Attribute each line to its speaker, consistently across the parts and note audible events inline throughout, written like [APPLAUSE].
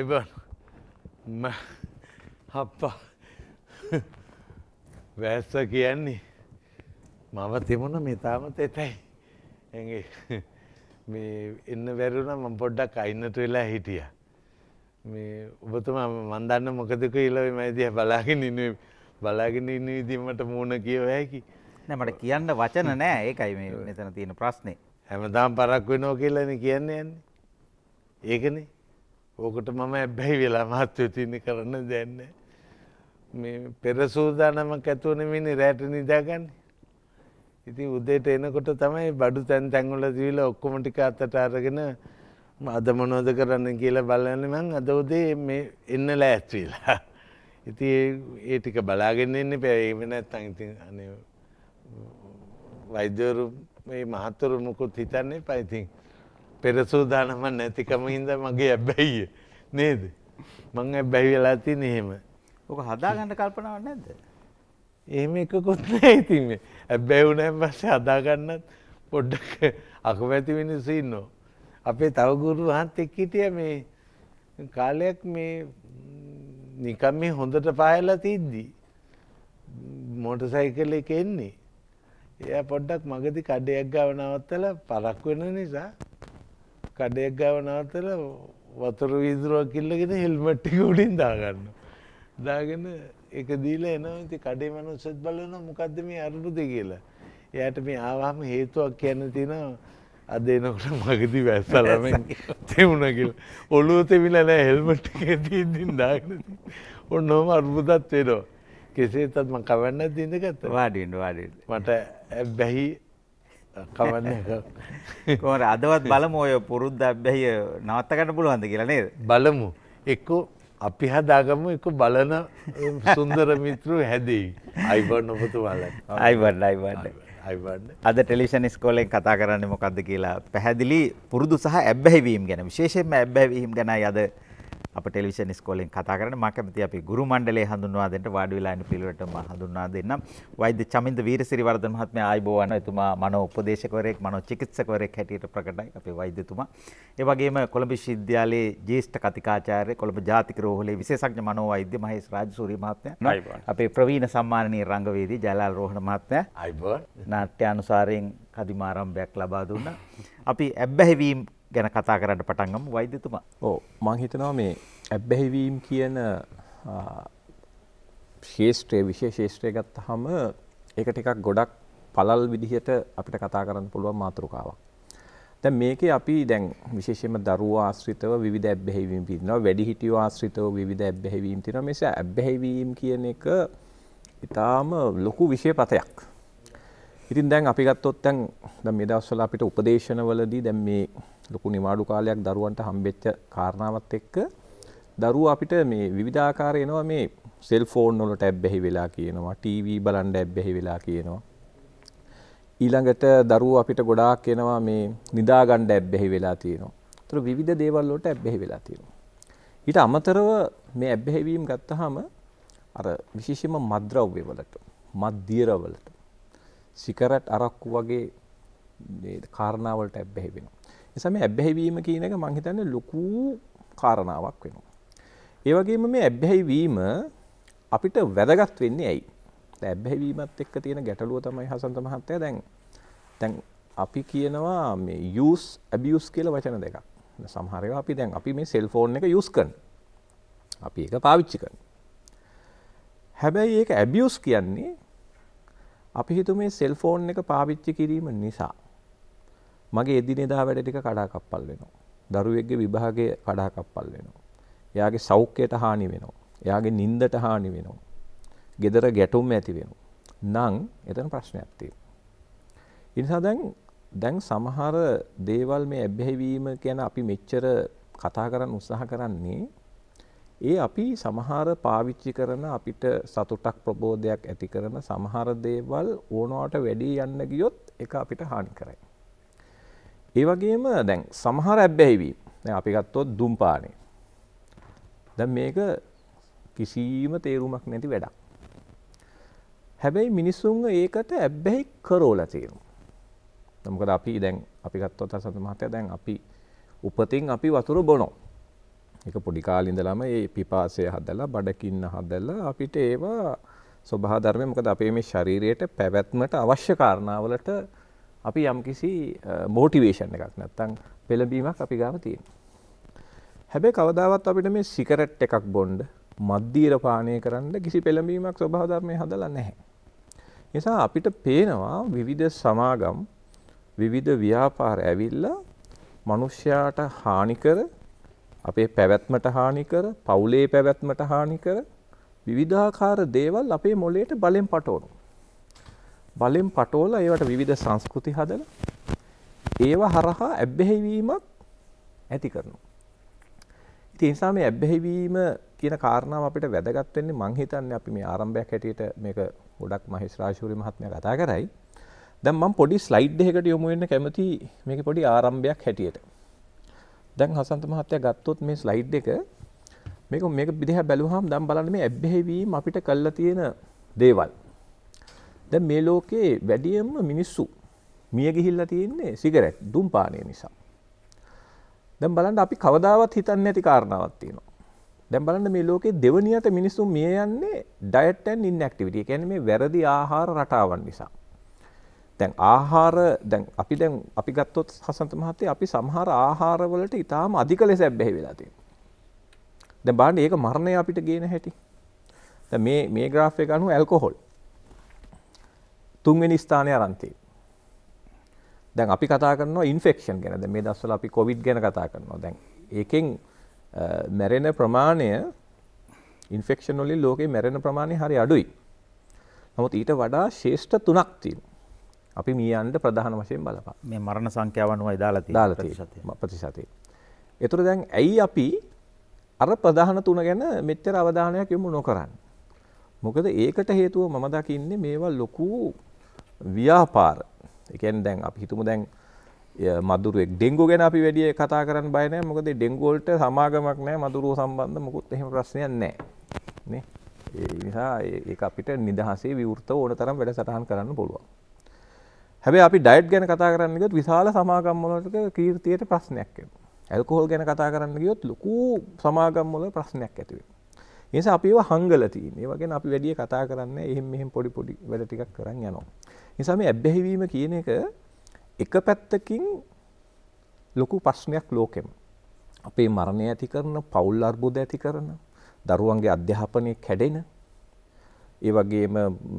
Speaker 1: hayvan. හප්පා වැෑස්ස කියන්නේ මම තිබුණ මේ තාමත් එතැයි ඇගේ මේ එන්න වැරුණ ම පොඩ්ඩක් අයින්නට වෙලා හිටිය මේ ඔබතුම මන්දන්න මොකදක ඉලව මයිදිය බලාගෙන ඉන්න බලාගෙන ඉන්න ඉදීමට මූුණ කියව
Speaker 2: හැකි නැමට
Speaker 1: කියන්න වචන නෑ ඒකයි මේ මෙතන තියෙන ප්‍රශ්නය හැමදාම් පරක් වෙනෝ කියලන කියන්නේ යන්නේ ඒකනේ ඕකට මම ඇබ්බැයි වෙලා මහත්්‍යයතිනි කරන්න දැන්න. මේ පෙරසූදානමක් ඇතුවනමිනි රෑට නිදාගන්න. ඉති උදේට එනකොට තමයි බඩු තැන් තැංගුල දීල ඔක්කොමටික අත්තට අරගෙන අදමනෝද කරන්න කියලා බලන්න මං අද උදේ එන්න ලෑත්වීලා. ඉති ඒ ටික බලාගෙන එන්න පැවීමෙන ඇත්තං ඉති අන වෛද්‍යවරු මේ මහත්තුරු මුකුත් හිතන්නේ පයිතින්. පෙරසූදානම නැතිකම හින්ද මගේ ඇබ්බැයිය නේද මං ඇබ්බැහි වෙලා තියෙන එහෙම
Speaker 2: ඕක හදාගන්න කල්පනාවක් නැද්ද
Speaker 1: එහෙම එකකුත් නැහැ ඉතින් මේ ඇබ්බැහි වුණාන් පස්සේ හදාගන්නත් පොඩ්ඩක් අකමැති මිනිස්සු ඉන්නෝ අපේ තව ගුරු වහන්සෙක් හිටිය මේ කාලයක් මේ නිකම් මේ හොඳට පායලා තිද්දි මෝටර් සයිකල් එක එන්නේ එයා පොඩ්ඩක් මගදී කඩයක් ගාව නවත්තලා පරක් වෙන නිසා කඩයක් ගාව නවතල වතුර වීදුරුවක් කිල්ලගෙන හෙල්මට්ටි උඩින් දාගන්න. දාගෙන එක දීලා එනවා ඉතින් කඩේ මනුස්සයෙක් බලනවා මොකද්ද මේ අරුණුද කියලා. එයාට මේ ආවම හේතුවක් කියන්න තියෙනවා අද එනකොට මගදී වැස්සලම තෙමුණ කියලා. ඔළුව තෙමිලා නැහැ හෙල්මට් එකේ තියෙන දාගෙන. ඔන්නෝම අරුණුදත් වෙනවා. කෙසේත් මම කවන්න දින්දගත්තා. වාඩි වෙන්න
Speaker 2: වාඩි වෙන්න. මට බැහි කවර [LAUGHS] අදවත් බලමෝය පුරුද්ධ අභ්‍යය නවත්තකට පුළුවන්ද කියලා නේද. බලමු එක්කු අපි හදාගම එක බලන සුන්දර මිත්‍රු හැදී අයිබර් නොපතු වල අයිබඩ් අයිබඩ් අද ටෙලිෂන් ස්කෝලෙන් කතා කරන්න මොකක්ද කියලා පැහැදිලි පුරුදු සහ ඇබ්බැහිවීම් ගැන විශේෂයෙන්ම ඇබ්බැවීම් ගැනයි අද අප ටෙලිවිෂන් ස්කෝලෙන් කතා කරන මා කැමති අපි ගුරු මණ්ඩලයේ හඳුන්වා දෙන්නට වාඩි වෙලා ඉන්න පිළිවෙලට මම හඳුන්වා දෙන්නම් වෛද්‍ය චමින්ද වීරසිරිවර්ධන මහත්මයා ආයිබෝවන එතුමා මනෝ උපදේශකවරයෙක් මනෝ චිකිත්සකවරයෙක් හැටියට ප්‍රකටයි අපේ වෛද්‍යතුමා ඒ වගේම කොළඹ විශ්වවිද්‍යාලයේ ජ්‍යෙෂ්ඨ කතිකාචාර්ය කොළඹ ජාතික රෝහලේ විශේෂඥ මනෝ වෛද්‍ය මහේස් රාජසූරිය මහත්මයා අපේ ප්‍රවීණ සම්මානනීය රංගවේදී ජයලාල් රෝහණ මහත්මයා ආයිබෝවන් නාට්‍යානුසාරයෙන් කදිමාරම්භයක් ලබා දුන්නා අපි ඇබ්බැහිවීම ගැන කතා කරන්න පටන්ගම වෛද්‍යතුමා ඕ මං හිතනවා මේ ඇබ්බැහිවීම් කියන
Speaker 3: ශේෂත්‍රය විශෂ ශේෂත්‍රය ගත්ත හම එක ටිකක් ගොඩක් පලල් විදිහට අපිට කතා කරන්න පුළුවන් මාතෘකාවක් දැ මේක අපි දැන් විශේෂම දරුව ආශ්‍රිතව විධ ඇබ්බැහිවීම් පිරිනවා වැඩිහිටිය ආශ්‍රිතව විධ ඇබ්බැහිවීම් තින මෙස ඇබ්බැහිවීම් කියන එක ඉතාම ලොකු විෂය පතයක් ඉතින් දැන් අපි ගත්තොත් තැන් ද මේ දවස්වල අපිට උපදේශනවලදී දැන් මේ ලොකු නිවාඩු කාලයක් දරුවන්ට හම්බෙච්ච කාරණාවත් එක්ක දරුවා අපිට මේ විවිධාකාර එනවා මේ සෙල් ෆෝන් වලට ඇබ්බැහි වෙලා කියනවා ටීවී බලන්න ඇබ්බැහි වෙලා කියනවා ඊළඟට දරුවා අපිට ගොඩාක් එනවා මේ නිදා ගන්න ඇබ්බැහි වෙලා තියෙනවා. ඒතර විවිධ දේවල් වලට ඇබ්බැහි වෙලා තියෙනවා. ඊට අමතරව මේ ඇබ්බැහිවීම ගත්තාම අර විශේෂයෙන්ම මද්ද්‍රව්‍ය වලට මද්දිර වලට සිගරට් අරක්කු වගේ කාරණාවලට ඇබ්බැහි වෙනවා. නිසා මේ ඇබ්බැහි වීම කියන එක මම හිතන්නේ ලොකු කාරණාවක් වෙනවා. ඒ වගේම මේ ඇබ්බැහි වීම අපිට වැදගත් වෙන්නේ ඇයි? දැන් ඇබ්බැහි වීමත් එක්ක තියෙන ගැටලුව තමයි හසන්ත මහත්තයා දැන් දැන් අපි කියනවා මේ use abuse කියලා වචන දෙකක්. සමහර ඒවා අපි දැන් අපි මේ සෙල්ෆෝන් එක යූස් කරන. අපි ඒක පාවිච්චි කරන. හැබැයි ඒක ඇබියස් කියන්නේ අපි හිතු මේ සෙල්ෆෝන් එක පාවිච්චි කිරීම නිසා මගේ එදිනෙදා වැඩ ටික කඩාකප්පල් වෙනවා. දරුවෙක්ගේ විභාගය කඩාකප්පල් වෙනවා. එයාගේ සෞඛ්‍යයට හානි වෙනවා. එයාගේ නිින්දට හානි වෙනවා. gedara ගැටුම් ඇති වෙනවා. නම් එතන ප්‍රශ්නයක් තියෙනවා. ඒ නිසා දැන් දැන් සමහර දේවල් මේ ඇබ්බැහිවීම ගැන අපි මෙච්චර කතා කරන්න උත්සාහ කරන්නේ ඒ අපි සමහර පාවිච්චි කරන අපිට සතුටක් ප්‍රබෝධයක් ඇති කරන සමහර දේවල් ඕනවට වැඩි යන්න ගියොත් එක අපිට හානි කරයි. ඒ වගේම දැන් සමහර ඇබ්බැහිවීම්. දැන් අපි ගත්තොත් දුම්පානේ. දැන් මේක කිසිම තේරුමක් නැති වැඩක්. හැබැයි මිනිස්සුන්ව ඒකට ඇබ්බැහි කරෝලා තියෙනවා. මොකද අපි දැන් අපි ගත්තොත් අර සතු මහත්තයා දැන් අපි උපතින් අපි වතුර බොනවා. ඒක පොඩි කාලේ ඉඳලම ඒ පිපාසය හදලා බඩකින්න හදලා අපිට ඒවා ස්වභාව ධර්මය මොකද අපේ මේ ශරීරයට පැවැත්මට අවශ්‍ය කාරණාවලට අපි යම්කිසි මෝටිවේෂන් එකක් නැත්තම් පෙළඹීමක් අපි ගාව තියෙනවා. හැබැයි කවදාවත් අපිට මේ සිගරට් එකක් බොන්න මද්දීර පානය කරන්න කිසි පෙළඹීමක් ස්වභාව ධර්මයේ හදලා නැහැ. නිසා අපිට පේනවා විවිධ සමාගම් විවිධ ව්‍යාපාර ඇවිල්ලා මිනිස්යාට හානි කර අපේ පැවැත්මට හානි කර පවුලේ පැවැත්මට හානි කර විවිධාකාර දේවල් අපේ මොළයට බලෙන් පටවනවා. බලෙන් පටෝලා ඒවට විවිධ සංස්කෘති හදලා ඒව හරහා ඇබ්බැහිවීමක් ඇති කරනවා. ඉතින් ඒ නිසා මේ ඇබ්බැහිවීම කියන කාරණාව අපිට වැදගත් වෙන්නේ මං හිතන්නේ අපි මේ ආරම්භයක් හැටියට මේක ගොඩක් මහේස් රාජශූරි මහත්මයා කතා කරයි. දැන් මම පොඩි ස්ලයිඩ් එකකට යොමු වෙන්න කැමති මේකේ පොඩි ආරම්භයක් හැටියට. දැන් හසන්ත මහත්තයා ගත්තොත් මේ ස්ලයිඩ් එක මේක මේක දිහා බැලුවාම දැන් බලන්න මේ ඇබ්බැහිවීම අපිට කළලා තියෙන දේවල්. දැන් මේ ලෝකේ වැඩියෙන්ම මිනිස්සු මිය ගිහිල්ලා තියෙන්නේ සිගරට් දුම්පානය නිසා. දැන් බලන්න අපි කවදාවත් හිතන්නේ නැති කාරණාවක් තියෙනවා. දැන් බලන්න මේ ලෝකේ දෙවණියට මිනිස්සු මිය යන්නේ ඩයට් ඇන් ඉන්ඇක්ටිවිටි. ඒ කියන්නේ මේ වැරදි ආහාර රටාවන් නිසා. දැන් ආහාර දැන් අපි දැන් අපි ගත්තොත් හසන්ත මහත්තයා අපි සමහර ආහාර වලට ඊටාම අධික ලෙස බැහැ වෙලා තියෙනවා. දැන් බලන්න මේක මරණය අපිට ගේන හැටි. දැන් මේ මේ ග්‍රාෆ් එක අනුව ඇල්කොහොල් තුන්වෙනි ස්ථානය අරන් තියෙන්නේ. දැන් අපි කතා කරනවා ඉන්ෆෙක්ෂන් ගැන. දැන් මේ දවස්වල අපි කොවිඩ් ගැන කතා කරනවා. දැන් ඒකෙන් මැරෙන ප්‍රමාණය ඉන්ෆෙක්ෂන් වලින් ලෝකේ මැරෙන ප්‍රමාණය හරි අඩුයි. නමුත් ඊට වඩා ශේෂ්ඨ තුනක් තියෙනවා. අපි මීයන්ට ප්‍රධාන වශයෙන් බලපා මේ මරණ සංඛ්‍යාවනුවයි දාලා තියෙන්නේ ප්‍රතිශතය. ඒතර දැන් ඇයි අපි අර ප්‍රධාන තුන ගැන මෙච්චර අවධානයක් යොමු නොකරන්නේ? මොකද ඒකට හේතුව මම දකින්නේ මේවා ලොකු ව්‍යාපාර එකන් දැන් අපි හිතුමු දැන් මදුරුවෙක් ඩෙංගු ගැන අපි වැඩිය කතා කරන්න බය නෑ මොකද ඩෙංගු වලට සමාගමක් නෑ මදුරුවෝ සම්බන්ධ මොකුත් එහෙම ප්‍රශ්නයක් නෑ නේ ඒ නිසා ඒක අපිට නිදහසේ විවෘතව ඕන තරම් වැඩසටහන් කරන්න පුළුවන් හැබැයි අපි ඩයට් ගැන කතා කරන්න ගියොත් විශාල සමාගම් වලට කීර්තියට ප්‍රශ්නයක් එනවා ඇල්කොහොල් ගැන කතා කරන්න ගියොත් ලොකු සමාගම් වල ප්‍රශ්නයක් ඇති වෙනවා නිසා අපිව හංගල තියෙන. ඒ වගේන අපි වැඩිය කතා කරන්නේ එහෙම මෙහෙම පොඩි පොඩි වැඩ ටිකක් කරන් යනවා. නිසා මේ ඇබ්බැහිවීම කියන එක එක පැත්තකින් ලොකු ප්‍රශ්නයක් ලෝකෙම. අපේ මරණය ඇති කරන, පෞල් අර්බුද ඇති කරන, දරුවන්ගේ අධ්‍යාපනය කැඩෙන, ඒ වගේම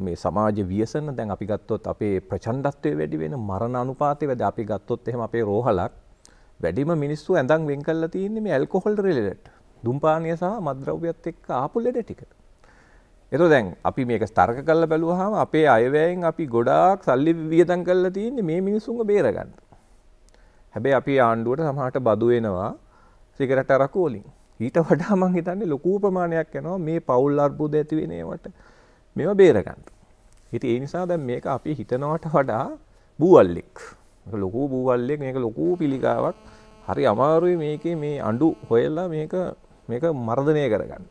Speaker 3: මේ සමාජ ව්‍යසන දැන් අපි ගත්තොත් අපේ ප්‍රචණ්ඩත්වය වැඩි වෙන මරණ අනුපාතය වැඩි අපි ගත්තොත් එහෙම අපේ රෝහලක් වැඩිම මිනිස්සු ඇඳන් වෙන් කරලා තියෙන්නේ මේ ඇල්කොහොල් රිලෙඩට. දුම්පානය සහ මත්ද්‍රව්‍යත් එක්ක ආපු ලෙඩ ටිකට. එතකොට දැන් අපි මේක තර්ක කරලා බැලුවාම අපේ අයවැයෙන් අපි ගොඩාක් සල්ලි වියදම් කරලා තියෙන්නේ මේ මිනිස්සුන්ව බේරගන්න. හැබැයි අපි ආණ්ඩුවට සමහරට බදු වෙනවා සිගරට් අරකු වලින්. ඊට වඩා මම හිතන්නේ ලොකු ප්‍රමාණයක් යනවා මේ පවුල් අර්බුද ඇති වෙන ඒවට මේවා බේරගන්න. ඉතින් ඒ නිසා දැන් මේක අපි හිතනවට වඩා බූවල්ලෙක්. මේක ලොකු බූවල්ලෙක් මේක ලොකු පිළිකාවක්. හරි අමාරුයි මේකේ මේ අඬු හොයලා මේක මේක මර්ධනය කරගන්න.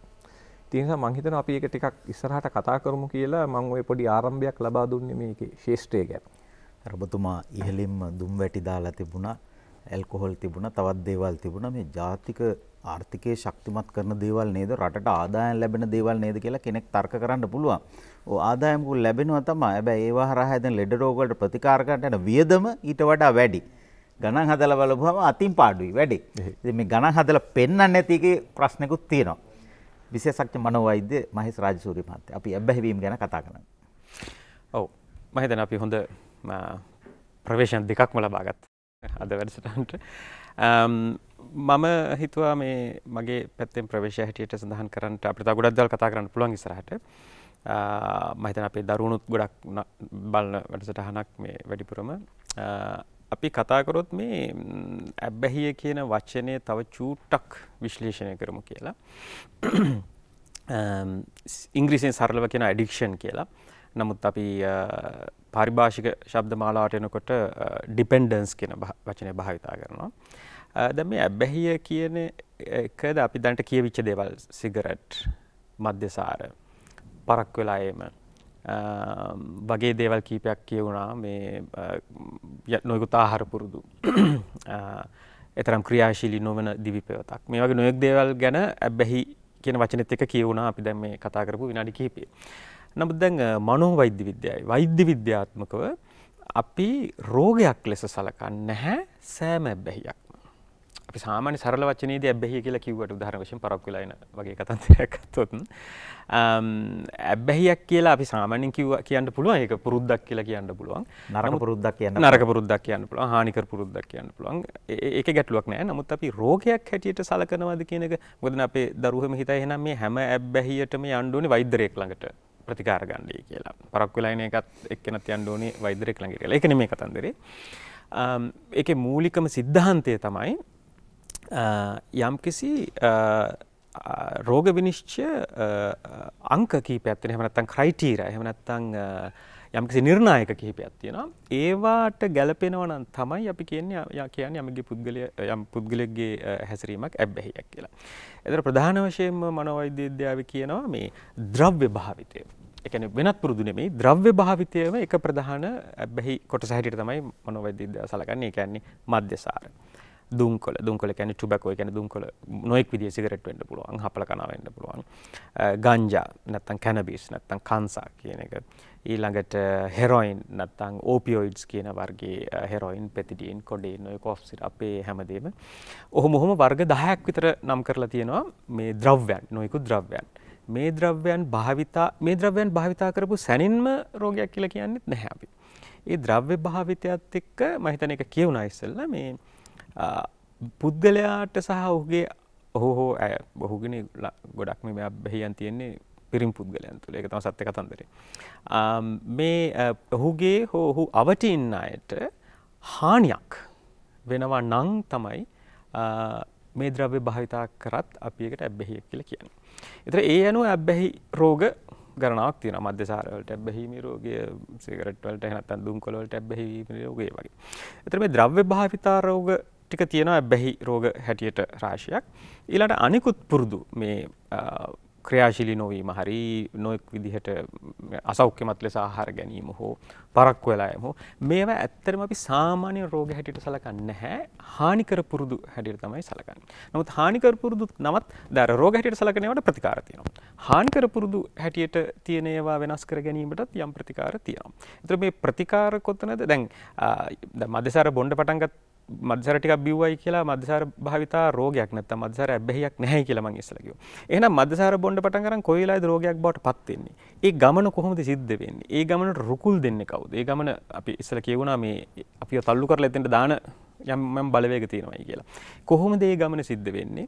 Speaker 3: තියෙන මං හිතන අපි ඒක ටිකක් ඉස්සරහට කතා කරමු කියලා මම ওই පොඩි ආරම්භයක් ලබා දුන්නේ මේකේ
Speaker 2: ශේෂ්ඨය ගැන. රබතුමා ඉහළින්ම දුම් වැටි දාලා තිබුණා, ඇල්කොහොල් තිබුණා, තවත් දේවල් තිබුණා. මේ ජාතික ආර්ථිකය ශක්තිමත් කරන දේවල් නේද? රටට ආදායම් ලැබෙන දේවල් නේද කියලා කෙනෙක් තර්ක කරන්න පුළුවන්. ඔය ආදායම් කු ලැබෙනවා තමයි. හැබැයි ඒවා හරහා දැන් ලෙඩ රෝග වලට ප්‍රතිකාර කරන්න යන වියදම ඊට වඩා වැඩි. ගණන් හදලා බලපුවම අතින් පාඩුයි වැඩි. ඉතින් මේ ගණන් හදලා පෙන්වන්නේ නැති එකේ ප්‍රශ්නකුත් තියෙනවා. විශේෂඥ මනෝවෛද්‍ය මහේස් රාජසූරිය මහත්තයා. අපි ඇබ්බැහිවීම ගැන කතා කරනවා. ඔව්.
Speaker 4: මම හිතන්නේ අපි හොඳ ප්‍රවේශන දෙකක්ම ලබා ගත්තා අද වැඩසටහනට. මම හිතුවා මේ මගේ පැත්තෙන් ප්‍රවේශය හැටියට සඳහන් කරන්නට අපිට ගොඩක් දේවල් කතා කරන්න පුළුවන් ඉස්සරහට. මම හිතන අපේ දරුවනුත් ගොඩක් බලන වැඩසටහනක් මේ වැඩිපුරම අපි කතාකරොත් මේ ඇබ්බැහිය කියන වචනය තව චූට්ටක් විශ්ලේෂණය කරමු කියලා. ඉංග්‍රීසියෙන් සරලව කියන ඇඩික්ෂන් කියලා. නමුත් අපි පරිභාෂික ශබ්ද මාලාවට එනකොට ඩිපෙන්ඩන්ස් කියන වචනය භාවිතා කරනවා. දැන් මේ ඇබ්බැහිය කියන එකද අපි දැනට කියවිච්ච දේවල් සිගරට්, මද්‍යසාර, පරක් වෙලා එීම වගේ දේවල් කීපයක් කියවුණා මේ නොයකුත් ආහාර පුරුදු එතරම් ක්‍රියාශීලි නොවන දිවිපවතක් මේ වගේ නොයෙක් දේවල් ගැන ඇබැහි කියන වචනෙත් එක කියවුණා අපි දැන් මේ කතා කරපු විනාඩි කිහිපය. නමුත් දැන් මනෝ වෛද්‍ය විද්‍යාවයි වෛද්‍ය විද්‍යාත්මකව අපි රෝගයක් ලෙස සලකන්නේ නැහැ සෑම ඇබැහියක්. අපි සාමාන්‍ය සරල වචනේදී ඇබ්බැහිය කියලා කිව්වට උදාහරණ වශයෙන් පරක් වෙලා එන වගේ කතන්දරයක් අත්තොත් ඇබ්බැහියක් කියලා අපි සාමාන්‍යයෙන් කිව්ව කියන්න පුළුවන් ඒක පුරුද්දක් කියලා කියන්න පුළුවන් නරක පුරුද්දක් කියන්න නරක පුරුද්දක් කියන්න පුළුවන් හානිකර පුරුද්දක් කියන්න පුළුවන් ඒකේ ගැටලුවක් නැහැ නමුත් අපි රෝගයක් හැටියට සලකනවාද කියන එක මොකද අපේ දරුවෝ හැම හිතයි එහෙනම් මේ හැම ඇබ්බැහියටම යන්න ඕනේ වෛද්‍යරයෙක් ළඟට ප්‍රතිකාර ගණ්ඩේ කියලා පරක් වෙලායින එකත් එක්කෙනත් යන්න ඕනේ වෛද්‍යරයෙක් ළඟට කියලා ඒක නෙමෙයි කතන්දරේ ඒකේ මූලිකම සිද්ධාන්තය තමයි යම්කිසි රෝග විනිශ්චය අංක කීපයක් තියෙන එහෙම නැත්නම් ක්‍රයිටීරියා එහෙම නැත්නම් යම්කිසි නිර්ණායක කිහිපයක් තියෙනවා. ඒවාට ගැලපෙනවා නම් තමයි අපි කියන්නේ කියන්නේ යම්ගේ පුද්ගලය යම් පුද්ගලයෙක්ගේ හැසිරීමක් ඇබ්බැහියක් කියලා. ඒතර ප්‍රධාන වශයෙන්ම මනෝවෛද්‍ය විද්‍යාවේ කියනවා මේ ද්‍රව්‍ය භාවිතය. ඒ කියන්නේ වෙනත් පුරුදු නෙමෙයි ද්‍රව්‍ය භාවිතයම එක ප්‍රධාන ඇබ්බැහි කොටස හැටියට තමයි මනෝවෛද්‍ය විද්‍යාව සලකන්නේ. ඒ කියන්නේ මධ්‍යසාර. දුම්කොල දුම්කොල කියන්නේ ටොබැකෝ කියන්නේ දුම්කොල නොඑක් විදිහේ සිගරට් වෙන්න පුළුවන් හපල කන වෙන්න පුළුවන් ගංජා නැත්නම් කැනබිස් නැත්නම් කන්සා කියන එක ඊළඟට හෙරොයින් නැත්නම් ඕපියොයිඩ්ස් කියන වර්ගයේ හෙරොයින් පෙතිඩීන් කොඩේන් ඔය කෝෆ් සිරප් අපේ හැමදේම ඔහොම ඔහොම වර්ග 10ක් විතර නම් කරලා තියෙනවා මේ ද්‍රව්‍යයන් නොයිකුත් ද්‍රව්‍යයන් මේ ද්‍රව්‍යයන් භාවිතා මේ ද්‍රව්‍යයන් භාවිතා කරපු සැනින්ම රෝගයක් කියලා කියන්නෙත් නැහැ අපි. ඒ ද්‍රව්‍ය භාවිතයත් එක්ක මම හිතන එක කියුණා ඉස්සෙල්ලා මේ පුද්ගලයාට සහ ඔහුගේ ඔහෝ ඇය බොහුගෙන ගොඩක්ම බැහියන් තියෙන්නේ පිරිම් පුද්ගලයන් තුළ එක තම සත්‍ය කතන්දරේ. මේ ඔහුගේ හෝහු අවට ඉන්න අයට හානියක් වෙනවා නං තමයි මේ ද්‍රව්‍ය භාවිතා කරත් අපි එකට ඇබ්බැහියක් කියලා කියන. එතර ඒ අනුව ඇබ්බැහි රෝග ගණනාවක් තියෙන මධ්‍යසාරවලට ඇබ්බැහිම රෝගය සිගරට්වලට එහෙනම් දුම් කොළවලට ඇබ්බැහිම රෝගය වගේ. එතර මේ ද්‍රව්‍ය භාවිතා රෝග ටික තියෙනවා බැහි රෝග හැටියට රාශියක් ඊළට අනිකුත් පුරුදු මේ ක්‍රියාශිලි නොවීම හරි නොෙක් විදිහට අසෞඛ්‍යමත් ලෙස ආහාර ගැනීම හෝ පරක්කු වෙලායම හෝ මේවා ඇත්තරම අපි සාමාන්‍ය රෝග හැටියට සලකන්නේ නැහැ හානිකර පුරුදු හැටියට තමයි සලකන්නේ. නමුත් හානිකර පුරුදු නවත් දර රෝග හැටියට සලකන ඒවාට ප්‍රතිකාර තියෙනවා. හානිකර පුරුදු හැටියට තියෙන ඒවා වෙනස් කර ගැනීමටත් යම් ප්‍රතිකාර තියෙනවා. ඒතර මේ ප්‍රතිකාර කොතනද? දැන් දැන් මදසාර බොණ්ඩ පටන් ගත්ත මධ්‍යර ටිකක් බිව්වයි කියලා මධ්‍යසාර භාවිතා රෝගයක් නැත්නම් මධ්‍යසාර ඇබ්බැහියක් නැහැ කියලා මම ඉස්සලා කිව්වා. එහෙනම් මධ්‍යසාර බොණ්ඩ පටන් ගන්න කොයි වෙලාවේද රෝගයක් බවට පත් වෙන්නේ? ඒ ගමන කොහොමද සිද්ධ වෙන්නේ? ඒ ගමනට රුකුල් දෙන්නේ කවුද? ඒ ගමන අපි ඉස්සලා කියුණා මේ අපිව තල්ලු කරලා එතෙන්ට දාන යම් බලවේග තියෙනවයි කියලා. කොහොමද ඒ ගමන සිද්ධ වෙන්නේ?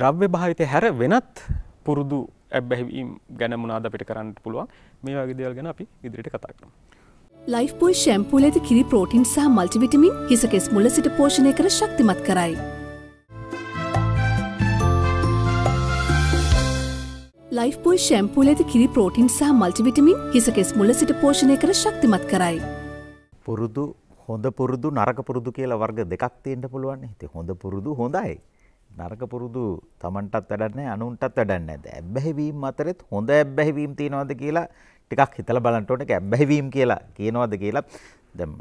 Speaker 4: ද්‍රව්‍ය භාවිතය හැර වෙනත් පුරුදු ඇබ්බැහිවීම් ගැන මොනවාද අපිට කරන්න පුළුවන්? මේ වගේ දේවල් ගැන අපි ඉදිරියට කතා කරමු.
Speaker 5: ලයිෆ්පුල් ශැම්පූල ඇති කිරි පෝටින් සහ මල්ටිවිටමින් හිසකෙස් මුල සිට පෝෂණය කර ශක්තිමත් කරයි. ලයිෆ්පුල් ශැම්පූල ඇති කිරි පෝටින් සහ මල්ටිවිටමින් හිසකෙස් මුල සිට පෝෂණය කර ශක්තිමත් කරයි.
Speaker 2: පුරුදු හොඳ පුරුදු නරක පුරුදු කියලා වර්ග දෙකක් තියෙන්ට පුළුවන් හිතේ හොඳ පුරුදු හොඳයි. නරක පුරුදු තමන්ටත් වැඩන්නේ අනුන්ටත් වැඩන්නේ ඇද ඇබ්බැහිවීම් අතරෙත් හොඳ ඇබ්බැහිවීම් තියෙනවද කියලා ටිකක් හිතලා බලන්න ඕනේ ඒක ඇබ්බැහිවීම කියලා කියනවද කියලා දැන්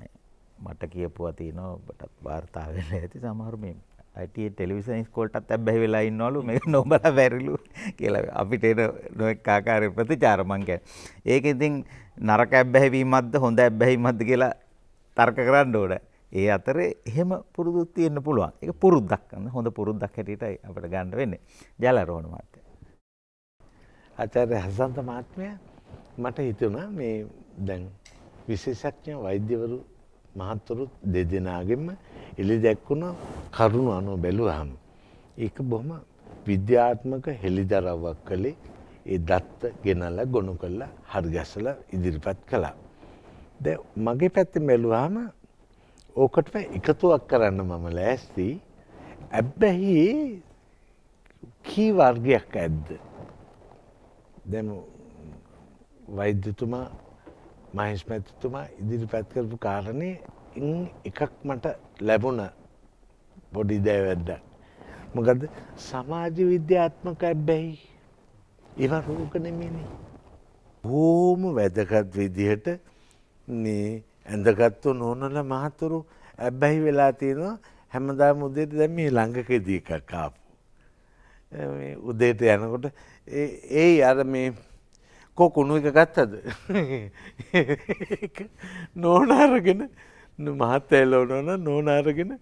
Speaker 2: මට කියපුවා තිනවා ඔබටත් වාර්තා වෙලා ඇති සමහර මේ IT ටෙලිවිෂන් ස්කෝල්ටත් ඇබ්බැහි වෙලා ඉන්නවලු මේක නොබලා බැරිලු කියලා අපිට එන නොඑක ආකාරයේ ප්‍රතිචාර මං කියන්නේ. ඒක ඉතින් නරක ඇබ්බැහිවීමක්ද හොඳ ඇබ්බැහිවීමක්ද කියලා තර්ක කරන්න ඕනේ. ඒ අතරේ එහෙම පුරුදුත් තියෙන්න පුළුවන්. ඒක පුරුද්දක්. හොඳ පුරුද්දක් හැටියට අපිට ගන්න වෙන්නේ. ජලරෝණ මහත්තයා. ආචාර්ය හසන්ත මහත්මයා මට හිතුණා මේ දැන්
Speaker 1: විශේෂඥ වෛද්‍යවරු මහත්වරු දෙදෙනාගෙම එළි දැක්වුණ කරුණු අනුව බැලුවාම ඒක බොහොම විද්‍යාත්මක හෙළිදරව්වක් කළේ ඒ දත්ත ගෙනල්ලා ගොනු කරලා හරිගස්සලා ඉදිරිපත් කළා. දැන් මගේ පැත්තෙන් බැලුවාම ඕකටම එකතුවක් කරන්න මම ලෑස්ති. හැබැයි කී වර්ගයක් ඇද්ද? දැන් වෛද්‍යතුමා මහේෂ් මැතිතුමා ඉදිරිපත් කරපු කාරණේ එකක් මට ලැබුණ පොඩි දෑවැද්ද. මොකද සමාජ විද්‍යාත්මක ඇබ්බැයි ඒව රෝග නෙමෙයිනේ. බොහොම වැදගත් විදිහට මේ ඇඳගත්තු නෝනල මහතුරු ඇබ්බැහි වෙලා තියෙනවා හැමදාම උදේට දැන් මේ ළඟකෙදී එකක් ආපු. උදේට යනකොට ඒ අර මේ කෝ කුණු එක ගත්තද නෝනාරගෙන මහත්තඇල්ලවනන නෝනාරගෙන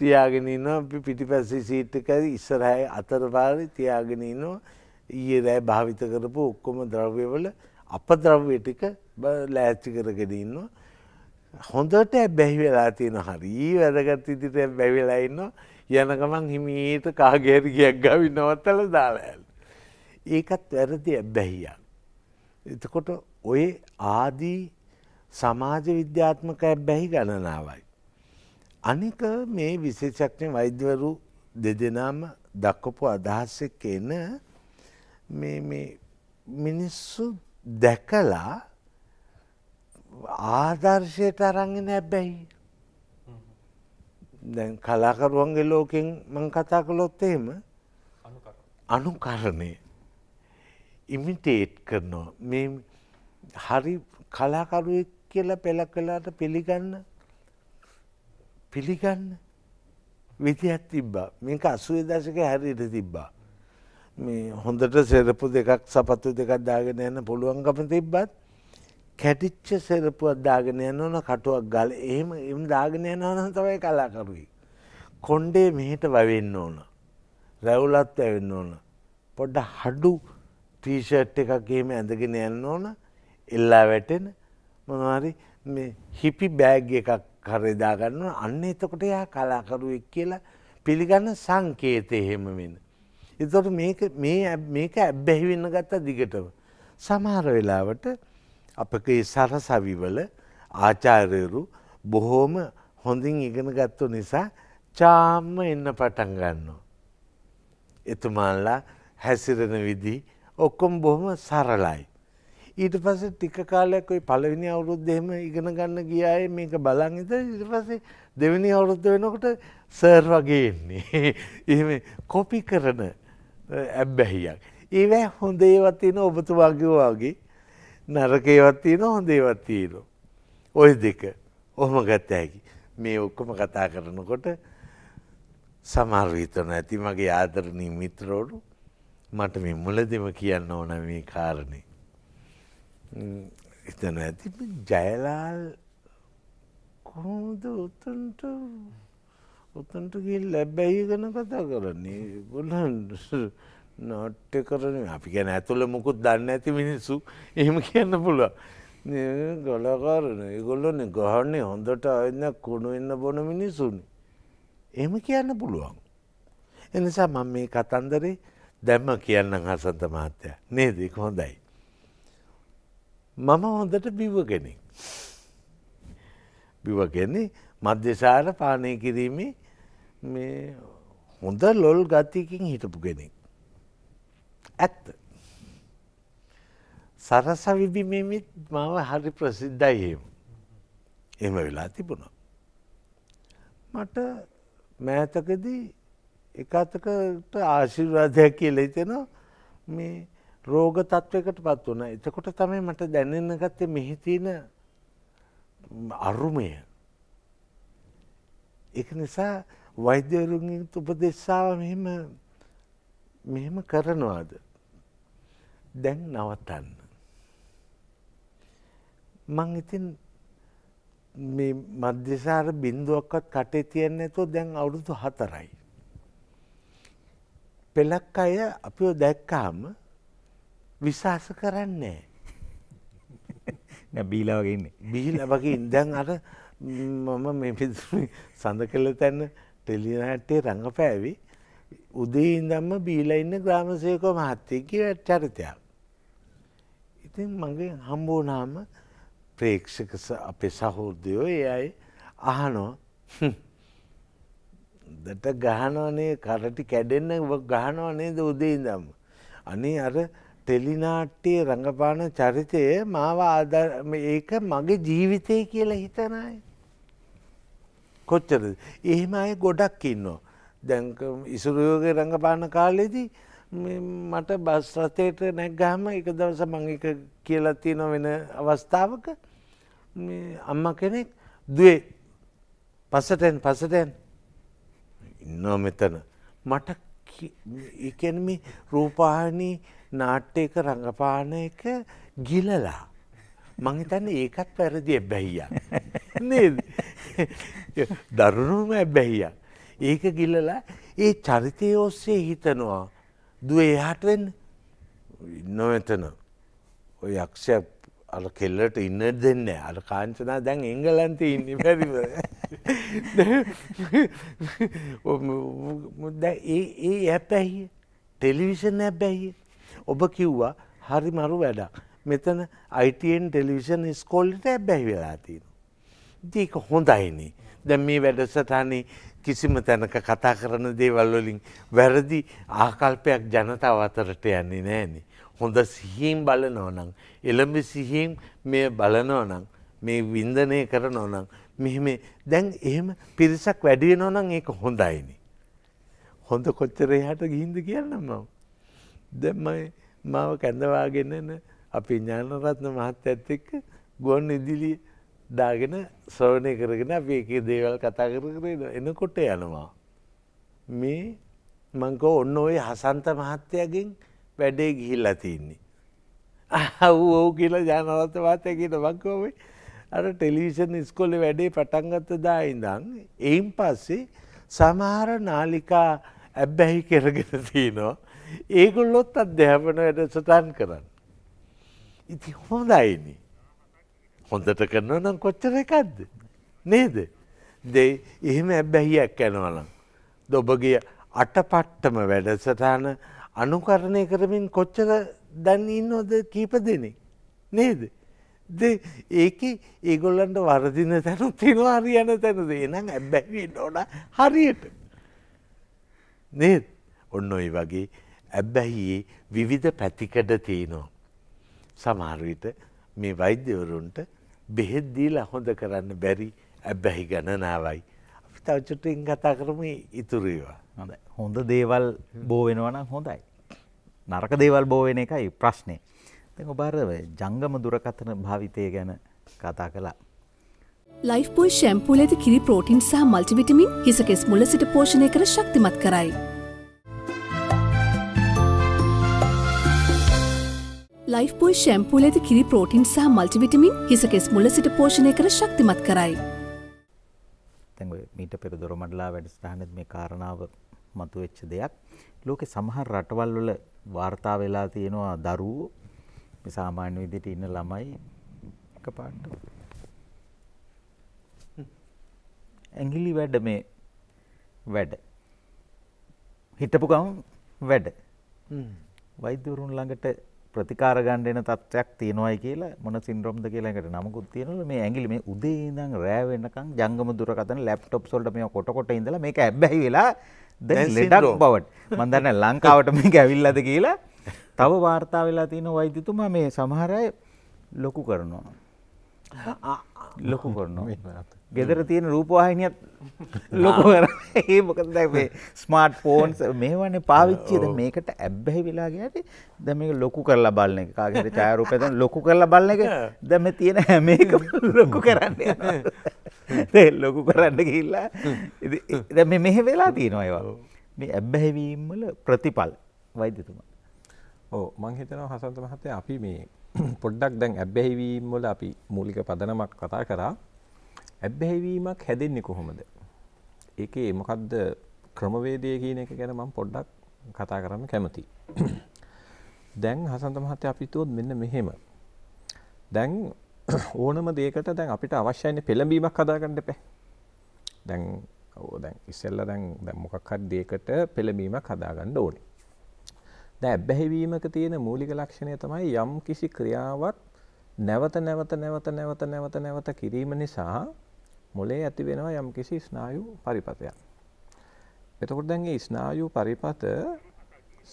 Speaker 1: තියාගෙනන්නවා අපි පිටිපැස්සි සීට්ටකර ඉස්සරහයි අතරපාරි තියාගෙනන්නවා ඊයේ රෑ භාවිත කරපු ඔක්කොම ද්‍රව්‍යවල අප ද්‍රව්‍ය ටික ලෑච්චි කරගෙනන්නවා. හොඳට බැහි වෙලා තියෙන හරී වැදගත් ඉදිට බැවිලයින්නවා යනකමන් හිමීට කාගේරගයක් ගවි නොවත්තල දාලාඇල්. ඒකත් වැරදි ඇබ්බැහියක්. එතකොට ඔය ආදී සමාජ විද්‍යාත්මක බැහි ගණනාවයි. අනික මේ විශේෂක්නය වෛද්‍යවරු දෙදෙනම දක්කොපු අදහස්සෙක් එන මිනිස්සු දැකලා ආදර්ශයට අරගෙන හැබැයි. දැන් කලාකරුවන්ගේ ලෝකෙන් මං කතා කළොත් එහෙම අනුකරණය ඉමිටේට් කරනවා මේ හරි කලාකරුවෙක් කියලා පෙළ කලාට පිළිගන්න පිළිගන්න විතියක් තිබ්බා මේක අසුවේ දශක හැරියට තිබ්බා මේ හොඳට සෙරපු දෙකක් සපත්තු දෙකක් දාගෙන යන්න පුළුවන්කම තිබ්බත් කැටිච්ච සෙරපුුවක් දාගෙන යන්න ඕන කටුවක් ගල එහෙම එම දාගෙන යන්න ඕන තවයි කලාකරුයි කොන්්ඩේ මෙහිට වැවෙන්න ඕන රැවුලත් ඇවෙන්න ඕන පොඩ්ඩ හඩු ටීෂට් එකක් එහෙම ඇඳගෙන යන්න ඕන එල්ලා වැටෙන මොනවාරි මේ හිපි බෑග් එකක් කරෙදා ගන්න අන්න එතකොට එයා කලාකරුවෙක් කියලා පිළිගන්න සංකේතය එහෙම වෙන. එතකොට මේක මේක ඇබ්බැහි වෙන්න ගත්තා දිගටම. සමහර වෙලාවට අපගේ සරසවිවල ආචාර්යවරු බොහෝම හොඳින් ඉගෙන ගත්තු නිසා චාම්ම එන්න පටන් ගන්නවා. එතුමාල්ලා හැසිරෙන විදිහ ඔක්කොම බොහොම සරලයි. ඊට පස්සේ ටික කාලයක් ওই පළවෙනි අවුරුද්ද එහෙම ඉගෙන ගන්න ගිය අය මේක බලන් ඉඳලා ඊට පස්සේ දෙවෙනි අවුරුද්ද වෙනකොට සර් වගේ එන්නේ. [LAUGHS] එහෙම කොපි කරන ඇබ්බැහියක්. ඒවැ හොඳ ඒවා තියෙනවා ඔබතුමාගේ වගේ නරක ඒවත් තියෙනවා හොඳ ඒවත් තියෙනවා. ওই දෙක. ඔහොම ගත හැකි. මේ ඔක්කොම කතා කරනකොට සමහර හිතන ඇති මගේ ආදරණීය මිත්‍රවරු මට මේ මුලදෙම කියන්න ඕන මේ කාරණේ. එතන ඇති ජයලාල් කොහොමද උතුන්ට උතුන්ට ගිල් ලැබැයි ගැන කතා කරන්නේ ගොල්ලන් නට්ට කරන අපි ගැන ඇතුළ මොකුත් දන්න ඇති මිනිස්සු එහෙම කියන්න පුළුව ගොලකාරන ඒගොල්ලොන ගහන්නේ හොඳට අන්න කුණු එන්න බොන මිනිසුන් එහෙම කියන්න පුළුවන් එනිසා මම මේ කතන්දරේ දැම්ම කියන්නම් හසන්ත මහත්තය නේදක හොඳයි. මම හොඳට බිවගෙනෙක්. බිවගෙන්නේ මධ්‍යසාර පානය කිරීමේ හොඳ ලොල් ගතිකින් හිටපු කෙනෙක්. ඇත්ත. සරස විබිමමිත් මාව හරි ප්‍රසිද්ධයිහෙම. එම වෙලා තිබුණා. මට මෑතකදී එකතකට ආශිර්වාදයක් කියලා හිතෙනවා මේ රෝග තත්ත්වයකට පත් වුණ එතකොට තමයි මට දැනෙන්න ගත්තේ මෙහි තියෙන අරුමය ඒක නිසා වෛද්‍යවරුන්ගෙන් උපදේශාව මෙහෙම මෙහෙම කරනවාද දැන් නවතන්න මං ඉතින් මේ මධ්‍යසාර බින්දුවක්වත් කටේ තියෙන්නේ නැතුව දැන් අවුරුදු හතරයි පෙළක් අය අපිෝ දැක්කාම විශාස කරන්නේ. බීලාවගන්නේ. බිහිල වගේ ඉන්දැන් අර මම මෙ සඳ කළ තැන්න ටෙලිනාටේ රඟපෑවි උදේ ඉදම්ම බීලඉන්න ග්‍රාමසයකෝ මහත්තයක චරිතයක්. ඉතින් මගේ හම්බෝනාම ප්‍රේක්ෂක අපේ සහෝර්දයෝ ඒ අයි අහනෝ හොන්දට ගහනවනේ කරටි කැඩෙන්න ගහනවනේ ද උදේඉදම්. අනේ අර ටෙලිනාට්ටිය රඟපාන චරිතය මාව ඒක මගේ ජීවිතය කියලා හිතනයි. කොච්චර එහෙම අය ගොඩක් ඉන්නවා. දැන්ක ඉසුරයෝගේ රඟපාන කාලෙදී මට බස් රථයට නැක්ගහම එක දවස මංක කියලත්තිය නො වෙන අවස්ථාවක අම්ම කෙනෙක් දේ පසටෙන් පසටෙන් ඉන්නවා මෙතන. මට එකන මේ රූපාහනී නාට්‍යක රඟපාන එක ගිලලා. මංහිතන්න ඒකත් පැරදි එබැහිය. දරුණුම ඇබැහිය. ඒක ගිල්ලලා ඒ චරිතය ඔස්සේ හිතනවා. දුව එහටවෙන් නොවතන ඔය යක්ෂයක් අර කෙල්ලට ඉන්න දෙන්න අර කාංචනා දැන් එංගලන්ත ඉන්න පැරිව ඒ ඇපැහිය ටෙලිවිෂන් ඇබැහිය ඔබ කිව්වා හරි මරු වැඩක් මෙතන අයිටන් ටෙලිවිෂන් ස්කෝල්ලට ඇබැහි වෙලාතිීන. දක හොඳයිනේ දැන් මේ වැඩසටහනේ කිසිම තැනක කතා කරන දේවල්වලින් වැරදි ආකල්පයක් ජනතාව අතරට යන්නේ නෑනේ හොඳ සිහියෙන් බලනවනං. එළඹ සිහියෙන් මේ බලනවනං මේ වින්දනය කරනවනං. මෙහෙම දැන් එහෙම පිරිසක් වැඩියෙනවනං ඒක හොඳයිනි. හොඳ කොච්චර එහට ගිහින්ද කියන්න මම. දැම්මයි මාව කැඳවාගෙනන අපි ඥානරත්න මහත් ඇත් එක්ක ගොන් ඉදිලිය දාගෙන ශ්‍රවණය කරගෙන අප එක දේවල් කතා කරගෙන එනකොට යනවා. මේ මංකෝ ඔන්න ඔය හසන්ත මහත්තයගෙන් වැඩේ ගිහිල්ලා තියන්නේ. අහව් ඕ කියලා ජානවත වාතයකට වංකෝවේ අර ටෙලිවිෂන් ස්කොල්ල වැඩේ පටන්ගත්ත දායිඳං. එයින් පස්සේ සමහර නාලිකා ඇබ්බැහි කරගෙන තියනවා. ඒගොල්ලොත් අධ්‍යාපන වැඩ සටන් කරන්න. ඉති හොඳයිනි. හොඳට කරන නම් කොච්චර එකක්ද. නේද. දෙයි එහෙම ඇබ්බැහියක් ඇනවලම්. දොබගේ අටපට්ටම වැඩසටාන අනුකරණය කරමින් කොච්චර දන්නේ නොද කීප දෙනෙක් නේද. ද ඒක ඒගොල්ලන්ට වරදින තැනු තිෙනවා හරියන තැනද එනම් ඇබැවෙන් ඕන හරියට. නේත් ඔන්න ඔයි වගේ ඇබ්බැහියේ විවිධ පැතිකඩ තියෙනවා. සමහරවිට මේ වෛද්‍යවරුන්ට බෙහෙද්දීල හොඳ කරන්න බැරි ඇබ්බැහි ගණනාවයි. අපි තවචටෙන් කතා කරම
Speaker 2: ඉතුරීවා. හොඳ දේවල් බෝ වෙනවනම් හොඳයි. නරක දේවල් බෝවෙන එකයි ප්‍රශ්නය. තැ ඔබාර ජංගම දුරකථන භාවිතය ගැන කතා කලා.
Speaker 5: ලයිෆපෝල් ශැම්පූල ඇති කිරි පෝටින් සහ මල්ටිවිටමින් හිසකෙස් මුල සිට පෝෂණය කර ශක්තිමත් කරයි. ලයිෆපෝල් ශැම්පූල ඇති කිරි පෝටින් සහ මල්ටිවිටමින් හිසකෙස් මුල සිට පෝෂණය කර ශක්තිමත් කරයි.
Speaker 2: මීට පෙර දොරමඩලා වැඩස්ථානත් මේ කාරණාව මතුවෙච්ච දෙයක් ලෝකෙ සමහර රටවල් වල වාර්තා වෙලා තියෙනවා දරුවෝ මේ සාමාන්‍ය විදිහට ඉන්න ළමයි එකපාරට ඇඟිලි වැඩ මේ වැඩ හිටපු ගමන් වැඩ වෛද්‍යවරුන් ළඟට ප්‍රතිකාර ගන්න එන තත්ත්වයක් තියෙනවායි කියලා මොන සින්ඩ්‍රෝම්ද කියලා එකට නමකුත් තියෙනවලු මේ ඇඟිලි මේ උදේ ඉඳන් රෑ වෙනකන් ජංගම දුරකථන ලැප්ටොප්ස් වලට මේ කොට කොට ඉඳලා මේක හැබ්බැහි වෙලා ද ලෙඩක් බවට මන්දන්න ලංකාවට මේ ඇවිල්ලද කියලා තව වාර්තා වෙලා තියෙන වෛද්‍යතුමා මේ සමහරය ලොකු කරනවා. [LAUGHS] ලොකු කරනවා. ගෙදර තියෙන රූපවාහිනියත් ලොකු ඒ [LAUGHS] මොකද දැේ ස්මාර්ට් ෆෝන්ස් මේවන්නේ පාවිච්චියද මේකට ඇබ්බැහි වෙලාගේයට දැ මේ ලොකු කරලා බලන එක කාගට චයරූපත ලොකු කරලා බලන එක දැම තියෙන හැමේක [LAUGHS] ලොකු කරන්න ලොකු කරන්න ගිල්ලා දැ මෙහෙ වෙලා තියෙනවා ඒවා මේ ඇබ්බැහැවීම්වල ප්‍රතිපල් වෛද්‍යතුමා ඕ
Speaker 3: මංහිතනව හසන්ත මහතේ අපි මේ [CLEARS THROAT] පොඩ්ඩක් දැන් ඇබ්බැහිවීම් වල අපි මූලික පදනමක් කතා කරා ඇබ්බැහිවීමක් හැදෙන්නේ කොහොමද? ඒකේ මොකද්ද ක්‍රමවේදය කියන එක ගැන මම පොඩ්ඩක් කතා කරන්න කැමතියි. [COUGHS] දැන් හසන්ත මහත්තයා අපි තුොත් මෙන්න මෙහෙම. දැන් [COUGHS] ඕනම දෙයකට දැන් අපිට අවශ්‍ය ඉන්නේ පෙළඹීමක් හදාගන්න එපා. දැන් ඔව් දැන් ඉස්සෙල්ලා දැන් දැන් මොකක් හරි දෙයකට පෙළඹීමක් හදාගන්න ඕනේ. දැන් ඇබ්බැහිවීමක තියෙන මූලික ලක්ෂණය තමයි යම් කිසි ක්‍රියාවක් නැවත නැවත නැවත නැවත නැවත නැවත කිරීම නිසා මොලේ ඇති වෙනවා යම්කිසි ස්නායු පරිපතයක්. එතකොට දැන් මේ ස්නායු පරිපත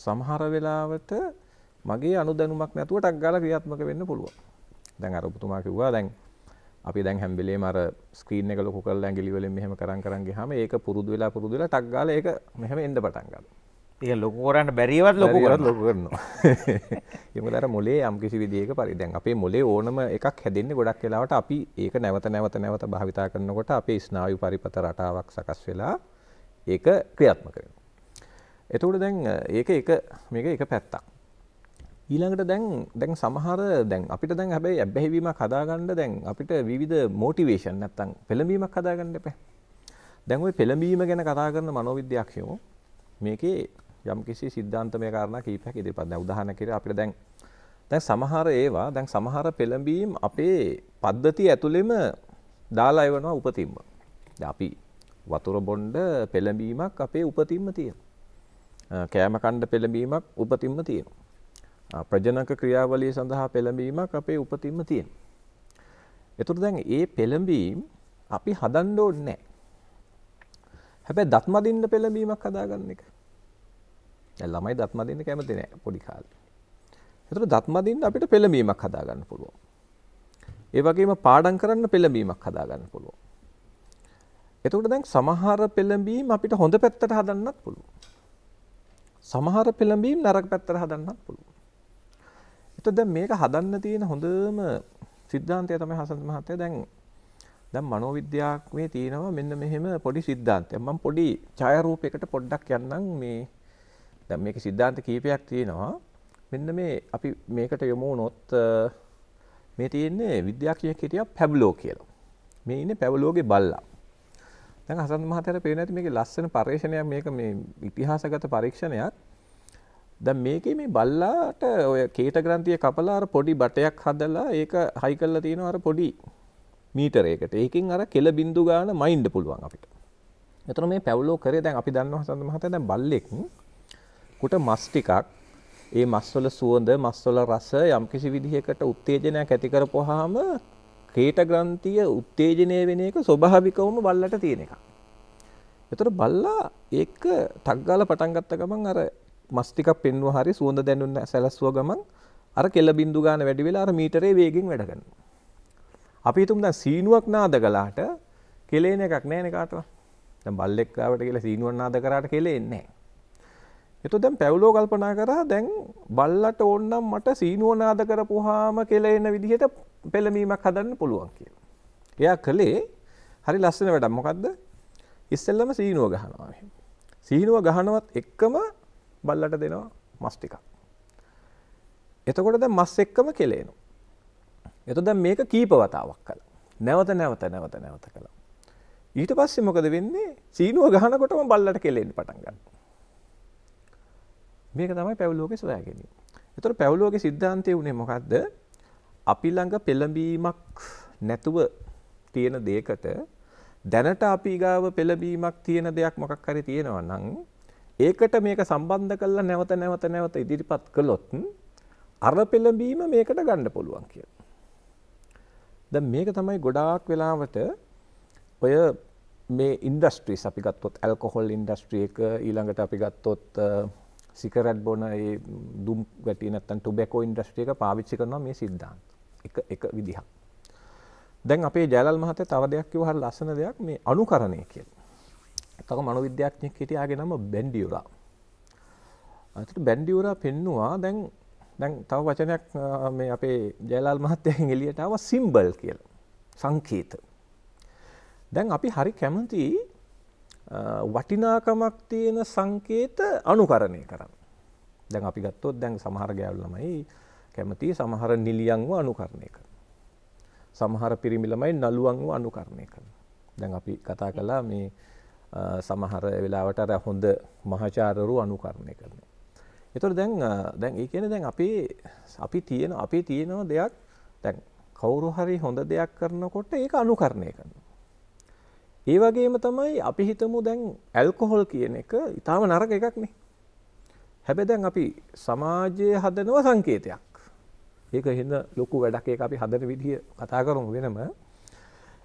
Speaker 3: සමහර වෙලාවට මගේ අනුදැනුමක් නැතුව ටක් ගාලා ක්‍රියාත්මක වෙන්න පුළුවන්. දැන් අර ඔබතුමා කිව්වා දැන් අපි දැන් හැම වෙලේම අර ස්ක්‍රීන් එක ලොකු කරලා ඇඟිලි වලින් මෙහෙම කරන් කරන් ගියාම ඒක පුරුදු වෙලා පුරුදු වෙලා ටක් ගාලා ඒක මෙහෙම එන්න පටන් ගන්නවා. [LAUGHS] ඒ ලොකෝරන්න බැරිවත් ලොකරත් ලොක කරනවා එමලට මොලේ යම් කිසි විදික පරිදැන් අපේ මොලේ ඕනම එකක් හැදෙන්නේ ගොඩක් වෙලාවට අපි ඒක නැවත නැවත නැවත භාවිතා කරනකොට අපේ ස්නායු පරිපත රටාවක් සකස් වෙලා ඒක ක්‍රියාත්ම කරන. එතකොට දැන් ඒක එක මේක එක පැත්තක්. ඊළඟට දැන් දැන් සමහර දැන් අපිට දැන් හැබැයි ඇබ්බැහිවීමක් හදාගන්න දැන් අපිට විවිධ මෝටිවේෂන් නැත්තම් පෙළඹීමක් හදාගන්න එපා. දැන් ওই පෙළඹීම ගැන කතා කරන මනෝවිද්‍යාඥයෝ මේකේ යම්කිසි සිද්ධාන්තමය කාරණා කීපයක් ඉදිරිපත් දැන් උදාහරණයක් විදිහට අපිට දැන් දැන් සමහර ඒවා දැන් සමහර පෙළඹීම් අපේ පද්ධතිය ඇතුළෙම දාලා එවනවා උපතින්ම. දැන් අපි වතුර බොණ්ඩ පෙළඹීමක් අපේ උපතින්ම තියෙනවා. කෑම කණ්ඩ පෙළඹීමක් උපතින්ම තියෙනවා. ප්‍රජනක ක්‍රියාවලිය සඳහා පෙළඹීමක් අපේ උපතින්ම තියෙන. එතුර දැන් ඒ පෙළඹීම් අපි හදන්ඩ ඕන්නෑ. හැබැ දත්මදින්න පෙළඹීමක් හදාගන්න එක ළමයි දත්ම දෙන්න කැමති නෑ පොඩි කාලේ. ඒතර දත්ම දෙන්න අපිට පෙළඹීමක් හදා ගන්න පුළුවන්. ඒ වගේම පාඩම් කරන්න පෙළඹීමක් හදා ගන්න පුළුවන්. එතකොට දැන් සමහර පෙළඹීම් අපිට හොඳ පැත්තට හදන්නත් පුළුවන්. සමහර පෙළඹීම් නරක පැත්තට හදන්නත් පුළුවන්. එතකොට දැන් මේක හදන්න තියෙන හොඳම සිද්ධාන්තය තමයි හසන්ත මහත්තයා දැන් දැන් මනෝවිද්‍යාවේ තියෙනවා මෙන්න මෙහෙම පොඩි සිද්ධාන්තයක්. මම පොඩි ඡායාරූපයකට පොඩ්ඩක් යන්නම් මේ දැන් මේකේ સિદ્ધාන්ත කීපයක් තියෙනවා. මෙන්න මේ අපි මේකට යමු වුණොත් මේ තියෙන්නේ විද්‍යාඥයෙක් හිටියා පැබ්ලෝ කියලා. මේ ඉන්නේ පැබ්ලෝගේ බල්ලා. දැන් හසන්ත මහත්තයාට පේන ඇති මේකේ ලස්සන පරීක්ෂණයක් මේක මේ ඉතිහාසගත පරීක්ෂණයක්. දැන් මේකේ මේ බල්ලාට ඔය කේට ග්‍රන්ථිය කපලා අර පොඩි බටයක් හදලා ඒක හයි කරලා තියෙනවා අර පොඩි මීටරයකට. ඒකෙන් අර කෙල බින්දු ගාන මයින්ඩ් පුළුවන් අපිට. එතන මේ පැව්ලෝ කරේ දැන් අපි දන්නවා හසන්ත මහත්තයා දැන් බල්ලෙක් කුට මස් ටිකක් ඒ මස්වල සුවඳ මස්වල රස යම්කිසි විදිහකට උත්තේජනයක් ඇති කරපුවාම ක්‍රීට ග්‍රන්ථිය උත්තේජනය වෙන එක ස්වභාවිකවම බල්ලට තියෙන එකක්. ඒතර බල්ලා ඒක තග්ගාලා පටන් ගත්ත ගමන් අර මස් ටිකක් පෙන්නුව හරි සුවඳ දැනුන සැලැස්සුව ගමන් අර කෙල බින්දු ගන්න වැඩි වෙලා අර මීටරේ වේගෙන් වැඩ කරනවා. අපි හිතමු දැන් සීනුවක් නාද ගලාට කෙලේන එකක් නැහැ නේ කාටවත්. දැන් බල්ලෙක් ආවට කියලා සීනුවක් නාද කරාට කෙලෙන්නේ නැහැ. එතු දැම් පැව්ලෝ කල්පනා කරා දැන් බල්ලට ඕන්නම් මට සීනුවනාද කර පුහාම කෙල එන්න විදිහට පෙළමීමක් හදන්න පුළුවන් කිය. එයා කළේ හරි ලස්සන වැඩම් මොකක්ද ඉස්සල්ලම සීනුව ගහනවා. සීනුව ගහනවත් එක්කම බල්ලට දෙනවා මස්ටිකක්. එතකොට ද මස් එක්කම කෙලේනු. එතු දැ මේක කීපවතාවක් කළ නැවත නැවත නැවත නැවත කළ. ඊට පස්සේ මොකද වෙන්නේ සීනුව ගහනකොටම බල්ලට කෙලෙන් පටන්ගන්න. මේක තමයි පැව්ලෝකේ සොයා ගැනීම. එතකොට පැව්ලෝකේ સિદ્ધාන්තය උනේ මොකද්ද? අපි ළඟ පෙළඹීමක් නැතුව තියෙන දෙයකට දැනට අපි ගාව පෙළඹීමක් තියෙන දෙයක් මොකක් හරි තියෙනවා නම් ඒකට මේක සම්බන්ධ කරලා නැවත නැවත නැවත ඉදිරිපත් කළොත් අර පෙළඹීම මේකට ගන්න පුළුවන් කියලා. දැන් මේක තමයි ගොඩාක් වෙලාවට ඔය මේ ඉන්ඩස්ට්‍රීස් අපි ගත්තොත් ඇල්කොහොල් ඉන්ඩස්ට්‍රි එක ඊළඟට අපි ගත්තොත් සිකරත් බොන ඒ දුම් වැටි නැත්තම් ටොබැකෝ ඉන්ඩස්ට්‍රි එක පාවිච්චි කරනවා මේ સિદ્ધාන්ත. එක එක විදිහක්. දැන් අපේ ජයලල් මහත්තයා තව දෙයක් කිව්වා හරිය ලස්සන දෙයක් මේ අනුකරණය කියලා. තව මනෝවිද්‍යාඥයෙක් හිටියාගේ නම බෙන්ඩියුරා. අතට බෙන්ඩියුරා පෙන්නවා දැන් දැන් තව වචනයක් මේ අපේ ජයලල් මහත්තයාගෙන් එළියට ආවා සිම්බල් කියලා. සංකේත. දැන් අපි හරි කැමති වටිනාකමක් තියෙන සංකේත අනුකරණය කරන්න. දැන් අපි ගත්තොත් දැන් සමහර ගෑවල් ළමයි කැමති සමහර නිලියන්ව අනුකරණය කරනවා. සමහර පිරිමි ළමයි නළුවන්ව අනුකරණය කරනවා. දැන් අපි කතා කළා මේ සමහර වෙලාවට අර හොඳ මහාචාර්යවරු අනුකරණය කරනවා. ඒතකොට දැන් දැන් ඒ කියන්නේ දැන් අපේ අපි තියෙන අපේ තියෙන දෙයක් දැන් කවුරු හරි හොඳ දෙයක් කරනකොට ඒක අනුකරණය කරනවා. ඒ වගේම තමයි අපි හිතමු දැන් ඇල්කොහොල් කියන එක ඉතාම නරක එකක් නේ. හැබැයි දැන් අපි සමාජයේ හදනවා සංකේතයක්. ඒක හිඳ ලොකු වැඩක් ඒක අපි හදන විදිය කතා කරමු වෙනම.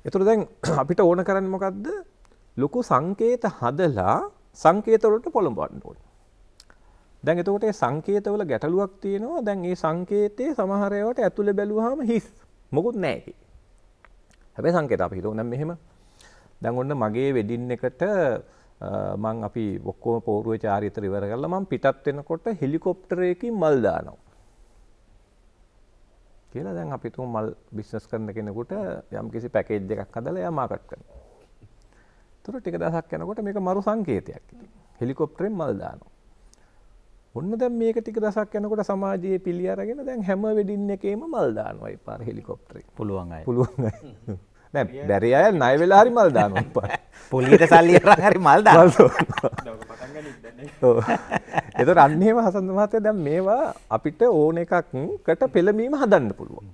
Speaker 3: ඒතර දැන් [CLEARS THROAT] අපිට ඕන කරන්නේ මොකද්ද? ලොකු සංකේත හදලා සංකේතවලට පොළඹවන්න ඕනේ. දැන් එතකොට ඒ සංකේතවල ගැටලුවක් තියෙනවා. දැන් ඒ සංකේතයේ සමහර ඒවාට ඇතුලේ බැලුවාම හිස්. මොකුත් නැහැ ඒකේ. හැබැයි සංකේත අපි හිතුවා නම් මෙහෙම දැන් ඔන්න මගේ වෙඩින් එකට මං අපි ඔක්කොම පෝරුවේ චාරිත්‍ර ඉවර කරලා මං පිටත් වෙනකොට හෙලිකොප්ටරයකින් මල් දානවා. කියලා දැන් අපි තුමු මල් බිස්නස් කරන කෙනෙකුට යම්කිසි පැකේජ් එකක් හදලා එයා මාකට් කරනවා. ඒතර ටික දවසක් යනකොට මේක මරු සංකේතයක් ඉතින්. හෙලිකොප්ටරෙන් මල් දානවා. ඔන්න දැන් මේක ටික දසක් යනකොට සමාජයේ පිළි අරගෙන දැන් හැම වෙඩින් එකේම මල් දානවා ඒ පාර හෙලිකොප්ටරේ. පුළුවන් අය. පුළුවන් අය. නෑ බැරි අය ණය වෙලා හරි මල් දානවා උපාර. [LAUGHS] පොලියට සල්ලි අරන් හරි මල් දානවා. ඒතර [LAUGHS] අන්නේම හසන්ත මහත්තයා දැන් මේවා අපිට ඕන එකක්කට පෙළඹීම හදන්න පුළුවන්.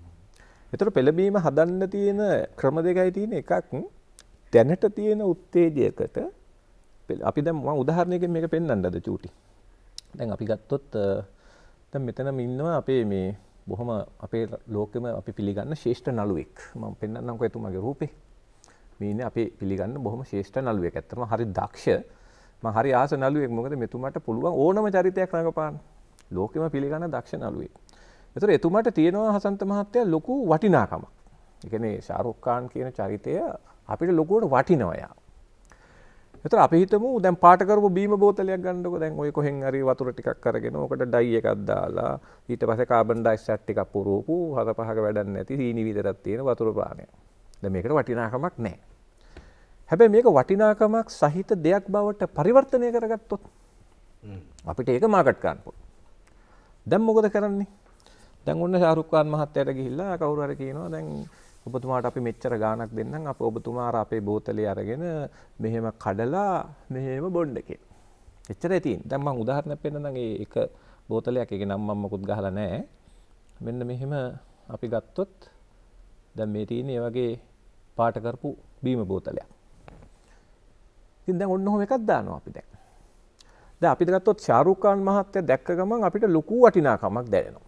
Speaker 3: ඒතර පෙළඹීම හදන්න තියෙන ක්‍රම දෙකයි තියෙන එකක් දැනට තියෙන උත්තේජයකට අපි දැන් මම උදාහරණයකින් මේක පෙන්වන්නද චූටි. දැන් අපි ගත්තොත් දැන් මෙතනම ඉන්නවා අපේ මේ බොහොම අපේ ලෝකෙම අපි පිළිගන්න ශේෂ්ඨ නළුවෙක් මම පෙන්වන්නම්කෝ එතුමාගේ රූපේ මේ ඉන්නේ අපි පිළිගන්න බොහොම ශේෂ්ඨ නළුවෙක් ඇත්තටම හරි දක්ෂ මම හරි ආස නළුවෙක් මොකද මෙතුමාට පුළුවන් ඕනම චරිතයක් රඟපාන්න ලෝකෙම පිළිගන්න දක්ෂ නළුවෙක් ඒතර එතුමාට තියෙනවා හසන්ත මහත්තයා ලොකු වටිනාකමක් ඒ කියන්නේ ශාරුක් ඛාන් කියන චරිතය අපිට ලොකුවට වටිනවා යා එතන අපි හිතමු දැන් පාට කරපු බීම බෝතලයක් ගන්නකො දැන් ඔය කොහෙන් හරි වතුර ටිකක් අරගෙන ඕකට ඩයි එකක් දාලා ඊට පස්සේ කාබන් ඩයොක්සයිඩ් ටිකක් පුරවපු හත පහක වැඩක් නැති සීනි විතරක් තියෙන වතුර පානය. දැන් මේකට වටිනාකමක් නැහැ. හැබැයි මේක වටිනාකමක් සහිත දෙයක් බවට පරිවර්තනය කරගත්තොත් අපිට ඒක මාකට් කරන්න පුළුවන්. දැන් මොකද කරන්නේ? දැන් ඔන්න ශාරුක් ඛාන් මහත්තයාට ගිහිල්ලා කවුරු හරි කියනවා දැන් ඔබතුමාට අපි මෙච්චර ගාණක් දෙන්නම් අපි ඔබතුමා අපේ බෝතලේ අරගෙන මෙහෙම කඩලා මෙහෙම බොන්න කියලා. එච්චරයි තියෙන්නේ. දැන් මම උදාහරණයක් පෙන්නනම් ඒ එක බෝතලයක් ඒකේ නම් මම මොකුත් ගහලා නැහැ. මෙන්න මෙහෙම අපි ගත්තොත් දැන් මේ තියෙන්නේ වගේ පාට කරපු බීම බෝතලයක්. ඉතින් දැන් ඔන්න ඔහොම එකක් දානවා අපි දැන්. දැන් අපිට ගත්තොත් ශාරුඛ් ඛාන් මහත්තයා දැක්ක ගමන් අපිට ලොකු වටිනාකමක් දැනෙනවා.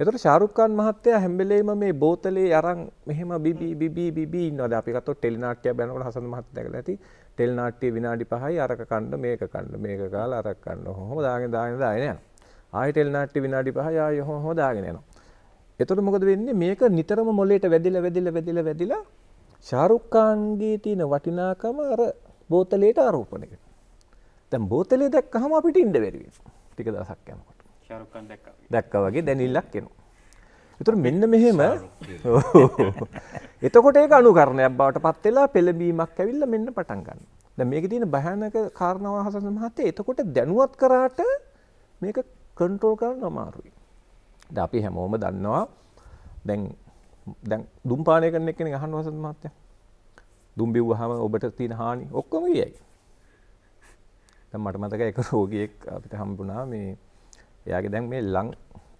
Speaker 3: එතකොට ශාරුක් ඛාන් මහත්තයා හැම වෙලේම මේ බෝතලේ අරන් මෙහෙම බිබි බිබි බිබි ඉන්නවාද අපි ගත්තොත් ටෙලි නාට්‍යයක් බලනකොට හසන්ත මහත්තයා දැකලා ඇති ටෙලි නාට්‍ය විනාඩි 5යි අරක කන්න මේක කන්න මේක කාලා අරක කන්න කොහොම දාගෙන දාගෙන දාගෙන යනවා ආයි ටෙලි නාට්‍ය විනාඩි 5යි ආයි කොහොම දාගෙන යනවා එතකොට මොකද වෙන්නේ මේක නිතරම මොලේට වැදිලා වැදිලා වැදිලා වැදිලා ශාරුක් ඛාන්ගේ තියෙන වටිනාකම අර බෝතලේට ආරෝපණය කරනවා දැන් බෝතලේ දැක්කහම අපිට ඉන්න බැරි වෙනවා ටික දවසක් යනකොට
Speaker 4: ෂාරුක් ඛාන් දැක්කා වගේ.
Speaker 3: දැක්කා වගේ දැනිල්ලක් එනවා. ඒතර මෙන්න මෙහෙම එතකොට ඒක අනුකරණයක් බවට පත් වෙලා පෙළඹීමක් ඇවිල්ලා මෙන්න පටන් ගන්නවා. දැන් මේකේ තියෙන භයානක කාරණාව හසන මහත්තයා එතකොට දැනුවත් කරාට මේක කන්ට්‍රෝල් කරන්න අමාරුයි. දැන් අපි හැමෝම දන්නවා දැන් දැන් දුම් පානය කරන එක්කෙනෙක් අහන්න හසන මහත්තයා. දුම් බිව්වහම ඔබට තියෙන හානි ඔක්කොම කියයි. දැන් මට මතකයි එක රෝගියෙක් අපිට හම්බුණා මේ එයාගේ දැන් මේ ලං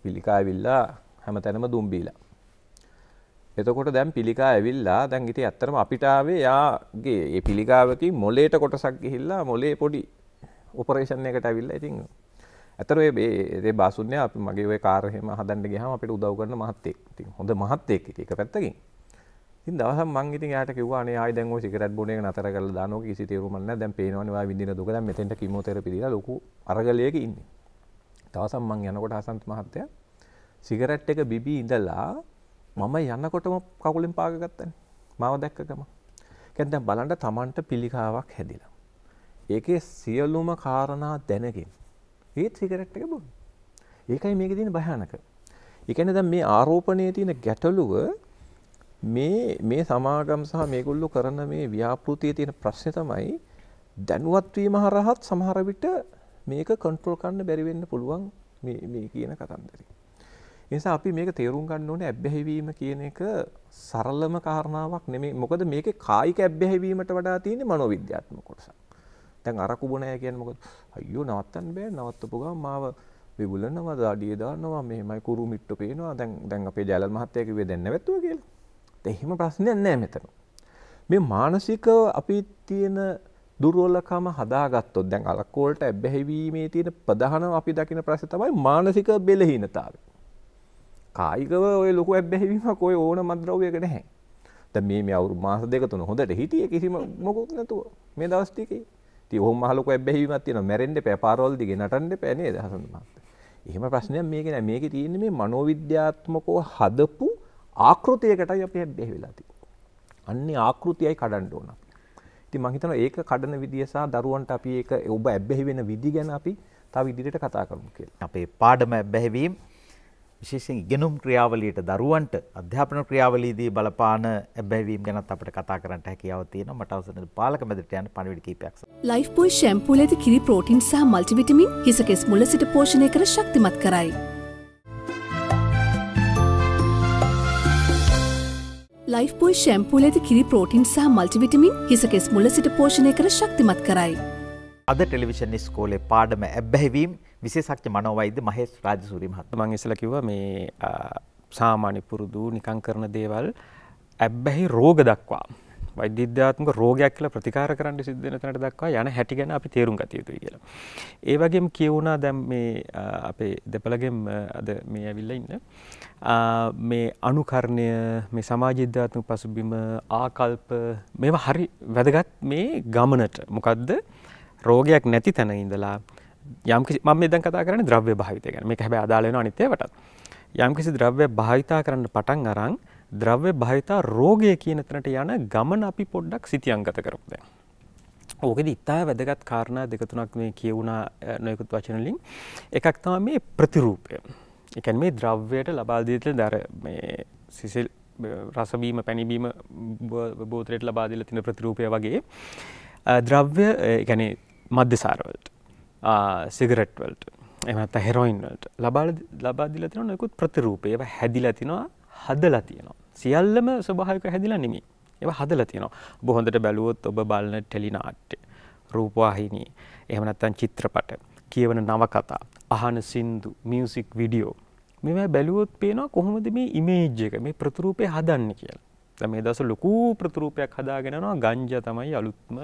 Speaker 3: පිළිකා ඇවිල්ලා හැමතැනම දුම් බීලා. එතකොට දැන් පිළිකා ඇවිල්ලා දැන් ඉතින් ඇත්තටම අපිට ආවේ යාගේ මේ පිළිකාවකින් මොලේට කොටසක් ගිහිල්ලා මොලේ පොඩි ඔපරේෂන් එකකට ඇවිල්ලා ඉතින් ඇතර ඒ බාසුන්ය අප මගේ ඔය කාරහෙම හදන්න ගහම අපිට උදව් කරන මහත්තෙක් ති හොඳ මහත්තෙක් එක පැත්තකින් ඉතින් දවස මං ඉතින් යාට කිව්වා අනේ ආයි දැන් ඔය සිගරට් බොන එක නතර කරලා දානවා කිසි තේරුමක් නැහැ දැන් පේනවනේ වා විඳින දුක දැන් මෙතෙන්ට කීමෝതെරපි දීලා ලොකු අරගලයක ඉන්නේ දවසක් මං යනකොට හසන්ත මහත්තයා සිගරට් එක බිබී ඉඳලා මම යනකොටම කකුලෙන් පාග ගත්තනේ. මාව දැක්ක ගම. කියන්නේ දැන් බලන්න Tamanට පිළිකාවක් හැදිලා. ඒකේ සියලුම காரணා දැනගෙන ඒත් සිගරට් එක බොන. ඒකයි මේකේ තියෙන භයානක. ඒ කියන්නේ දැන් මේ ආරෝපණයේ තියෙන ගැටලුව මේ මේ සමාගම් සහ මේගොල්ලෝ කරන මේ ව්‍යාපෘතියේ තියෙන ප්‍රශ්නේ තමයි දැනුවත් වීම හරහත් සමහර විට මේක කන්ට්‍රෝල් කරන්න බැරි වෙන්න පුළුවන් මේ මේ කියන කතන්දරේ. නිසා අපි මේක තේරුම් ගන්න ඕනේ ඇබ්බැහිවීම කියන එක සරලම කාරණාවක් නෙමෙයි. මොකද මේකේ කායික ඇබ්බැහිවීමට වඩා තියෙන්නේ මනෝවිද්‍යාත්මක කොටස. දැන් අරකු බොනෑ කියන්නේ මොකද? අයියෝ නවත්තන්න බෑ. නවත්තපු ගමන් මාව විබුලනවා, දාඩිය දානවා, මෙහෙමයි කුරු මිට්ටු පේනවා. දැන් දැන් අපේ ජයලල් මහත්තයා කිව්වේ දැන් නැවතුවා කියලා. දැන් එහෙම ප්‍රශ්නයක් නෑ මෙතන. මේ මානසික අපි තියෙන දුර්වලකම හදාගත්තොත් දැන් අලකෝල්ට ඇබ්බැහිවීමේ තියෙන ප්‍රධානම අපි දකින ප්‍රශ්නේ තමයි මානසික බෙලහීනතාවය. කායිකව ඔය ලොකු ඇබ්බැහිවීමක් ඔය ඕන මද්ද්‍රව්‍යයක නැහැ. දැන් මේ මේ අවුරුදු මාස දෙක තුන හොඳට හිටියේ කිසිම මොකුත් නැතුව මේ දවස් ටිකේ. ඉතින් ඔහොම මහ ලොකු ඇබ්බැහිවීමක් තියෙනවා. මැරෙන්න එපා, පාරවල් දිගේ නටන්න එපා නේද හසන්ත මහත්තයා. එහෙම ප්‍රශ්නයක් මේකේ නෑ. මේකේ තියෙන්නේ මේ මනෝවිද්‍යාත්මකව හදපු ආකෘතියකටයි අපි ඇබ්බැහි වෙලා තියෙන්නේ. අන්නේ ආකෘතියයි කඩන්න ඕනක්. ඉතින් මම හිතනවා ඒක කඩන විදිය සහ දරුවන්ට අපි ඒක ඔබ
Speaker 2: ඇබ්බැහි වෙන විදි ගැන අපි තව ඉදිරියට කතා කරමු කියලා. අපේ පාඩම ඇබ්බැහිවීම විශේෂයෙන් ඉගෙනුම් ක්‍රියාවලියට දරුවන්ට අධ්‍යාපන ක්‍රියාවලියේදී බලපාන ඇබ්බැහිවීම ගැනත් අපිට කතා කරන්නට හැකියාව තියෙනවා. මට අවසන් පාලක මැදට යන පණිවිඩ කිහිපයක්.
Speaker 5: ලයිෆ් බෝයි ෂැම්පූ ලෙද කිරි ප්‍රෝටීන් සහ මල්ටිවිටමින් හිස කෙස් මුල සිට පෝෂණය කර ශක්තිමත් කරයි. ලයිෆ්බෝයි ශැම්පූල ඇති කිරි පෝටින් සහ මල්ටිවිටමින් හිසකෙස් මුල සිට පෝෂණය කර ශක්තිමත් කරයි.
Speaker 2: අද ටෙලිවිෂන් ස්කෝලේ පාඩම ඇබ්බැහිවීම් විශේෂක්්‍ය මනෝවයිද මහෙස් රාජසූරීම හත් මං ඉසල කිව මේ සාමාන්‍ය පුරුදු නිකං කරන දේවල් ඇබ්බැහි රෝග
Speaker 4: දක්වා වෛද්‍යාත්මක රෝගයක් කියලා ප්‍රතිකාර කරන්න සිද්ධ වෙන තැනට දක්වා යන හැටි ගැන අපි තේරුම් ගත යුතුයි කියලා. ඒ වගේම කියුණා දැන් මේ අපේ දෙපළගෙන් අද මේ ඇවිල්ලා ඉන්න මේ අනුකරණය මේ සමාජීද්‍යාත්මක පසුබිම ආකල්ප මේවා හරි වැදගත් මේ ගමනට. මොකද්ද රෝගයක් නැති තැන ඉඳලා යම් කිසි මම මේ දැන් කතා කරන්නේ ද්‍රව්‍ය භාවිතය ගැන. මේක හැබැයි අදාළ වෙනවා අනිත් ඒවාටත්. යම් කිසි ද්‍රව්‍ය භාවිතා කරන්න පටන් අරන් ද්‍රව්‍ය භාවිතා රෝගය කියන තැනට යන ගමන අපි පොඩ්ඩක් සිතියන්ගත කරමු දැන්. ඕකෙදි ඉතා වැදගත් කාරණා දෙක තුනක් මේ කියුණා නොයෙකුත් වචන වලින්. එකක් තමයි මේ ප්‍රතිරූපය. ඒ කියන්නේ මේ ද්‍රව්‍යයට ලබා දීලා දර මේ සිසිල් රසබීම පැණිබීම බෝතලයට ලබා දීලා තියෙන ප්‍රතිරූපය වගේ ද්‍රව්‍ය ඒ කියන්නේ මද්දසාර වලට සිගරට් වලට එහෙම නැත්නම් හෙරොයින් වලට ලබා ලබා දීලා තියෙන නිකුත් ප්‍රතිරූපය ඒවා හැදිලා තිනවා හදලා තියෙනවා. සියල්ලම ස්වභාවික හැදිලා නෙමෙයි. ඒවා හදලා තියෙනවා. ඔබ හොඳට බැලුවොත් ඔබ බලන ටෙලිනාට්‍ය, රූපවාහිනී, එහෙම නැත්නම් චිත්‍රපට, කියවන නවකතා, අහන සින්දු, මියුසික් වීඩියෝ මේවා බැලුවොත් පේනවා කොහොමද මේ ඉමේජ් එක මේ ප්‍රතිරූපය හදන්නේ කියලා. දැන් මේ දවස්වල ලොකු ප්‍රතිරූපයක් හදාගෙන යනවා ගංජා තමයි අලුත්ම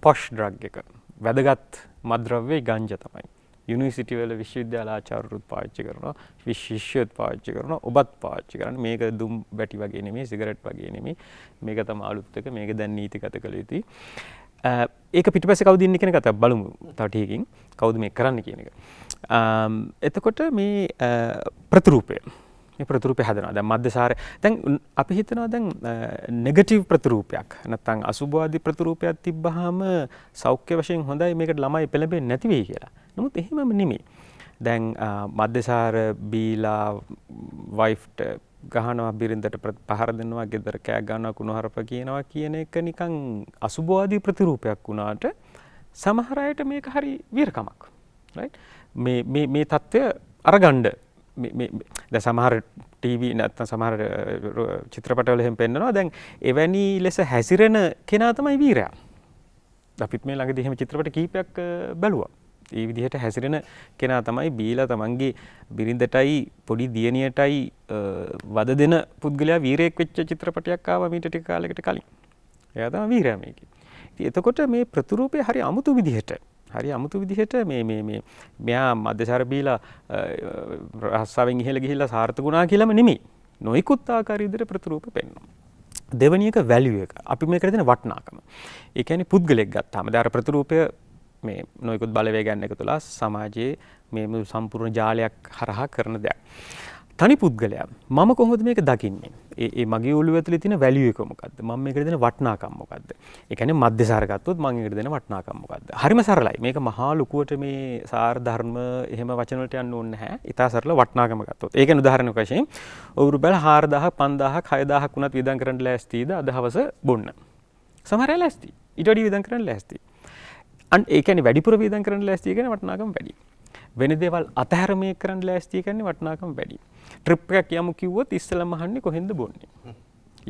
Speaker 4: පොෂ් ඩ්‍රග් එක. වැදගත් මද්‍රව්‍ය ගංජා තමයි. යුනිවර්සිටිවල විශ්වවිද්‍යාල ආචාර්යවරුත් පාවිච්චි කරනවා විශිෂ්‍යයත් පාවිච්චි කරනවා ඔබත් පාවිච්චි කරන්න මේක දුම් බැටි වගේ නෙමෙයි සිගරට් වගේ නෙමෙයි මේක තමයි අලුත් එක මේක දැන් නීතිගත කළ යුතුයි ඒක පිටිපස්සේ කවුද ඉන්නේ කියන කතාව බලමු තව ටිකකින් කවුද මේ කරන්න කියන එක එතකොට මේ ප්‍රතිරූපය මේ ප්‍රතිරූපය හදනවා. දැන් මධ්‍යසාරය දැන් අපි හිතනවා දැන් නෙගටිව් ප්‍රතිරූපයක් නැත්නම් අසුභවාදී ප්‍රතිරූපයක් තිබ්බහම සෞඛ්‍ය වශයෙන් හොඳයි මේකට ළමයි පෙළඹෙන්නේ නැති වෙයි කියලා. නමුත් එහෙමම නෙමෙයි. දැන් මධ්‍යසාර බීලා වයිෆ්ට ගහනවා බිරිඳට පහර දෙනවා ගෙදර කෑ ගන්නවා කුණහරප කියනවා කියන එක නිකන් අසුභවාදී ප්‍රතිරූපයක් වුණාට සමහර අයට මේක හරි වීරකමක්. රයිට්? මේ මේ මේ தත්ත්වය අරගන්න ද සමහර ටීවී නැත්ත සමහර චිත්‍රපටවලහෙම පෙන්න්නවා දැන් එවැනි ලෙස හැසිරෙන කෙනා තමයි වීරයා අපිත් මේ ළඟ දිහෙම චිත්‍රපට කීපයක් බැලුවා ඒ විදිහට හැසිරෙන කෙනා තමයි බීලා තමන්ගේ බිරිඳටයි පොඩි දියණියටයි වද දෙන පුද්ගලයා වීරයෙක් වෙච්ච චිත්‍රපටයක් ආවා මීට ටික කාලයකට කලින් එයා තමයි වීරයා මේකේ ඉතින් එතකොට මේ ප්‍රතිරූපය හරි අමුතු විදිහට හරි අමුතු විදිහට මේ මේ මේ මෙයා මධ්‍යසර බීලා රස්සාවෙන් ඉහළ ගිහිල්ලා සාර්ථකුණා කියලාම නෙමෙයි. නොයිකුත් ආකාරය විදිහට ප්‍රතිරූප පෙන්වනවා. දෙවෙනි එක වැලියු එක. අපි මේකට දෙන වටිනාකම. ඒ කියන්නේ පුද්ගලෙක් ගත්තාම දැන් අර ප්‍රතිරූපය මේ නොයිකුත් බලවේගයන් එක තුලා සමාජයේ මේ සම්පූර්ණ ජාලයක් හරහා කරන දෙයක්. තනි පුද්ගලයා මම කොහොමද මේක දකින්නේ ඒ මගේ ඔලුව ඇතුලේ තියෙන වැලියු එක මොකද්ද මම මේකට දෙන වටිනාකම් මොකද්ද ඒ කියන්නේ මධ්‍යසාර ගත්තොත් මම ඒකට දෙන වටිනාකම් මොකද්ද හරිම සරලයි මේක මහා ලුකුවට මේ සාර ධර්ම එහෙම වචන වලට යන්න ඕනේ නැහැ ඊට සරල වටිනාකම ගත්තොත් ඒක උදාහරණයක් වශයෙන් ඔව් රුපියල් 4000 5000ක් 6000ක් වුණත් වියදම් කරන්න ලෑස්තිද අදවස බොන්න සමහර අය ලෑස්ති ඊට වඩා වියදම් කරන්න ලෑස්තියි අන් ඒකන වැඩිපුර වීදන් කරන ලෑස්තියගෙන වටනාකම් වැඩි. වෙන දේවල් අතහැරමය කරන්න ලෑස්තිය කරන්නේ වටනාකම් වැඩි. ට්‍රිප් එකක් යමු කිව්වොත් ඉස්සලම අහන්නේ කොහෙන්ද බොන්නේ.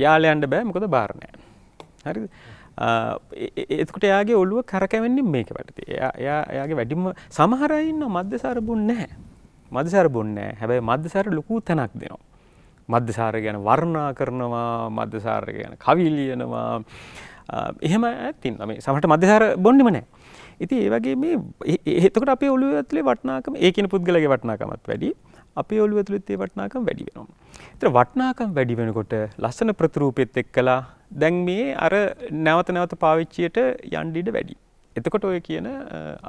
Speaker 4: යාළ යන්න බෑ මොකද බාර නැහැ. හරිද? එතකොට එයාගේ ඔළුව කරකැවෙන්නේ මේක වටේ. එයා එයාගේ වැඩිම සමහර අය ඉන්නවා මද්දසාර බොන්නේ නැහැ. මද්දසාර බොන්නේ නැහැ. හැබැයි මද්දසාර ලොකු තැනක් දෙනවා. මද්දසාර ගැන වර්ණා කරනවා, මද්දසාර ගැන කවි ලියනවා. එහෙම ඇත්තින්. මේ සමහරට මද්දසාර බොන්නෙම නැහැ. ඉතින් ඒ වගේ මේ එතකොට අපේ ඔළුව ඇතුලේ වටිනාකම ඒ කියන පුද්ගලගේ වටිනාකමත් වැඩි අපේ ඔළුව ඇතුලෙත් ඒ වටිනාකම වැඩි වෙනවා. ඒතර වටිනාකම වැඩි වෙනකොට ලස්සන ප්‍රතිරූපෙත් එක්කලා දැන් මේ අර නැවත නැවත පාවිච්චියට යන්න ඉඩ වැඩි. එතකොට ඔය කියන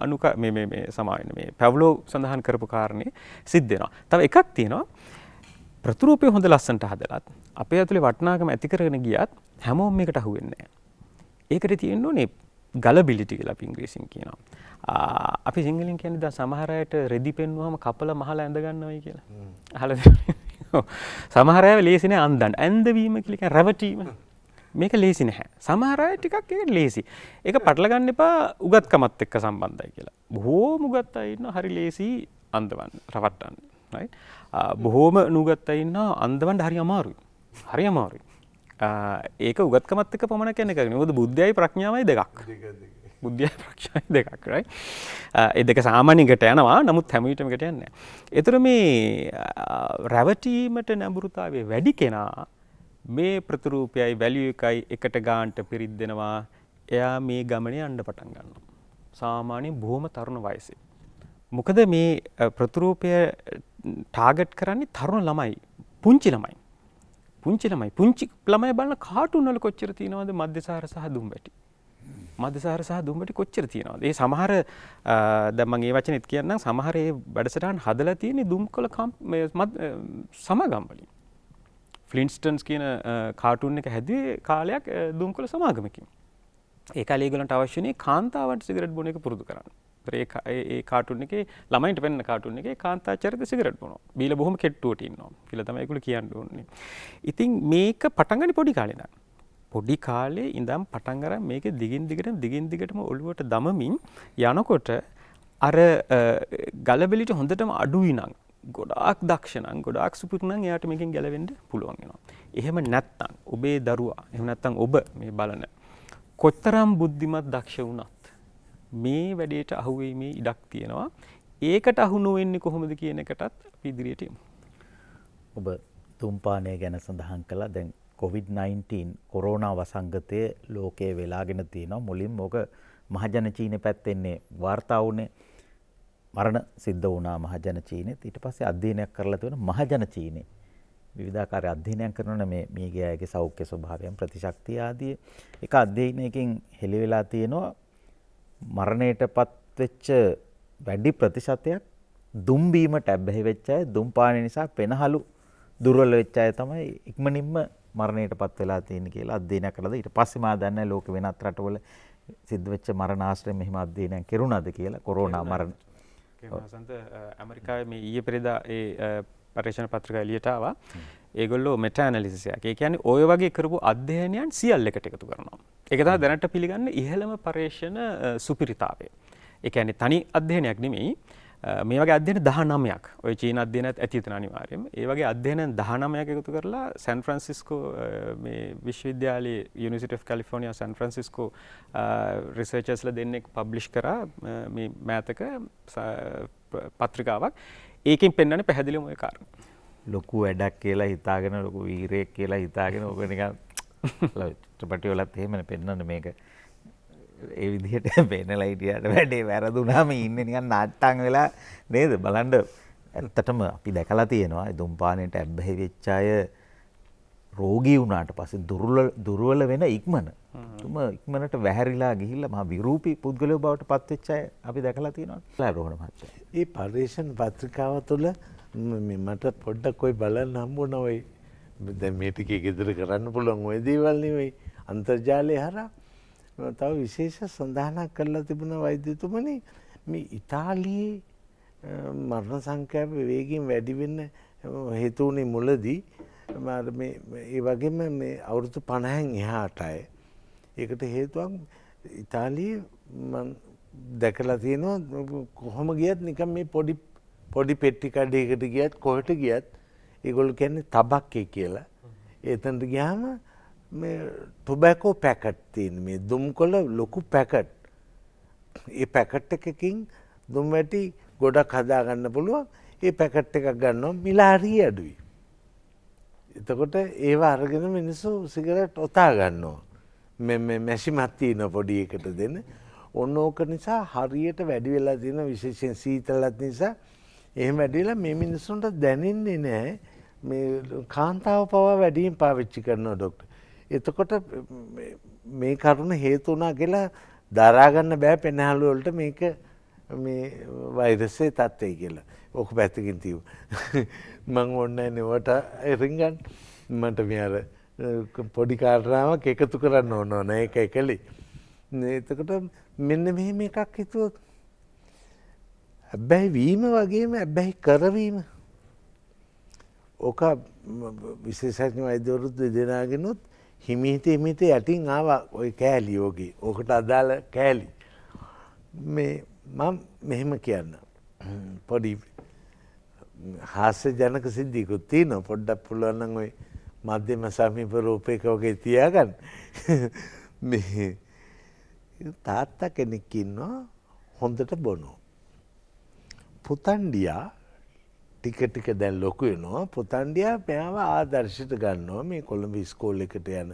Speaker 4: අනුක මේ මේ මේ සමාවෙන්න මේ පැව්ලෝ සඳහන් කරපු කාරණේ සිද්ධ වෙනවා. තව එකක් තියෙනවා ප්‍රතිරූපය හොඳ ලස්සනට හදලත් අපේ ඇතුලේ වටිනාකම ඇති කරගෙන ගියත් හැමෝම මේකට අහු වෙන්නේ නැහැ. ඒකට තියෙන්න ඕනේ ගලබිලිටි කියලා පිංග්‍රීසින් කියනවා. අපි සිංහලින් කියන්නේ දැන් සමහර අයට රෙදි පෙන්වුවම කපල මහල ඇඳ ගන්නවයි කියලා. අහලා සමහර අය ලේසි නෑ අන්දන්. ඇඳවීම කියලා කියන්නේ රැවටීම. මේක ලේසි නැහැ. සමහර අය ටිකක් ඒක ලේසි. ඒක පටල ගන්න එපා උගත්කමත් එක්ක සම්බන්ධයි කියලා. බොහෝම උගත් අය ඉන්නවා හරි ලේසි අන්දවන්න, රවට්ටන්න. රයිට්. බොහෝම නුගත් අය ඉන්නවා අන්දවන්න හරි අමාරුයි. හරි අමාරුයි. ඒක උගත්කමත්තක පමණ කැනෙ කරන ොද බුද්ධයි ප්‍රඥාවයි දෙකක් බුද්ධිය ප්‍රක්ෂයි දෙකක් රයි එ දෙක සාමානිකට යනවා නමුත් හැමවිටමකට යන්න. එතුර මේ රැවටීමට නැඹුරුතාවේ වැඩි කෙනා මේ ප්‍රතුරූපයයි වැලිය එකයි එකට ගාන්ට පිරිත් දෙෙනවා එයා මේ ගමනය අන්ඩ පටන් ගන්න. සාමානය බොහොම තරුණ වයසේ. මොකද මේ ප්‍රතුරූපය ටාගට් කරන්නේ තරුණ ළමයි පුංචි ළමයි. පුංචි ළමයි පුංචි ළමයි බලන කාටුන් වල කොච්චර තියෙනවද මද්දසාර සහ දුම්බැටි මධ්‍යසාර සහ දුම්බට කොච්චර තියෙනවාද ඒ සමහර දැමන් ඒ වචනෙත් කියන්නම් සමහර ඒ වැඩසටහන් හදලා තියෙන දුම් කොල සමගම්වලින් ෆලින්ස්ටන්ස් කියන කාටුන් එක හැදුවේ කාලයක් දුම් කොල සමාගමකින් ඒකලේගලට අවශ්‍යනය කාන්තාවට සිගරට් බොන එක පුරදු කරන්න විස්තරේ ඒ කාටුන් එක ළමයිට වෙන්න කාටුන් එක කාන්තාචරිත සිගරට් බොන බීල බොහොම කෙට්ටුවට ඉන්නවා කියලා තමයි ඒගොල්ලෝ කියන්න ඕනේ. ඉතින් මේක පටන් ගන්නේ පොඩි කාලේ ඉඳන්. පොඩි කාලේ ඉඳන් පටන් අරන් මේක දිගින් දිගටම දිගින් දිගටම ඔළුවට දමමින් යනකොට අර ගලබෙලිට හොඳටම අඩුයි නම් ගොඩාක් දක්ෂණං ගොඩාක් සුපුරනං එයාට මේකින් ගැලවෙන්න පුළුවන් වෙනවා. එහෙම නැත්තම් ඔබේ දරුවා එහෙම නැත්තම් ඔබ මේ බලන කොතරම් බුද්ධිමත් දක්ෂ වුණත් මේ වැඩේට අහුවීමේ ඉඩක් තියෙනවා. ඒකට අහු නොවෙන්නේ කොහොමද කියන එකටත් අපි ඉදිරියට යමු.
Speaker 2: ඔබ තුම්පානය ගැන සඳහන් කළා. දැන් COVID-19 කොරෝනා වසංගතය ලෝකයේ වෙලාගෙන තියෙනවා. මුලින්ම ඕක මහජන චීනේ පැත්තෙන්නේ වාර්තා වුණේ මරණ සිද්ධ වුණා මහජන චීනෙත්. ඊට පස්සේ අධ්‍යයනයක් කරලා තියෙන මහජන චීනේ විධාකාරය අධ්‍යනයක් කරනන මේ මේගේ අයගේ සෞඛ්‍ය ස්වභාවයන් ප්‍රතිශක්ති ආදිය එක අධ්‍යයනයකින් හෙළිවෙලා තියෙනවා මරණයටපත් වෙච්ච වැඩි ප්‍රතිශතයක් දුම් බීමට ඇබ්බැහි වෙච්ච අය දුම් පාන නිසා පෙනහලු දුර්වල වෙච්ච අය තමයි ඉක්මනින්ම මරණයටපත් වෙලා තියෙන්නේ කියලා අධ්‍යයනය කළාද ඊට පස්සේ මා දන්නේ ලෝක වෙනත් රටවල සිද්ධ වෙච්ච මරණාශ්‍රය මෙහෙම අධ්‍යයනයක් කෙරුණාද කියලා කොරෝනා මරණ
Speaker 4: හසන්ත ඇමරිකාවේ මේ ඊයේ පෙරේදා ඒ පර්යේෂණ පත්‍රිකා එළියට ආවා ඒගොල්ලෝ මෙටා ඇනලිසිස් එකක්. ඒ කියන්නේ ওই වගේ කරපු අධ්‍යයනයන් සියල්ල එකට එකතු කරනවා. ඒක තමයි දැනට පිළිගන්න ඉහළම පරේක්ෂණ සුපිරිතාවය. ඒ කියන්නේ තනි අධ්‍යයනයක් නෙමෙයි මේ වගේ අධ්‍යයන 19ක් ඔය චීන අධ්‍යයනත් ඇති වෙන අනිවාර්යයෙන්. ඒ වගේ අධ්‍යයන 19ක් එකතු කරලා සෑන් ෆ්‍රැන්සිස්කෝ මේ විශ්වවිද්‍යාලයේ University of California San Francisco රිසර්චර්ස්ලා දෙන්නෙක් පබ්ලිෂ් කරා මේ මෑතක පත්‍රිකාවක්. ඒකෙන් පෙන්වන්නේ පැහැදිලිවම ওই කාරණා. ලොකු
Speaker 2: වැඩක් කියලා හිතාගෙන ලොකු වීරයෙක් කියලා හිතාගෙන ඕක නිකන් චිත්‍රපටිවලත් එහෙමනේ පෙන්වන්නේ මේක. ඒ විදිහට පෙන්නලා හිටියට වැඩේ වැරදුනාම ඉන්නේ නිකන් නාට්ටම් වෙලා නේද බලන්න ඇත්තටම අපි දැකලා තියෙනවා දුම්පානෙට ඇබ්බැහි වෙච්ච අය රෝගී වුණාට පස්සේ දුර්වල දුර්වල වෙන ඉක්මන තුම ඉක්මනට වැහැරිලා ගිහිල්ලා මහා විරූපී පුද්ගලයෝ බවට පත්වෙච්ච අය අපි දැකලා තියෙනවා. රෝහණ මහත්තයා. මේ පරිශන පත්‍රිකාව තුළ මට පොඩ්ඩක් කොයි
Speaker 1: බලන්න හම්බුන ඔයි දැ මේටික ගෙදර කරන්න පුළුවන් ඔය දේවල්නවෙයි අන්තර්ජාලය හර තව විශේෂ සඳහනක් කරලා තිබුණ වෛද්‍යතුමන මේ ඉතාලයේ මරණ සංකෑප වේගෙන් වැඩිවෙන්න හේතුවනේ මුලදී ඒ වගේම මේ අවුරුතු පණහැන් එහාටය. ඒකට හේතුවක් ඉතාලී දැකලා තියෙනවා කොහොම ගියත් නිකම් මේ පොඩි පොඩි පෙට්ටිකඩයකට ගියත් කොහට ගියත් ඒගොල් කැන්නේ තබක්කේ කියලා. එතන්ට ගියාම ටොබැකෝ පැකට් තියන් මේ දුම් කොල ලොකු පැකට්. ඒ පැකට් එකකින් දුම් වැටි ගොඩක් හදාගන්න පුළුවන් ඒ පැකට් එකක් ගන්නවා මිලාරී අඩුයි. එතකොට ඒවා අරගෙන මිනිස්සු සිගරට් ඔතා ගන්නවා. මෙ මැසි මත්තියන පොඩි එකට දෙන්න. ඔන්න ඕක නිසා හරියට වැඩි වෙලා තියෙන විශේෂයෙන් සීතලත් නිසා එහෙම වැඩිලා මේ මිනිස්සුන්ට දැනෙන්නේ නෑ මේ කාන්තාව පවා වැඩියෙන් පාවිච්චි කරනවා ඩොක්ට. එතකොට මේ කරුණ හේතුනා කියලා දරාගන්න බෑ පෙනහලුවලට මේක වෛරසේ තත්ත්වය කියලා ඕක පැත්තකින් තිව. [LAUGHS] මං ඔන්න නෙවට එරිංගන් මට මේ අර පොඩි කාරණාවක් එකතු කරන්න ඕන ඕන එක එකලි. එතකොට මෙන්න මෙහෙම එකක් හිතුවත් හැබැයි වීම වගේම හැබැයි කරවීම ඕක විශේෂඥ වෛද්‍යවරුත් දෙදෙනාගෙනුත් හිමීත හිමිත යටින් ආවා ඔය කෑලි යෝගේ ඕකට අදාළ කෑලි මේ මම මෙහෙම කියන්න පොඩි හාස්‍ය ජනක සිද්ධිකුත් තියෙනවා පොඩ්ඩක් පුළුවන් නම් ওই මධ්‍යම සමීප රූපයක වගේ තියාගන්න මේ තාත්තා කෙනෙක් ඉන්නවා හොඳට බොනෝ පුතන්ඩියා ටික ටික දැන් ලොකු වෙනවා පුතන්ඩියා මෙයාව ආදර්ශයට ගන්නවා මේ කොළඹ ස්කෝල් එකට යන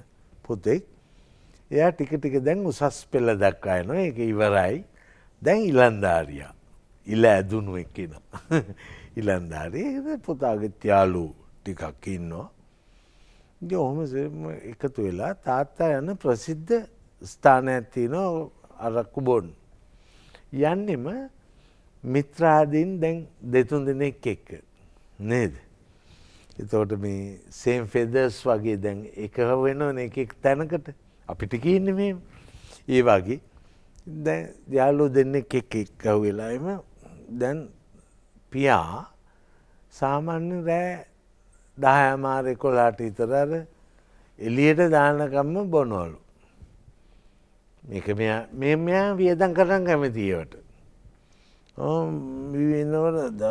Speaker 1: පොතෙක් එයා ටික ටික දැන් උසස් පෙළ දක්වා යනවා ඒක ඉවරයි දැන් ඉලන්දාරියා ඉල ඇදුණු එක්කෙන [LAUGHS] ඉලන්දාරයේ පුතාගේ ත්‍යාලු ටිකක් ඉන්නවා ඔහොම එකතු වෙලා තාත්තා යන ප්‍රසිද්ධ ස්ථාන ඇත්තිනෝ අරක්කු බොන් යන්නෙම මිත්‍රාදීන් දැන් දෙතුන් දෙනෙක් එක්ක නේද. එතවට මේ සේම් ෆෙදර්ස් වගේ දැන් එක වෙනවන එකෙක් තැනකට අපිට කියන්න මේ ඒ වගේ දැ යාලෝ දෙන්න එකෙක් එක්කව වෙලාම දැන් පියා සාමාන්‍ය රෑ දහයමාරය කොලාට ඉතරර එලියට දානකම්ම බොනොලු. මේක මෙයා වියදන් කරන්න කැමතිවට. විවෙන්නවට ද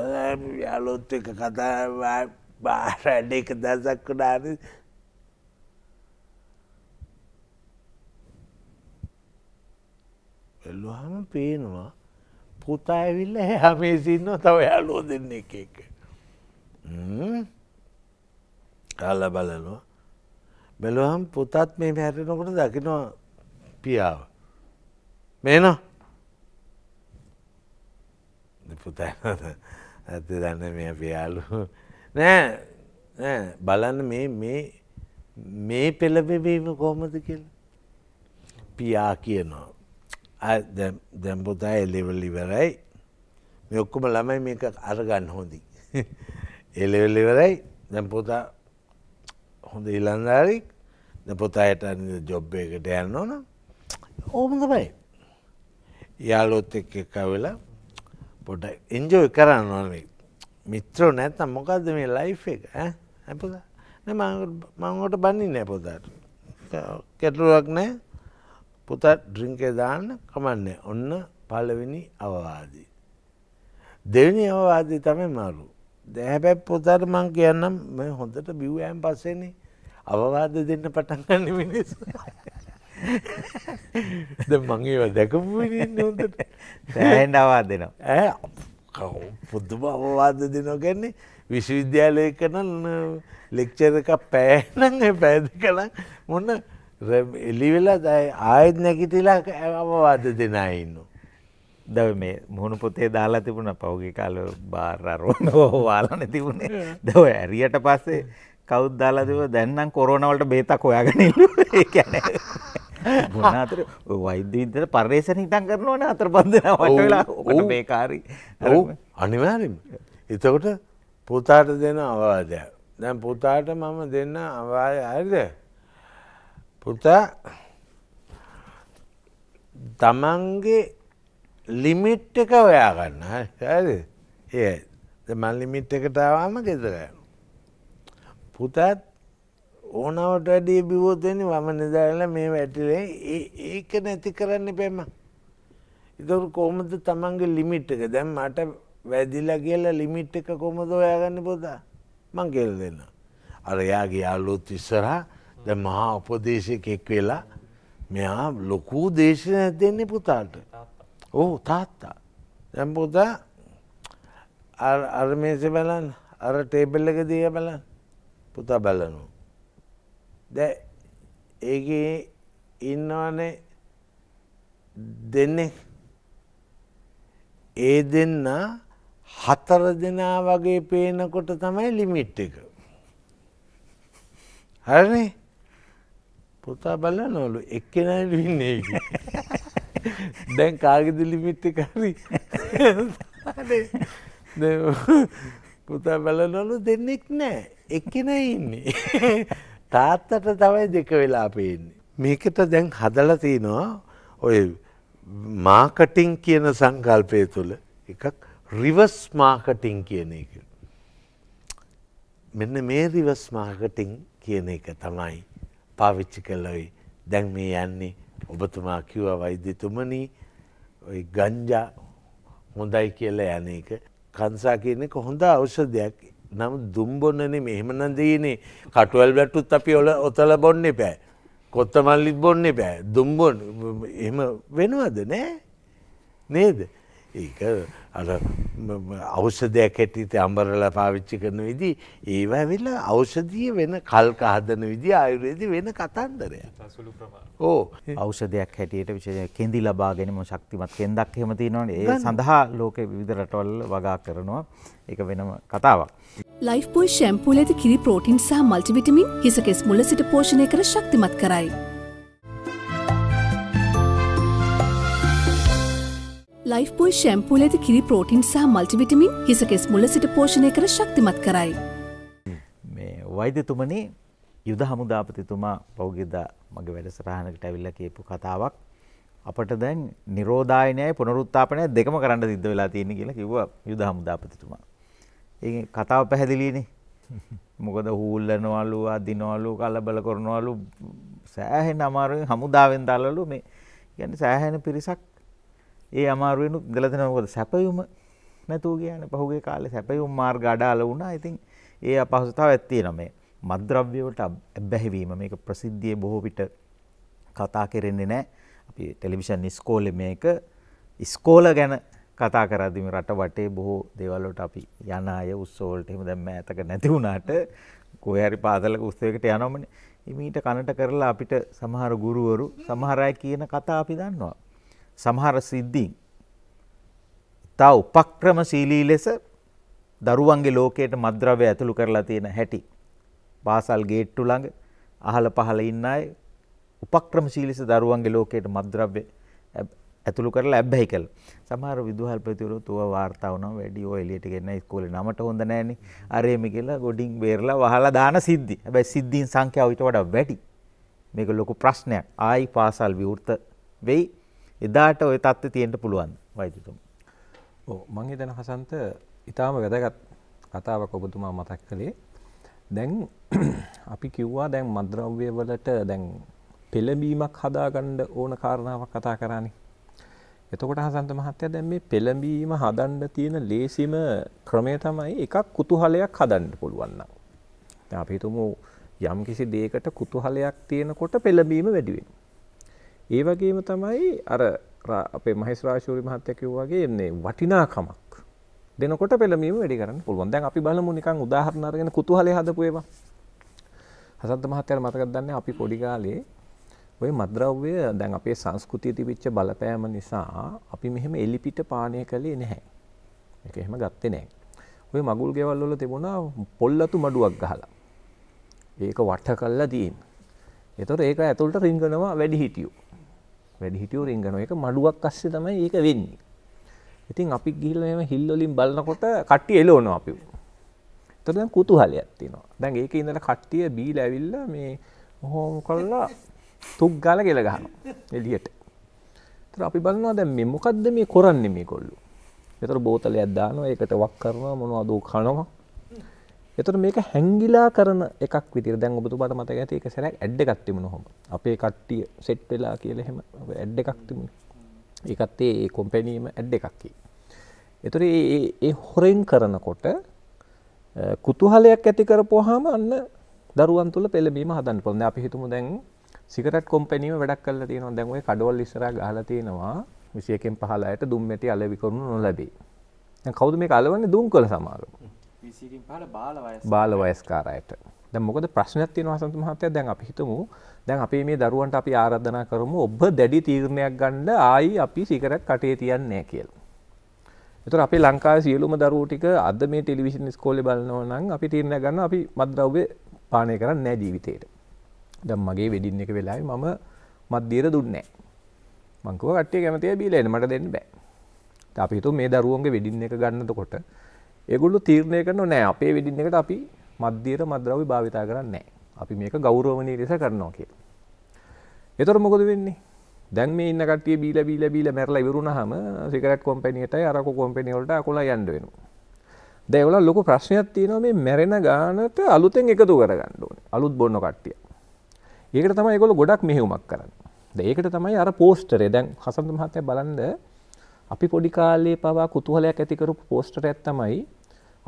Speaker 1: යාලොත් එක කතා බාරඩ එක දසක් කඩාර එල්ලුහම පේනවා පුතා ඇවිල්ල හැමේ සින්න තව යාලෝ දෙන්න එක එක අල්ල බලනවා බැලුවහම් පුතත් මේ හැරෙනකොට දකිනවා පියාව මේනවා පුතා ඇත දන්න මේ අපයාලු නෑ බලන්න මේ මේ මේ පෙළබෙවීම කොහොමද කියල පියා කියනවා දැම්පුතා එලෙවල්ලිවරයි මේ ඔක්කොම ළමයි මේක අරගන්න හොඳි එලෙවල්ලිවරයි දැම්පුතා හොඳ ඉලන්දාරික් පොතායට ජොබ්බ එකට යන්න ඕන ඕම තමයි යාලොත් එක් එකවෙලා පොඩ එන්ජෝ කරන්න ඕන මිත්‍රෝ නැත්තම් මොකක්ද මේ ලයි් එක ඇපුද මංගොට බන්නේ නෑ පොතට කෙටලුවක් නෑ පුතත් ඩ්‍රිංකේ දාන්න කමන්නේ ඔන්න පලවෙනි අවවාදී. දෙවනි අවවාදී තමයි මරු දැහැපැ පොතට මං කියන්නම් හොඳට බිව්ෑම් පස්සේනේ අවවාද දෙන්න පටන්ගන්න මිනිස්. [LAUGHS] ද මංඒව දැකපු නොට සෑන්ඩ අවාද දෙනවා ඇ කවු පුද්දුම අවවාද දෙනොගැන්නේ විශ්වවිද්‍යාලයකනන් ලෙක්චර එක පෑනං පැද කළ මොන්න එලිවෙලා
Speaker 2: දයි ආයත් නැකිතිලා අවවාද දෙනයින්න. දව මේ මුහුණු පොතේ දාලා තිබුණ පෞගේ කාල බාරරෝන වාලන තිබුණේ දව ඇරියට පස්සේ කෞද්දාලා තිබ දැන්නම් කොරෝනවලට බේතක් හොයාගනිල්ලු [LAUGHS] ඒ ගොනාතර [LAUGHS] වෛද්‍ය විද්‍යාල පර්යේෂණ හිටන් කරනවනේ අතර බන්දනා වට වෙලා ඔකට බේකාරි. ඔව්
Speaker 1: අනිවාර්යෙන්ම. එතකොට පුතාට දෙන අවවාදය. දැන් පුතාට මම දෙන්න අවවාදය හරිද? පුතා තමන්ගේ ලිමිට් එක ඔයා ගන්න හරිද? ඒ මම ලිමිට් එකට ආවම ගෙදර යනවා. පුතාත් ඕනවට අඩිය බිවෝතෙන වමන දාලා මේ වැටිලේ ඒක නැති කරන්න පැම. ඉතුරු කෝමද තමන්ගේ ලිමිට් එක දැම් මට වැදිලා කියලා ලිමිට් එක කොමද ඔයාගන්න පොදා මං කෙල් දෙන්න. අරයාගේ යාලුත් ඉස්සරහා ද මහා උපදේශකෙක් වෙලා මෙයා ලොකූ දේශනය දෙන්නේ පුතාට ඕ තාත්තා දැම්පෝතා අර්මේසි බලන් අර ටේබල්ලක දිය බලන් පුතා බලනු දැ ඒගේ ඉන්නවානේ දෙන්නේ ඒ දෙන්න හතර දෙනා වගේ පේනකොට තමයි ලිමිට් එක හරනේ පුතා බල නොලු එක්කෙනට ඉන්නේ දැන් කාගෙද ලිමිට්ට කරි පුතා බල නොලු දෙන්නෙක් නෑ එක්කෙන ඉන්නේ තාත්තට තමයි දෙක වෙලා පේන්නේ. මේකට දැන් හදලා තිනවා ඔය මාකටිං කියන සංකල්පය තුළ එකක් රිවස් මාකටිං කියන එක. මෙන්න මේ රිවස් මාකටිං කියන එක තමයි පාවිච්චි කළොයි දැන් මේ යන්නේ ඔබතුමා කිව්ව වෛද්‍යතුමනී ගංජා හොඳයි කියලා යන එක කන්සා කියන එක හොඳ අවෂධයක් නම් දුම්බොන්නන මෙහෙමන දීනේ කටුවල් වැටුත් අපි ඔල ඔතල බොන්න පෑ. කොත්ත මල්ලිත් බොන්න පෑ දුම්බොන් එම වෙනවද නෑ නේද ඒක අවෂධයක් හැටිත අම්බරල පාවිච්චි කරන විදි ඒව ඇවිල්ල
Speaker 2: අවෂධිය වෙන කල්ක හදන විදි
Speaker 1: අයුරේදි වෙන කතන්දරය
Speaker 2: ඕ අවෂධයක් හැටියට විශෂය කෙදි ලබාගෙනම ශක්තිමත් කෙන්දක් හෙමති නොන ඒ සඳහා ලෝක විදරටවල් වගා කරනවා එක වෙනම කතාවක්.
Speaker 5: ලයිෆ්පෝයි ශැම්පූල ඇති කිරි පෝටින් සහ මල්ටිවිටමින් හිසකෙස් මුල සිට පෝෂණය කර ශක්තිමත් කරයි. ලයිෆ්බෝයි ශැම්පූල ඇති කිරි පෝටින් සහ මල්ටිවිටමින් හිසකෙස් මුල සිට පෝෂණය කර ශක්තිමත් කරයි.
Speaker 2: වෛද්‍යතුමනි යුද හමුදාපතිතුමා පෞගිදා මගේ වැඩසරහනකට ඇවිල්ල කියපු කතාවක් අපට දැන් නිරෝධායනය පුනරුත්තාපනය දෙකම කරන්න සිද්ධ වෙලා තියෙන කියලා කිව්ව යුද හමුදාපතිතුමා. ඒ කතාව පැහැදිලීනේ [LAUGHS] මොකද හූල්ලනවලු අදිනවලු කලබල කරනවලු සෑහෙන් අමාරුවෙන් හමුදාවෙන් දල්ලලු මේ ගැන සෑහෙන පිරිසක් ඒ අමාරුවෙනුත් ඉඳලා තියෙනවා මොකද සැපයුම නැතුව කියන්නේ පහුගිය කාලේ සැපයුම් මාර්ග අඩාල වුණා. ඉතින් ඒ අපහසුතාවයක් තියෙනවා මේ මද්ද්‍රව්‍ය වලට බැහැවීම මේක ප්‍රසිද්ධියේ බොහෝ පිට කතා කරන්නේ නැහැ. අපි ටෙලිවිෂන් ඉස්කෝලේ මේක ඉස්කෝල ගැන කතා කරද්දි මේ රට වටේ බොහෝ දේවල් වලට අපි යන අය උත්සව වලට එහෙම දැන් මෑතක නැති වුණාට කොහේ හරි පාසලක උත්සවයකට යනවමනේ. ඉමීට කනට කරලා අපිට සමහර ගුරුවරු සමහර අය කියන කතා අපි දන්නවා. සමහර සිද්ධීන්. තා උපක්‍රමශීලී ලෙස දරුවන්ගේ ලෝකයට මද්‍රව්‍ය ඇතුළු කරලා තියෙන හැටි. පාසල් ගේට්ටු ළඟ අහල පහල ඉන්න අය උපක්‍රමශීලීස දරුවන්ගේ ලෝකයට මද්‍රව්‍ය ඇතුළු කරලා ඇබ්බැහි කළා. සමහර විදුහල්පතිවරු තුව වාර්තා වුණා වැඩි ඔය එළියට ගෙන ඉස්කෝලේ නමට හොඳ නැහැනේ. අරේම කියලා ගොඩින් බේරලා වහලා දාන සිද්ධි. හැබැයි සිද්ධීන් සංඛ්‍යාව ඊට වඩා වැඩි. මේක ලොකු ප්‍රශ්නයක්. ආයි පාසල් විවෘත වෙයි. එදාට ওই தත්ත්වය තියෙන්න පුළුවන් වෛද්‍යතුමා. ඔව්
Speaker 3: මම හිතන හසන්ත ඊටාම වැදගත් කතාවක් ඔබතුමා මතක් කළේ. දැන් [CLEARS THROAT] අපි කිව්වා දැන් මද්ද්‍රව්‍ය වලට දැන් පෙළඹීමක් හදාගන්න ඕන කාරණාවක් කතා කරන්නේ. එතකොට හසන්ත මහත්තයා දැන් මේ පෙළඹීම හදන්න තියෙන ලේසිම ක්‍රමය තමයි එකක් කුතුහලයක් හදන්න පුළුවන් නම්. දැන් අපි හිතමු යම්කිසි දෙයකට කුතුහලයක් තියෙනකොට පෙළඹීම වැඩි වෙනවා. ඒ වගේම තමයි අර අපේ මහේස්වරාශූරි මහත්තයා කිව්වා වගේ එන්නේ වටිනාකමක් දෙනකොට පෙළඹීම වැඩි කරන්න පුළුවන්. දැන් අපි බලමු නිකන් උදාහරණ අරගෙන කුතුහලයේ හදපු ඒවා. හසන්ත මහත්තයාට මතකද දන්නේ අපි පොඩි කාලේ ඔය මද්ද්‍රව්‍ය දැන් අපේ සංස්කෘතිය තිබිච්ච බලපෑම නිසා අපි මෙහෙම එලිපිට පානය කළේ නැහැ. ඒක එහෙම ගත්තේ නැහැ. ඔය මගුල් ගෙවල් වල තිබුණා පොල්ලතු මඩුවක් ගහලා. ඒක වට කළා තියෙන. ඒතකොට ඒක ඇතුළට රිංගනවා වැඩි හිටියෝ. වැඩිහිටියෝ රින්ගනවා. ඒක මඩුවක් අස්සේ තමයි ඒක වෙන්නේ. ඉතින් අපි ගිහිල්ලා මේ හිල් වලින් බලනකොට කට්ටිය එලවනවා අපි. එතකොට දැන් කුතුහලයක් තියෙනවා. දැන් ඒකේ ඉඳලා කට්ටිය බීලා ඇවිල්ලා මේ හෝම් කළා තුක් ගාලා ගෙල ගහනවා එළියට. එතකොට අපි බලනවා දැන් මේ මොකද්ද මේ කරන්නේ මේගොල්ලෝ. එතකොට බෝතලයක් දානවා ඒකට වක් කරනවා මොනවද කනවා. එතට මේක හැංගිලා කරන එකක් විදිර දැන් ඔබතුබට මතක ඇති එක සැරක් ඇඩ් එකක් තිබුණ හොම අපේ කට්ටිය සෙට් වෙලා කියල එහෙම ඇඩ් එකක් තිබුණ එකත් ඒ කොම්පැනීම ඇඩ් එකක්කි එතුර ඒ හොරෙන් කරනකොට කුතුහලයක් ඇති කරපුහම අන්න දරුවන් තුළ පෙළබීම හදන් පොන්න අපි හිතුමු දැන් සිකට් කොම්පැනීම වැඩක් කල්ල තියෙනවා දැන්ුව කඩවල් ඉස්සර ගහල තියෙනවා විසියකෙන් පහලායට දුම්මැටි අලවිකරුණු නොලැබේ කවුද මේ අලවන්න දුම් කළ සමාරුම 20කින් පහළ බාල වයස් බාල වයස්කාර අයට. දැන් මොකද ප්‍රශ්නයක් තියෙනවා හසන්ත මහත්තයා දැන් අපි හිතමු දැන් අපි මේ දරුවන්ට අපි ආරාධනා කරමු ඔබ දැඩි තීරණයක් ගන්න ආයි අපි සිගරට් කටේ තියන්නේ නැහැ කියලා. ඒතර අපේ ලංකාවේ සියලුම දරුවෝ ටික අද මේ ටෙලිවිෂන් ඉස්කෝලේ බලනවා නම් අපි තීරණය ගන්න අපි මත්ද්‍රව්‍ය පානය කරන්නේ නැහැ ජීවිතේට. දැන් මගේ වෙඩින් එක වෙලාවේ මම මත්දියර දුන්නේ නැහැ. මං කිව්වා කට්ටිය කැමතියි බීලා එන්න මට දෙන්න බෑ. අපි හිතුව මේ දරුවන්ගේ වෙඩින් එක ගන්නකොට ඒගොල්ලෝ තීරණය කරනවා නෑ අපේ වෙඩින් එකට අපි මධ්‍යර මද්‍රව්‍ය භාවිතා කරන්නේ අපි මේක ගෞරවණීය ලෙස කරනවා කියලා. එතකොට මොකද වෙන්නේ? දැන් මේ ඉන්න කට්ටිය බීලා බීලා බීලා මැරලා ඉවරුනහම සිගරට් කොම්පැනියටයි අරකෝ කොම්පැනි වලට අකොලා යන්න වෙනවා. දැන් ඒගොල්ලෝ ලොකු ප්‍රශ්නයක් තියෙනවා මේ මැරෙන ගානට අලුතෙන් එකතු කරගන්න ඕනේ. අලුත් බොන්න කට්ටිය. ඒකට තමයි ඒගොල්ලෝ ගොඩක් මෙහෙයුමක් කරන්නේ. දැන් ඒකට තමයි අර පෝස්ටරේ දැන් හසන්ත මහත්තයා බලන්න අපි පොඩි කාලේ පවා කුතුහලයක් ඇති කරපු පෝස්ටරයක් තමයි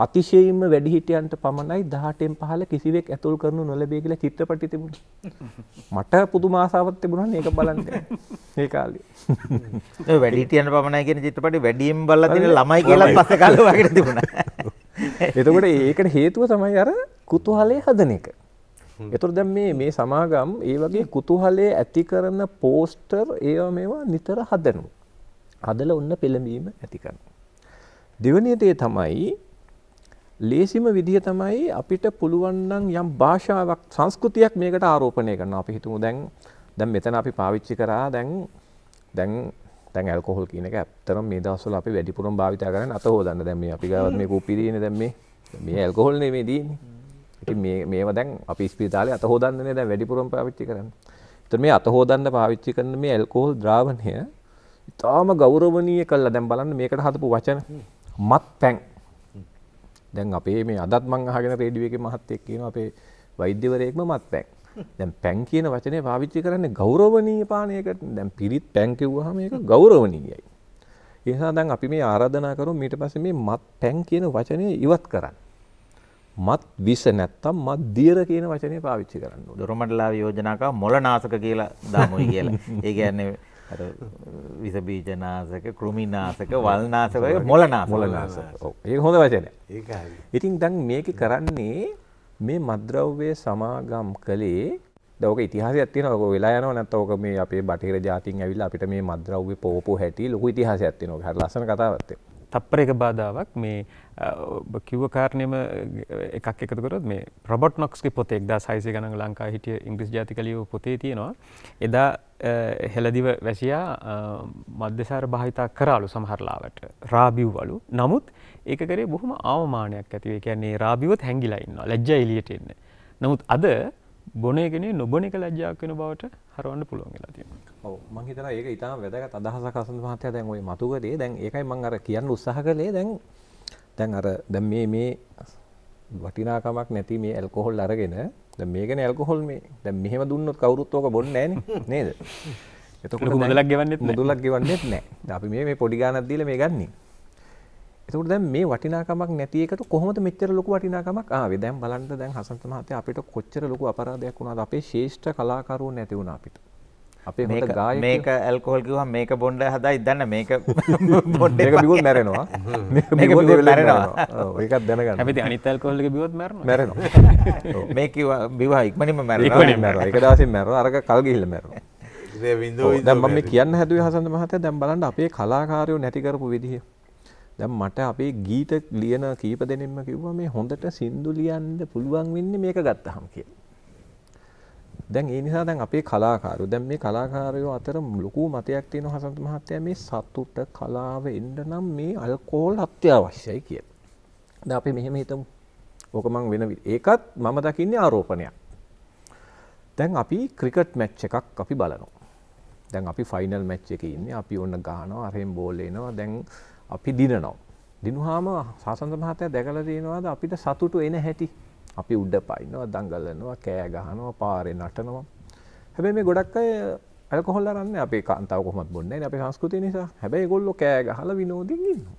Speaker 3: අතිශයින්ම වැඩිහිටියන්ට පමණයි 18න් පහළ කිසිවෙක් ඇතුල් කරනු නොලැබේ කියලා චිත්‍රපටි තිබුණා. මට පුදුම ආසාවක් තිබුණා මේක බලන්න.
Speaker 2: ඒ කාලේ. ඒ වැඩිහිටියන් පමණයි කියන චිත්‍රපටි වැඩියෙන් බලලා තියෙන ළමයි කියලා පස්සේ කාලේ වගේ තිබුණා. එතකොට ඒකට
Speaker 3: හේතුව තමයි අර කුතුහලයේ හදන එක. එතුර දැම් මේ මේ සමාගම් ඒ වගේ කුතුහලේ ඇති කරන පෝස්ටර් ඒවා මේවා නිතර හදනු. හදලා ඔන්න පෙළඹීම ඇති කරනවා. තමයි ලේසිම විදිහ තමයි අපිට පුළුවන් නම් යම් භාෂාවක් සංස්කෘතියක් මේකට ආරෝපණය කරනවා. අපි හිතමු දැන් දැන් මෙතන අපි පාවිච්චි කරා දැන් දැන් දැන් ඇල්කොහොල් කියන එක ඇත්තටම මේ දවස්වල අපි වැඩිපුරම භාවිත කරන්නේ අත හොදන්න. දැන් මේ අපි ගාවත් මේ කුප්පි දිනේ දැන් මේ මේ ඇල්කොහොල් නෙමෙයි දින්නේ. ඉතින් මේ මේවා දැන් අපි ස්පිරිතාලේ අත හොදන්නනේ දැන් වැඩිපුරම පාවිච්චි කරන්නේ. එතකොට මේ අත හොදන්න පාවිච්චි කරන මේ ඇල්කොහොල් ද්‍රාවණය ඉතාම ගෞරවනීය කළා දැන් බලන්න මේකට හදපු වචන මත් පැන් දැන් අපේ මේ අදත් මං අහගෙන රේඩියෝ එකේ මහත්තයෙක් කියනවා අපේ වෛද්‍යවරයෙක්ම මත් පැන් දැන් පැන් කියන වචනේ පාවිච්චි කරන්නේ ගෞරවනීය පානයකට දැන් පිරිත් පැන් කිව්වහම ඒක ගෞරවනීයයි ඒ නිසා දැන් අපි මේ ආරාධනා කරමු ඊට පස්සේ මේ මත් පැන් කියන වචනේ ඉවත් කරන්න මත් විස නැත්තම් මත් දියර
Speaker 2: කියන වචනේ පාවිච්චි කරන්න ඕනේ. දොරමඩලාවේ යෝජනාක මොළනාශක කියලා දාමුයි කියලා. ඒ කියන්නේ අර විස බීජනාශක කෘමිනාශක වල්නාශක මොලනාශක මොලනාශක ඔව් ඒක හොඳ වචනය ඒකයි ඉතින් දැන් මේක කරන්නේ මේ
Speaker 3: මද්ද්‍රව්‍ය සමාගම් කලේ දෝක ඉතිහාසයක් තියෙනවා ඔක වෙලා යනවා නැත්නම් ඔක මේ අපේ බටහිර ජාතින් ඇවිල්ලා අපිට මේ මද්ද්‍රව්‍ය පෝපෝ හැටි ලොකු ඉතිහාසයක් තියෙනවා හරි ලස්සන කතාවක් තියෙනවා තප්පර එක බාධාවක් මේ කිව්ව කාරණයම එකක් එකතු කරොත් මේ
Speaker 4: රොබට් නොක්ස්ගේ පොතේ 1600 ගණන් ලංකා හිටිය ඉංග්‍රීසි ජාතික ලියව පොතේ තියෙනවා එදා හෙළදිව වැසියා මධ්‍යසාර භාවිතා කරාලු සමහරලාවට රාබිව්වලු නමුත් ඒක කරේ බොහොම අවමානයක් ඇතිවේ කියන්නේ රාබිවත් හැංගිලා ඉන්නවා ලැජ්ජා එළියට එන්නේ නමුත් අද
Speaker 3: බොන එකනේ නොබන එක ලැජ්ජාක් වෙන බවට හරවන්න පුළුවන් වෙලා තියෙනවා. ඔව් මම හිතනවා ඒක ඊටාම වැදගත් අදහසක් අසන්ත මහත්තයා දැන් ওই මතු කරේ දැන් ඒකයි මම අර කියන්න උත්සාහ කළේ දැන් දැන් අර දැන් මේ මේ වටිනාකමක් නැති මේ ඇල්කොහොල් අරගෙන දැන් මේකනේ ඇල්කොහොල් මේ දැන් මෙහෙම දුන්නොත් කවුරුත් ඕක බොන්නේ නැහනේ [LAUGHS] නේද? එතකොට මුදලක් ගෙවන්නෙත් නැහැ. මුදලක් ගෙවන්නෙත් නැහැ. අපි මේ මේ පොඩි ගාණක් දීලා මේ ගන්නේ. එතකොට දැන් මේ වටිනාකමක් නැති එකට කොහොමද මෙච්චර ලොකු වටිනාකමක් ආවේ? දැන් බලන්න දැන් හසන්ත මහත්තයා අපිට කොච්චර ලොකු අපරාධයක් වුණාද අපේ ශ්‍රේෂ්ඨ කලාකරුවෝ නැති වුණා අපිට. අපේ හොඳ ගායකයෝ මේක
Speaker 2: ඇල්කොහොල් කිව්වම මේක බොණ්ඩ හදා ඉදන්න මේක [LAUGHS] බොණ්ඩේ මේක බිවුල් මැරෙනවා. [LAUGHS] මේක බිවුල් මැරෙනවා. [LAUGHS] ඔව් ඒකත් දැනගන්න. හැබැයි අනිත්
Speaker 4: ඇල්කොහොල් එක බිව්වොත් මැරෙනවා. මැරෙනවා. මේ
Speaker 3: කිව්වා බිව්වා ඉක්මනින්ම මැරෙනවා. ඉක්මනින් මැරෙනවා. එක දවසින් මැරෙනවා. අරක කල් ගිහිල්ලා මැරෙනවා. දැන් මම කියන්න හැදුවේ හසන්ත මහත්තයා දැන් බලන්න අපේ කලාකාරයෝ නැති කරපු විදිහ. දැන් මට අපේ ගීත ලියන කීප දෙනෙක්ම කිව්වා මේ හොඳට සින්දු ලියන්න පුළුවන් වෙන්නේ මේක ගත්තහම කියලා. දැන් ඒ නිසා දැන් අපේ කලාකාරයෝ දැන් මේ කලාකාරයෝ අතර ලොකු මතයක් තියෙන හසන්ත මහත්තයා මේ සතුට කලාව එන්න නම් මේ ඇල්කොහොල් අත්‍යවශ්‍යයි කියලා. දැන් අපි මෙහෙම හිතමු. ඕක මම වෙන ඒකත් මම දකින්නේ ආරෝපණයක්. දැන් අපි ක්‍රිකට් මැච් එකක් අපි බලනවා. දැන් අපි ෆයිනල් මැච් එකේ ඉන්නේ. අපි ඔන්න ගහනවා, අරෙන් බෝල් එනවා. දැන් අපි දිනනවා. දිනුවාම සාසන්ත මහත්තයා දැකලා තියෙනවාද අපිට සතුටු එන හැටි. අපි උඩ පයින්නවා, දඟලනවා, කෑ ගහනවා, පාරේ නටනවා. හැබැයි මේ ගොඩක් අය ඇල්කොහොල් අරන්නේ අපේ කාන්තාව කොහොමත් බොන්නේ නැහැ. අපේ සංස්කෘතිය නිසා. හැබැයි ඒගොල්ලෝ කෑ ගහලා විනෝදින් ඉන්නවා.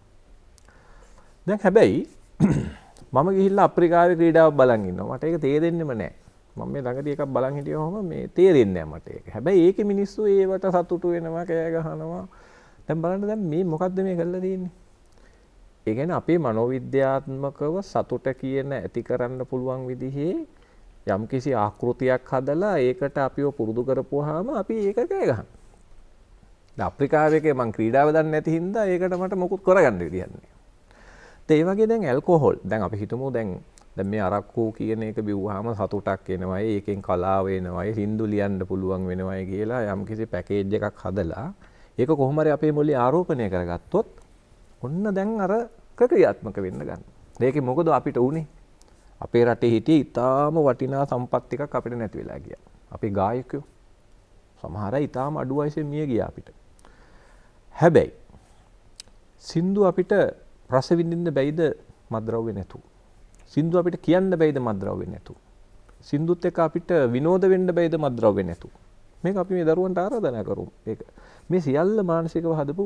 Speaker 3: දැන් හැබැයි [CLEARS THROAT] මම ගිහිල්ලා අප්‍රිකාවේ ක්‍රීඩාවක් බලන් ඉන්නවා. මට ඒක තේරෙන්නෙම නැහැ. මම මේ ළඟදී එකක් බලන් හිටියොම මේ තේරෙන්නේ නැහැ මට ඒක. හැබැයි ඒකේ මිනිස්සු ඒවට සතුටු වෙනවා, කෑ ගහනවා. දැන් බලන්න දැන් මේ මොකද්ද මේ කරලා තියෙන්නේ? ඒ කියන්නේ අපේ මනෝවිද්‍යාත්මකව සතුට කියන ඇති කරන්න පුළුවන් විදිහේ යම්කිසි ආකෘතියක් හදලා ඒකට අපිව පුරුදු කරපුවාම අපි ඒක කෑ ගහනවා. දැන් අප්‍රිකාවේ මං ක්‍රීඩාව දන්නේ නැති හින්දා ඒකට මට මොකුත් කරගන්න විදියක් නැහැ. ඒ වගේ දැන් ඇල්කොහොල් දැන් අපි හිතමු දැන් දැන් මේ අරක්කු කියන එක බිව්වහම සතුටක් එනවයි ඒකෙන් කලාව එනවයි සින්දු ලියන්න පුළුවන් වෙනවයි කියලා යම්කිසි පැකේජ් එකක් හදලා ඒක කොහොම හරි අපේ මොළේ ආරෝපණය කරගත්තොත් ඔන්න දැන් අර ක්‍රියාත්මක වෙන්න ගන්න. ඒකේ මොකද අපිට උනේ? අපේ රටේ හිටිය ඉතාම වටිනා සම්පත් ටිකක් අපිට නැති වෙලා ගියා. අපේ ගායකයෝ සමහර අය ඉතාම අඩු වයසේ මිය ගියා අපිට. හැබැයි සින්දු අපිට රස විඳින්න බැයිද මද්ද්‍රව්‍ය නැතු. සින්දු අපිට කියන්න බැයිද මද්ද්‍රව්‍ය නැතු. සින්දුත් එක්ක අපිට විනෝද වෙන්න බැයිද මද්ද්‍රව්‍ය නැතු. මේක අපි මේ දරුවන්ට ආරාධනා කරමු. ඒක මේ සියල්ල මානසිකව හදපු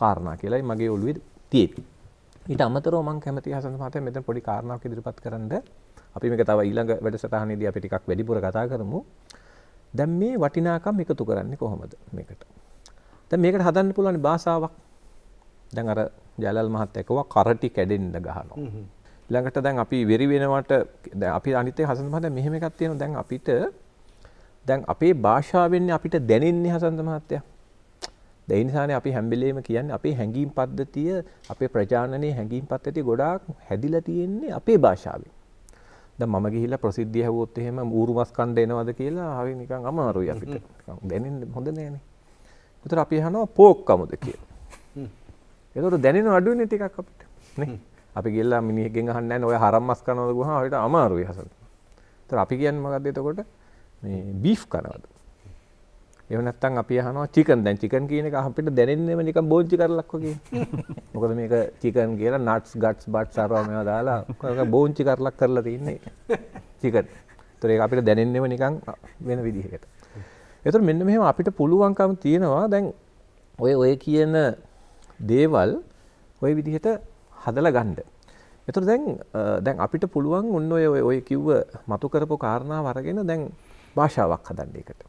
Speaker 3: කාරණා කියලායි මගේ ඔළුවේ තියෙන්නේ. ඊට අමතරව මම කැමති හසන්ත මහත්තයා මෙතන පොඩි කාරණාවක් ඉදිරිපත් කරන්න. අපි මේක තව ඊළඟ වැඩසටහනේදී අපි ටිකක් වැඩිපුර කතා කරමු. දැන් මේ වටිනාකම් එකතු කරන්නේ කොහොමද මේකට? දැන් මේකට හදන්න පුළුවන් භාෂාවක්. දැන් අර ජයලල් මහත්තයා කිව්වා කරටි කැඩෙන්න ගහනවා. ඊළඟට දැන් අපි වෙරි වෙනවට දැන් අපි අනිත් එක හසන්ත මහත්තයා මෙහෙම එකක් තියෙනවා. දැන් අපිට දැන් අපේ භාෂාවෙන් අපිට දැනෙන්නේ හසන්ත මහත්තයා. ඒ නිසානේ අපි හැම්බෙලේම කියන්නේ අපේ හැඟීම් පද්ධතිය අපේ ප්‍රජානනයේ හැඟීම් පද්ධතිය ගොඩාක් හැදිලා තියෙන්නේ අපේ භාෂාවෙන්. දැන් මම ගිහිල්ලා ප්‍රසිද්ධිය හැවුවොත් එහෙම ඌරු මස් කණ්ඩ එනවද කියලා හරි නිකන් අමාරුයි අපිට. නිකන් දැනෙන්නේ හොඳ නෑනේ. ඒතර අපි අහනවා පෝක් කමුද
Speaker 1: කියලා.
Speaker 3: ඒතර දැනෙන අඩුවනේ ටිකක් අපිට. නේ? අපි ගිහිල්ලා මිනිහෙක්ගෙන් අහන්නේ නැහැ ඔය හරම් මස් කනවද ගුහා අපිට අමාරුයි හසන. ඒතර අපි කියන්නේ මොකද්ද එතකොට? මේ බීෆ් කනවද? එහෙම නැත්නම් අපි අහනවා චිකන් දැන් චිකන් කියන එක අපිට දැනෙන්නේම නිකන් බෝංචි කරලක් වගේ. මොකද මේක චිකන් කියලා nuts guts butts අරවා මේවා දාලා ඔක බෝංචි කරලක් කරලා තින්නේ. චිකන්. ඒතර ඒක අපිට දැනෙන්නේම නිකන් වෙන විදිහකට. ඒතර මෙන්න මෙහෙම අපිට පුළුවන්කම තියෙනවා දැන් ඔය ඔය කියන දේවල් ඔය විදිහට හදලා ගන්න. ඒතර දැන් දැන් අපිට පුළුවන් ඔන්න ඔය ඔය කිව්ව මතු කරපු කාරණාව අරගෙන දැන් භාෂාවක් හදන්න ඒකට.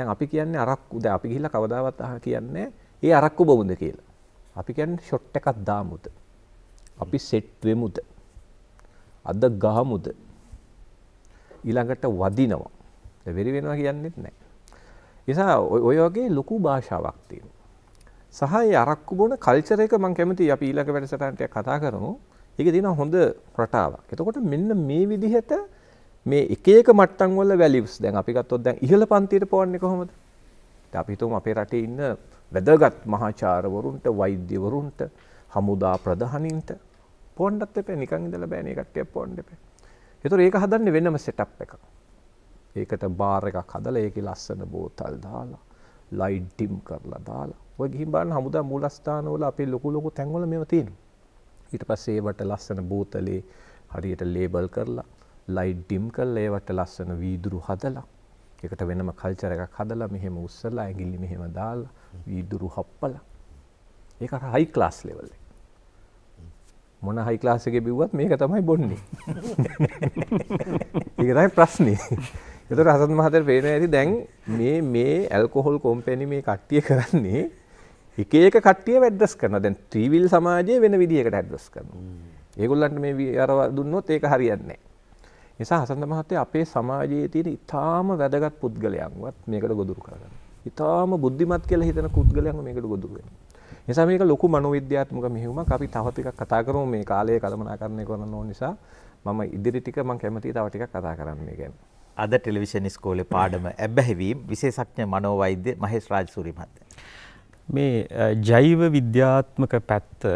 Speaker 3: දැන් අපි කියන්නේ අරක්කු දැන් අපි ගිහිල්ලා කවදාවත් අහ කියන්නේ ඒ අරක්කු බොමුද කියලා. අපි කියන්නේ ෂොට් එකක් දාමුද. අපි සෙට් වෙමුද. අද ගහමුද. ඊළඟට වදිනවා. දැන් වෙරි වෙනවා කියන්නේත් නැහැ. නිසා ඔය වගේ ලොකු භාෂාවක් තියෙනවා. සහ ඒ අරක්කු බොන කල්චර් එක මම කැමතියි අපි ඊළඟ වැඩසටහනට කතා කරමු. ඒකේ තියෙන හොඳ රටාවක්. එතකොට මෙන්න මේ විදිහට මේ එක එක මට්ටම් වල වැලියුස් දැන් අපි ගත්තොත් දැන් ඉහළ පන්තියට පවන්නේ කොහොමද? දැන් අපි හිතමු අපේ රටේ ඉන්න වැදගත් මහාචාර්යවරුන්ට, වෛද්‍යවරුන්ට, හමුදා ප්‍රධානීන්ට පොණ්ඩත් එපේ නිකන් ඉඳලා බෑනේ කට්ටිය පොණ්ඩ එපේ. ඒතර ඒක හදන්නේ වෙනම සෙටප් එකක්. ඒකට බාර් එකක් හදලා ඒකේ ලස්සන බෝතල් දාලා, ලයිට් ඩිම් කරලා දාලා. ඔය ගිහින් බලන්න හමුදා මූලස්ථානවල අපේ ලොකු ලොකු තැන්වල මේව තියෙනවා. ඊට පස්සේ ඒවට ලස්සන බෝතලේ හරියට ලේබල් කරලා ලයිට් ඩිම් කරලා ඒවට ලස්සන වීදුරු හදලා ඒකට වෙනම කල්චර් එකක් හදලා මෙහෙම උස්සලා ඇඟිලි මෙහෙම දාලා වීදුරු හප්පලා ඒක අර හයි ක්ලාස් ලෙවල් එක. මොන හයි ක්ලාස් එකේ බිව්වත් මේක තමයි බොන්නේ. [LAUGHS] ඒක තමයි ප්‍රශ්නේ. ඒතර හසත් මහතර පේනවා ඇති දැන් මේ මේ ඇල්කොහොල් කම්පැනි මේ කට්ටිය කරන්නේ එක එක කට්ටිය ඇඩ්‍රස් කරනවා. දැන් ත්‍රිවිල් සමාජයේ වෙන විදිහකට ඇඩ්‍රස් කරනවා. ඒගොල්ලන්ට මේ අරව දුන්නොත් ඒක හරියන්නේ නැහැ. නිසා හසන්ත මහත්තයා අපේ සමාජයේ තියෙන ඉතාම වැදගත් පුද්ගලයන්වත් මේකට ගොදුරු කරගන්න. ඉතාම බුද්ධිමත් කියලා හිතන පුද්ගලයන්ව මේකට ගොදුරු වෙනවා. නිසා මේක ලොකු මනෝවිද්‍යාත්මක මෙහෙයුමක්. අපි තව ටිකක් කතා කරමු මේ කාලයේ කළමනාකරණය කරන ඕන නිසා මම ඉදිරි ටික මම කැමතියි තව ටිකක් කතා කරන්න
Speaker 2: මේ ගැන. අද ටෙලිවිෂන් ඉස්කෝලේ පාඩම ඇබ්බැහිවීම විශේෂඥ මනෝවෛද්‍ය මහේෂ් රාජසූරි මහත්තයා.
Speaker 4: මේ ජෛව විද්‍යාත්මක පැත්ත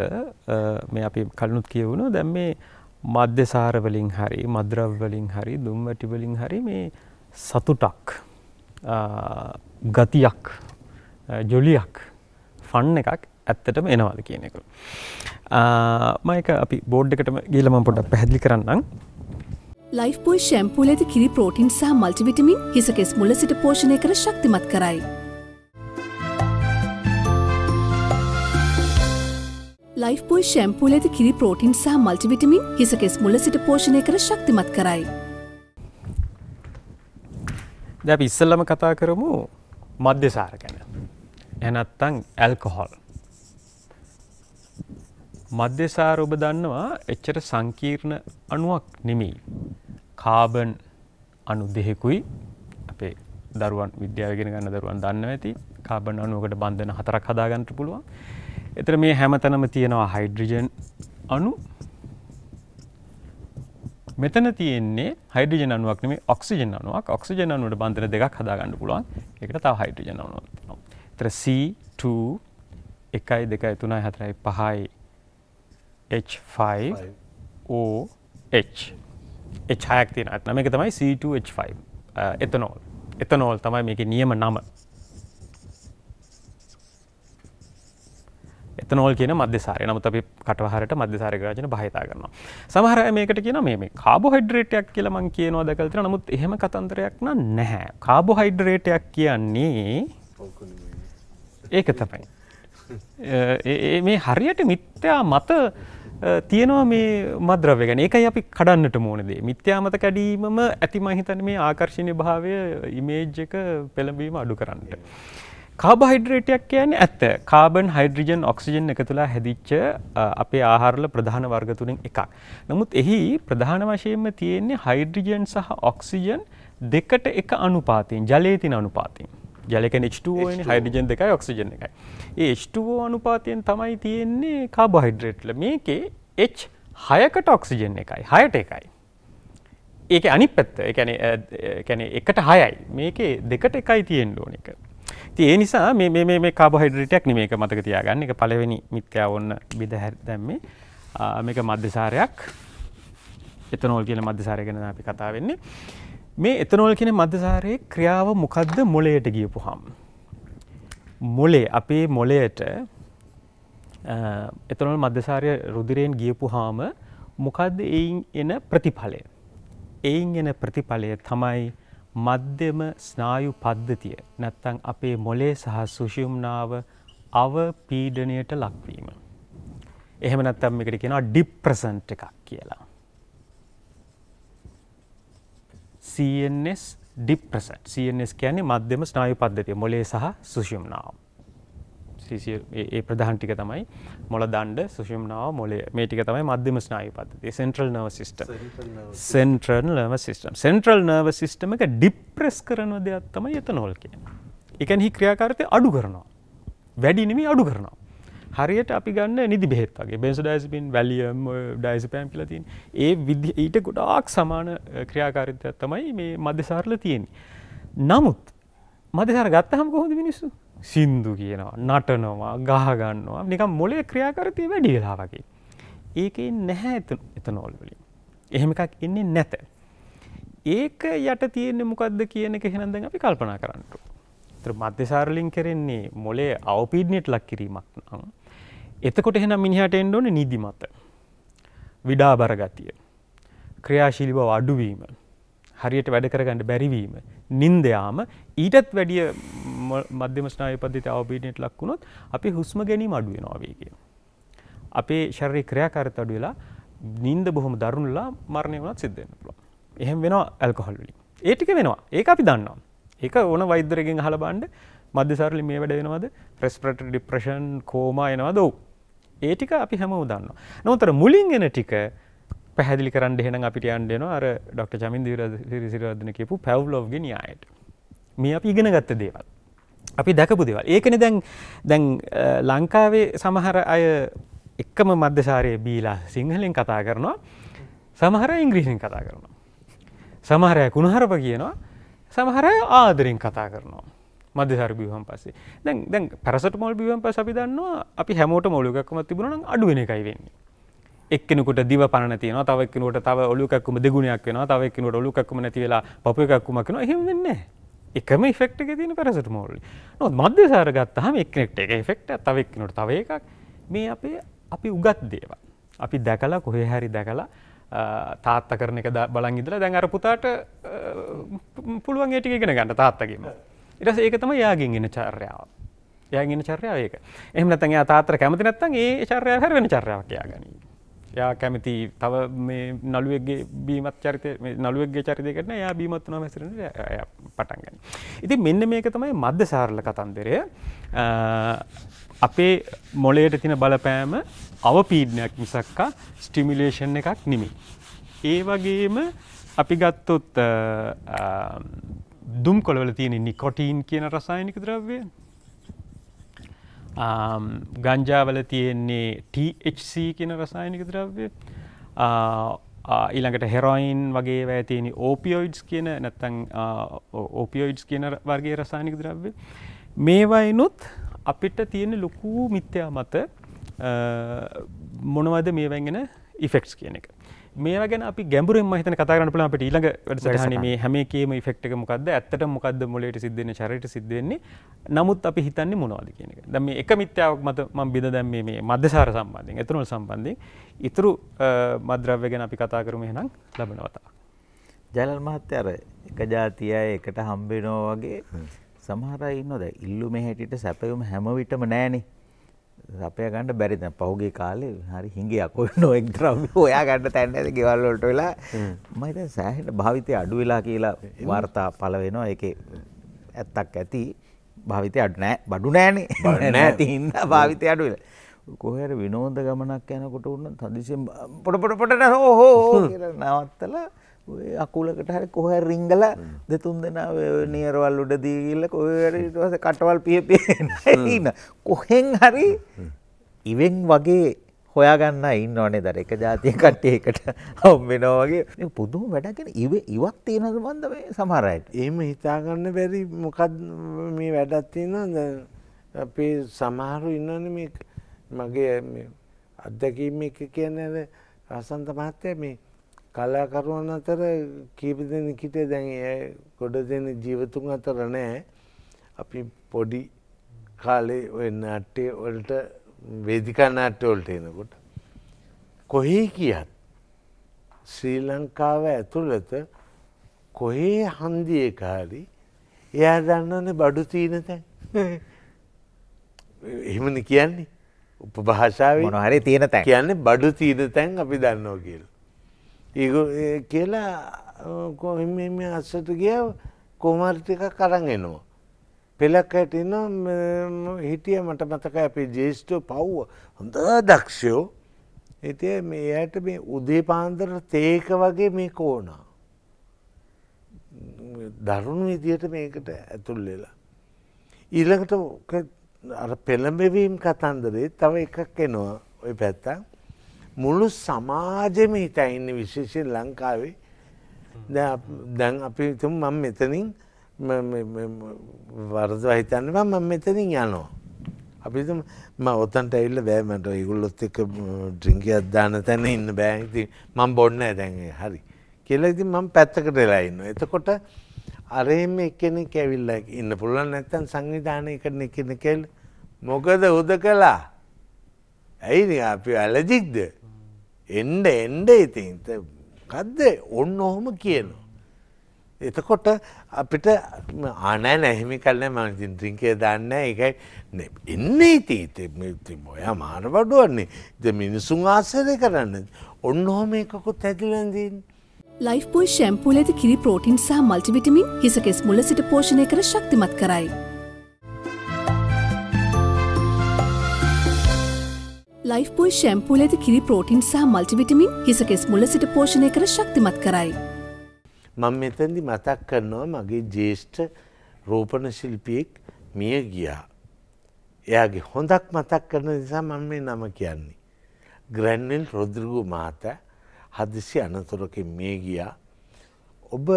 Speaker 4: මේ අපි කලිනුත් කියවුණා දැන් මේ මධ්‍යසාර වලින් හරි මද්‍රව්‍ය වලින් හරි දුම්වැටි වලින් හරි මේ සතුටක් ගතියක් ජොලියක් ෆන් එකක් ඇත්තටම එනවාද කියන එක. මයක අපි බෝඩ් එකටම ගීලම පොඩක් පැහැදිලි කරන්නම්.
Speaker 5: ලයිෆ්බෝයි ශැම්පූලද කිරි ප්‍රෝටින් සහ මල්ටිවිටමින් හිසකෙස් මුල සිට පෝෂණය කර ශක්තිමත් කරයි. ලයිෆ්බෝයි ශැම්පූල ඇති කිරි පෝටින් සහ මල්ටිවිටමින් හිසකෙස් මුල සිට පෝෂණය කර ශක්තිමත් කරයි.
Speaker 4: දැ ඉස්සල්ලම කතා කරමු මධ්‍යසාර ගැන. එනත්තං ඇල්කොහොල්. මධ්‍යසාර ඔබ දන්නවා එච්චට සංකීර්ණ අණුවක් නෙමෙයි. කාබන් අනු දෙහෙකුයි අපේ දරුවන් විද්‍යාවගෙන ගන්න දරුවන් දන්න ඇති කාබන් අනුවකට බන්ධන හතරක් හදාගන්නට පුළුවන්. එතර මේ හැමතැනම තියෙනවා හයිඩ්‍රජන් අනු මෙතන තියෙන්නේ හයිඩජ අනුවක් මේ ඔක්සිජ අනුවක් ඔක්සිජ අනුවට බන්ධන දෙකක් හදාගන්න පුළුවන් එකට තව හයිඩජ අනුව තර C2 එකයි දෙකයි තුනයි හතරයි පහයි H5 OH H හයක් තියෙන අත්නම එක තමයි C2H5 එතනෝල් එතනෝල් තමයි මේක නියම නම එතනෝල් කියන මධ්‍යසාරය නමුත් අපි කටවහරට මධ්‍යසාරය රාජන භහිතා කරනවා. සමහර මේකට කියන මේ කාබොහයිඩ්‍රේටයක් කියලා මං කියනවා දැකලා තියෙනවා. නමුත් එහෙම කතන්දරයක් නැහැ. කාබොහයිඩ්‍රේටයක් කියන්නේ ඒක තමයි. [LAUGHS] මේ හරියට මිත්‍යා මත තියෙනවා මේ මද්‍රව්‍ය ගැන ඒකයි අපි කඩන්නට මෝනදේ මිත්‍යා මත කැඩීමම ඇති මහිතන මේ ආකර්ශණය භාවය ඉමේජ් එක පෙළඹීම අඩු කරන්නට. කාබහයිඩ්‍රේටයක් කියන්නේ ඇත්ත කාබන් හයිඩ්‍රජන් ඔක්සිජන් එකතුලා හැදිච්ච අපේ ආහාරල ප්‍රධාන වර්ග තුනෙන් එකක්. නමුත් එහි ප්‍රධාන වශයෙන්ම තියෙන්නේ හයිඩ්‍රජන් සහ ඔක්සිජන් දෙකට එක අනුපාතයෙන් ජලයේ තියෙන අනුපාතයෙන්. ජලකෙන් H2O එන්නේ හයිඩ්‍රජන් දෙකයි ඔක්සිජන් එකයි. ඒ H2O අනුපාතයෙන් තමයි තියෙන්නේ කාබෝහයිඩ්‍රේට්ල. මේකේ H 6කට ඔක්සිජන් එකයි 6ට එකයි. ඒක අනිත් පැත්ත. ඒ කියන්නේ ඒ කියන්නේ 1ට 6යි. මේකේ 2ට එකයි තියෙන්න ඕන එක. ඉතින් ඒ නිසා මේ මේ මේ මේ කාබෝහයිඩ්‍රේටයක් නෙමෙයි මේක මතක තියාගන්න. ඒක පළවෙනි මිත්‍යාව ඔන්න බිඳ දැම්මේ. මේක මධ්‍යසාරයක්. එතනෝල් කියන මධ්‍යසාරය ගැන අපි කතා වෙන්නේ. මේ එතනෝල් කියන මධ්‍යසාරයේ ක්‍රියාව මොකද්ද මොළයට ගියපුවාම? මොලේ අපේ මොලයට එතනොල් මධ්‍යසාරය රුදිරයෙන් ගියපු හාම මොකක්ද එයින් එන ප්‍රතිඵලය. එයින් එන ප්‍රතිඵලය තමයි මධ්‍යම ස්නායු පද්ධතිය නැත්තං අපේ මොලේ සහ සුෂුම්නාව අව පීඩනයට ලක්වීම. එහෙම නැත්තම් එකට කෙනවා ඩිප්‍රසන්ට් එකක් කියලා. CNS ඩිප්‍රසන්ට් CNS කියන්නේ මධ්‍යම ස්නායු පද්ධතිය මොලේ සහ සුෂුම්නාව. ඒ ප්‍රධාන ටික තමයි මොල දණ්ඩ සුෂුම්නාව මොලේ මේ ටික තමයි මධ්‍යම ස්නායු පද්ධතිය central nerve system central nerve system central nerve system එක ඩිප්‍රෙස් කරන දෙයක් තමයි එතනෝල් කියන්නේ. ඒ කියන්නේ ක්‍රියාකාරීත්වය අඩු කරනවා. වැඩි නෙමෙයි අඩු කරනවා. හරියට අපි ගන්න නිදි බෙහෙත් වගේ බෙන්සොඩයිසපින් වැලියම් ඩයිසපෑම් කියලා තියෙන. ඒ ඊට ගොඩාක් සමාන ක්‍රියාකාරීත්වයක් තමයි මේ මධ්‍යසාරල තියෙන්නේ. නමුත් මධ්‍යසර ගත්තහම කොහොද මිනිස්සු සින්දු කියනවා නටනවා ගහගන්නවා නිකම් මොලේ ක්‍රියාකරතිය වැඩි වෙලා වගේ. ඒකයි නැහැ එතනෝල් වලින්. එහෙම එකක් ඉන්නේ නැත. ඒක යට තියෙන්නේ මොකද්ද කියන එක එහෙනම් දැන් අපි කල්පනා කරන්න ඕනේ. ඒතර මධ්‍යසාරලින් කරන්නේ මොලේ අවපීඩනයට ලක් කිරීමක් නම් එතකොට එහෙනම් මිනිහට එන්න ඕනේ නිදිමත. විඩාබර ගතිය. ක්‍රියාශීලීව අඩුවීම. හරියට වැඩ කරගන්න බැරිවීම නින්දයාම ඊටත් වැඩිය මධ්‍යම ස්නායු පද්ධති අවබෝධයට ලක් වුණොත් අපි හුස්ම ගැනීම අඩු වෙනවා වේගය. අපේ ශරීරයේ ක්‍රියාකාරීත්වය අඩු වෙලා නින්ද බොහොම දරුණුලා මරණය වුණත් සිද්ධ වෙන්න පුළුවන්. එහෙම වෙනවා ඇල්කොහොල් වලින්. ඒ ටික වෙනවා. ඒක අපි දන්නවා. ඒක ඕන වෛද්‍යරගෙන් අහලා බලන්න මධ්‍යසාරලි මේ වැඩ වෙනවද? respiratory depression, coma එනවද? ඔව්. ඒ ටික අපි හැමෝම දන්නවා. නමුත් මුලින් එන ටික පැහැදිලි කරන්න එහෙනම් අපිට යන්න එනවා අර ඩොක්ටර් චමින් දිවිරසිරවර්ධන කියපු පැව්ලොව්ගේ න්‍යායයට. මේ අපි ඉගෙන ගත්ත දේවල්. අපි දැකපු දේවල්. ඒකනේ දැන් දැන් ලංකාවේ සමහර අය එකම මධ්‍යසාරයේ බීලා සිංහලෙන් කතා කරනවා. සමහර ඉංග්‍රීසියෙන් කතා කරනවා. සමහර අය කුණහරප කියනවා. සමහර අය ආදරෙන් කතා කරනවා. මධ්‍යසාර බිවම් පස්සේ දැන් දැන් පැරසටමෝල් බිවම් පස්ස අපි දන්නවා අපි හැමෝටම ඔලුවකක්කම තිබුණා නම් අඩු වෙන එකයි වෙන්නේ. එක්කෙනෙකුට දිව පණ තියෙනවා තව එක්කෙනෙකුට තව ඔලු කැක්කුම දෙගුණයක් වෙනවා තව එක්කෙනෙකුට ඔලු කැක්කුම නැති වෙලා පපු කැක්කුමක් වෙනවා එහෙම වෙන්නේ නැහැ එකම ඉෆෙක්ට් එකේ තියෙන පැරසටමෝල් නමුත් මධ්‍යසාර ගත්තාම එක්කෙනෙක්ට එක ඉෆෙක්ට් එකක් තව එක්කෙනෙකුට තව එකක් මේ අපේ අපි උගත් දේවල් අපි දැකලා කොහේ හරි දැකලා තාත්ත කරන එක බලන් ඉඳලා දැන් අර පුතාට පුළුවන් ඒ ටික ඉගෙන ගන්න තාත්තගෙම ඊට පස්සේ ඒක තමයි එයාගෙන් එන චර්යාව එයාගෙන් එන චර්යාව ඒක එහෙම නැත්නම් එයා තාත්තට කැමති නැත්නම් ඒ චර්යාව හැර වෙන චර්යාවක් එයා ගනී යා කැමති තව මේ නළුවක්ගේ බීමත් චරිත නළුවක්ගේ චරිතය කරන යා බීමත් වන මැසරන පටන්ගන්න. ඉති මෙන්න මේක තමයි මධ්‍ය සාරල කතන්දරය අපේ මොලයට තින බලපෑම අවපීඩනයක් මිසක්කා ස්ටිමිලේෂන් එකක් නිමි. ඒ වගේම අපි ගත්තොත් දුම් කොළවල තියෙන නිකොටීන් කියන රසායනික ද්‍රව්වය ගංජාවල තියෙන්නේ THC කියන රසායනික ද්‍රව්‍ය ඊළඟට හෙරොයින් වගේ වැෑතියනි ඕපියෝයිඩ්ස් කියන නැත්තං ඕපියෝයිඩ්ස් කියන වර්ගේ රසායනික ද්‍රව්‍ය මේවයිනුත් අපිට තියෙන ලොකූ මිත්‍යා මත මොනවද මේ වැගෙන ඉෆෙක්ස් කියන එක මේ ගැන අපි ගැඹුරෙන් මහිතන කතාරන්න පුළ අපට ඊළඟ වැඩසටහන මේ හැමකේම ෆෙක්ටක මොකක්ද ඇත්තට මොකක්ද මොලට සිද්ධන චරයට සිද්ධවෙන්නේ නමුත් අපි හිතන්නේ මොනවාද කියනක දම එක මිත්‍යාවක් මත ම බිඳ දැම් මේ මධ්‍යසාර සම්බන්ධයෙන් එතනුල් සම්බන්ධය
Speaker 2: ඉතුරු මද්‍රව්‍ය ගැන අපි කතා කරම හෙනම් ලබනවතා. ජලල් මහත්‍ය අර එක ජාතියය එකට හම්බෙනෝ වගේ සමහරයි නොද ඉල්ලු මෙහැටිට සැපයුම් හැමවිටම නෑනේ සපය ගන්න බැරි දැන් පහුගිය කාලේ හරි හිඟයක් ඔය නොඑක් ද්‍රව්‍ය හොයා ගන්න තැන නැති ගෙවල් වලට වෙලා මම හිතන්නේ සෑහෙන භාවිතය අඩු වෙලා කියලා වාර්තා පළ වෙනවා ඒකේ ඇත්තක් ඇති භාවිතය අඩු නෑ බඩු නෑනේ [LAUGHS] නැති හින්දා භාවිතය අඩු වෙලා කොහේ හරි විනෝද ගමනක් යනකොට උන්න තදිසියෙන් පොඩ පොඩ පොඩ නෑ ඕ හෝ කියලා නවත්තලා ඔය අකුලකට හරි කොහේ රිංගලා දෙතුන් දෙනා නියරවල් උඩ දීගිල්ල කොහේ හරි ඊට පස්සේ කටවල් පිය පිය ඉන්න කොහෙන් හරි ඉවෙන් වගේ හොයාගන්න ඉන්න ඕනේ දර එක ජාතිය කට්ටිය එකට හම් වෙනවා වගේ මේ පුදුම වැඩක් කියන ඉව ඉවක් තියෙනවද මන්ද මේ සමහර අයට එහෙම හිතාගන්න බැරි මොකක්ද මේ වැඩක් තියෙනවද
Speaker 1: අපේ සමහරු ඉන්නවනේ මේ මගේ මේ අත්දැකීම් එක කියන්නේ අසන්ත මහත්තයා මේ කලාකරුවන් අතර කීප දෙනෙකුට දැන් ගොඩ දෙන ජීවතුන් අතර නෑ අපි පොඩි කාලේ ඔය නාට්‍ය වලට වේදිකා නාට්‍ය වලට එනකොට කොහේ කියත් ශ්‍රී ලංකාව ඇතුළත කොහේ හන්දියේ කාරි එයා දන්නන්නේ බඩු තියෙන තැන් [LAUGHS] එහෙමන කියන්නේ උපභාෂාව හරි තියෙන තැන් කියන්නේ බඩු තීන තැන් අපි දන්නවා කියලා ඒ eh, කියලා කොහෙම අස්සතු ගිය කොමර්තික කරන් එනවා. පෙලක් ඇටන්න හිටිය මට මතක අපේ ජේෂ්ටෝ පව්ව හොඳ දක්ෂයෝ එති මේ ඇයට මේ උදේ පාන්දර තේක වගේ මේ කෝනා. දරුණු විදියට මේකට ඇතුල් වෙලා. ඊළඟට අර පෙළඹවීම් කතන්දරේ තව එකක් එනවා ඔය පැත්තා මුළු සමාජම හිත ඉන්න විශේෂෙන් ලංකාවේ දැන් අපි තුම් මං මෙතනින් වරද හිතන්නවා මං මෙතනින් යනවා. අපි ම ඔතන්ට ඇල්ල බෑමට ඉගුල්ලොත් එක ඩ්‍රිංකි අදදාන තැන ඉන්න බෑහිති මං බොන්න ඇදැන්ගේ හරි කියලා ඉති මං පැත්තකට වෙලාඉන්න. එතකොට අරේම එකනෙ කැවිල්ල ඉන්න පුළුවන් නැත්තන් සංවිධානය කරන එකන කෙල් මොකද උද කලා ඇයි අපි ඇලජික්ද එන්ඩ එන්ඩ ඉතින් කදද ඔන්න ඔහොම කියනවා. එතකොට අපිට ආනෑ නැහිමි කලන මනතින් ත්‍රිංකය දන්න එකයි එන්නේ ඉතීතති ඔයා මාන වඩුවන්නේ ද මිනිසුන් ආසරය කරන්න ඔන්න හොම එකකුත් ඇතිලඳින්.
Speaker 5: ලයිෆ්බෝයි ශැම්පූල ඇති කිරි පෝටින් සහ මල්ටිවිටමින් හිසකෙස් මුල සිට පෝෂණය කර ශක්තිමත් කරයි. ලයිෆ්බෝයි ශැම්පූල ඇති කිරි පෝටින් සහ මල්ටිවිටමින් හිසකෙස් මුල සිට පෝෂණය කර ශක්තිමත් කරයි.
Speaker 1: මං මෙතැදි මතක් කරනවා මගේ ජේෂ්ඨ රෝපණ ශිල්පියෙක් මිය ගියා. එයාගේ හොඳක් මතක් කරන නිසා මං මේ නම කියන්නේ. ග්‍රැන්නෙල් රොදරගු මාත හදිසි අනතුරකින් මේ ගියා. ඔබ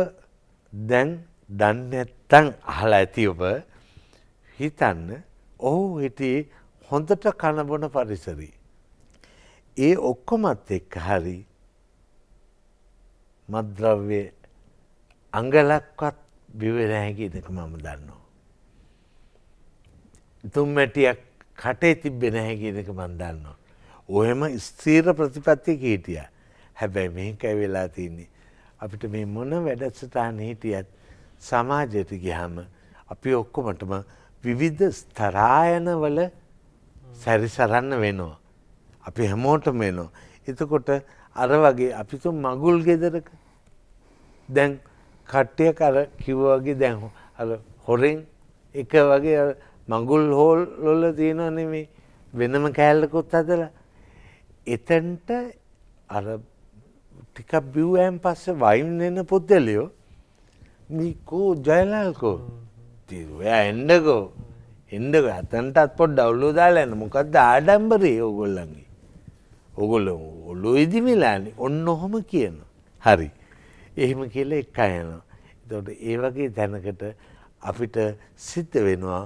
Speaker 1: දැන් දන්නැත්තං අහලා ඇති ඔබ හිතන්න ඔහු හිටියේ හොඳට කණබොන පරිසරී. ඒ ඔක්කොමත් එක්ක හරි මද්‍රව්‍ය අඟලක්වත් බිවනෑකි ඉදක මම දන්නවා. තුම්මැටියක් කටේ තිබ්බෙන හැකිනක මන් දන්නවා. ඔහෙම ස්තීර ප්‍රතිපත්තියක හිටිය හැබැයි මේකයි වෙලා තින්නේ. අපිට මේ මොන වැඩසටාන හිටියත් සමාජයට ගිහම අපි ඔක්කොමටම විවිධ ස්තරායනවල සැරිසරන්න වෙනවා. අපි හැමෝටම එනවා. එතකොට අර වගේ අපිතු මගුල් ගෙදරක දැන් කට්ටිය කර කිව්වගේ දැන් අ හොරෙන් එක වගේ මගුල් හෝල් ලොල්ල තියෙනවා නෙමේ වෙනම කෑල්ලකොත් හදල එතැන්ට අර ටිකක් බිව්ඇම් පස්ස වයින් එන පුද්දලියෝ මිකෝ ජයලාල්කෝ තිරයා එන්ඩකෝ එන්ඩක ඇතන්ටත් පොඩ් ඩව්ලෝ දාලා ඇන මොකක්ද ආඩම්බරේ ඕගොල්ලන්ගේ ඔගොල්ල ඔල්ලු ඉදි වෙලානි ඔන්න ඔහොම කියන. හරි. එහෙම කියල එක් අයන. එතට ඒ වගේ තැනකට අපිට සිත්ත වෙනවා